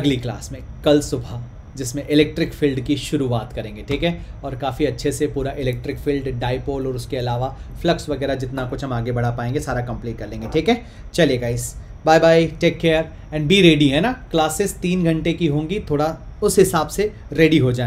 S1: अगली क्लास में कल सुबह जिसमें इलेक्ट्रिक फील्ड की शुरुआत करेंगे ठीक है और काफ़ी अच्छे से पूरा इलेक्ट्रिक फील्ड डाइपोल और उसके अलावा फ्लक्स वगैरह जितना कुछ हम आगे बढ़ा पाएंगे सारा कंप्लीट कर लेंगे ठीक है चलेगा इस bye bye take care and be ready है ना क्लासेस तीन घंटे की होंगी थोड़ा उस हिसाब से रेडी हो जाए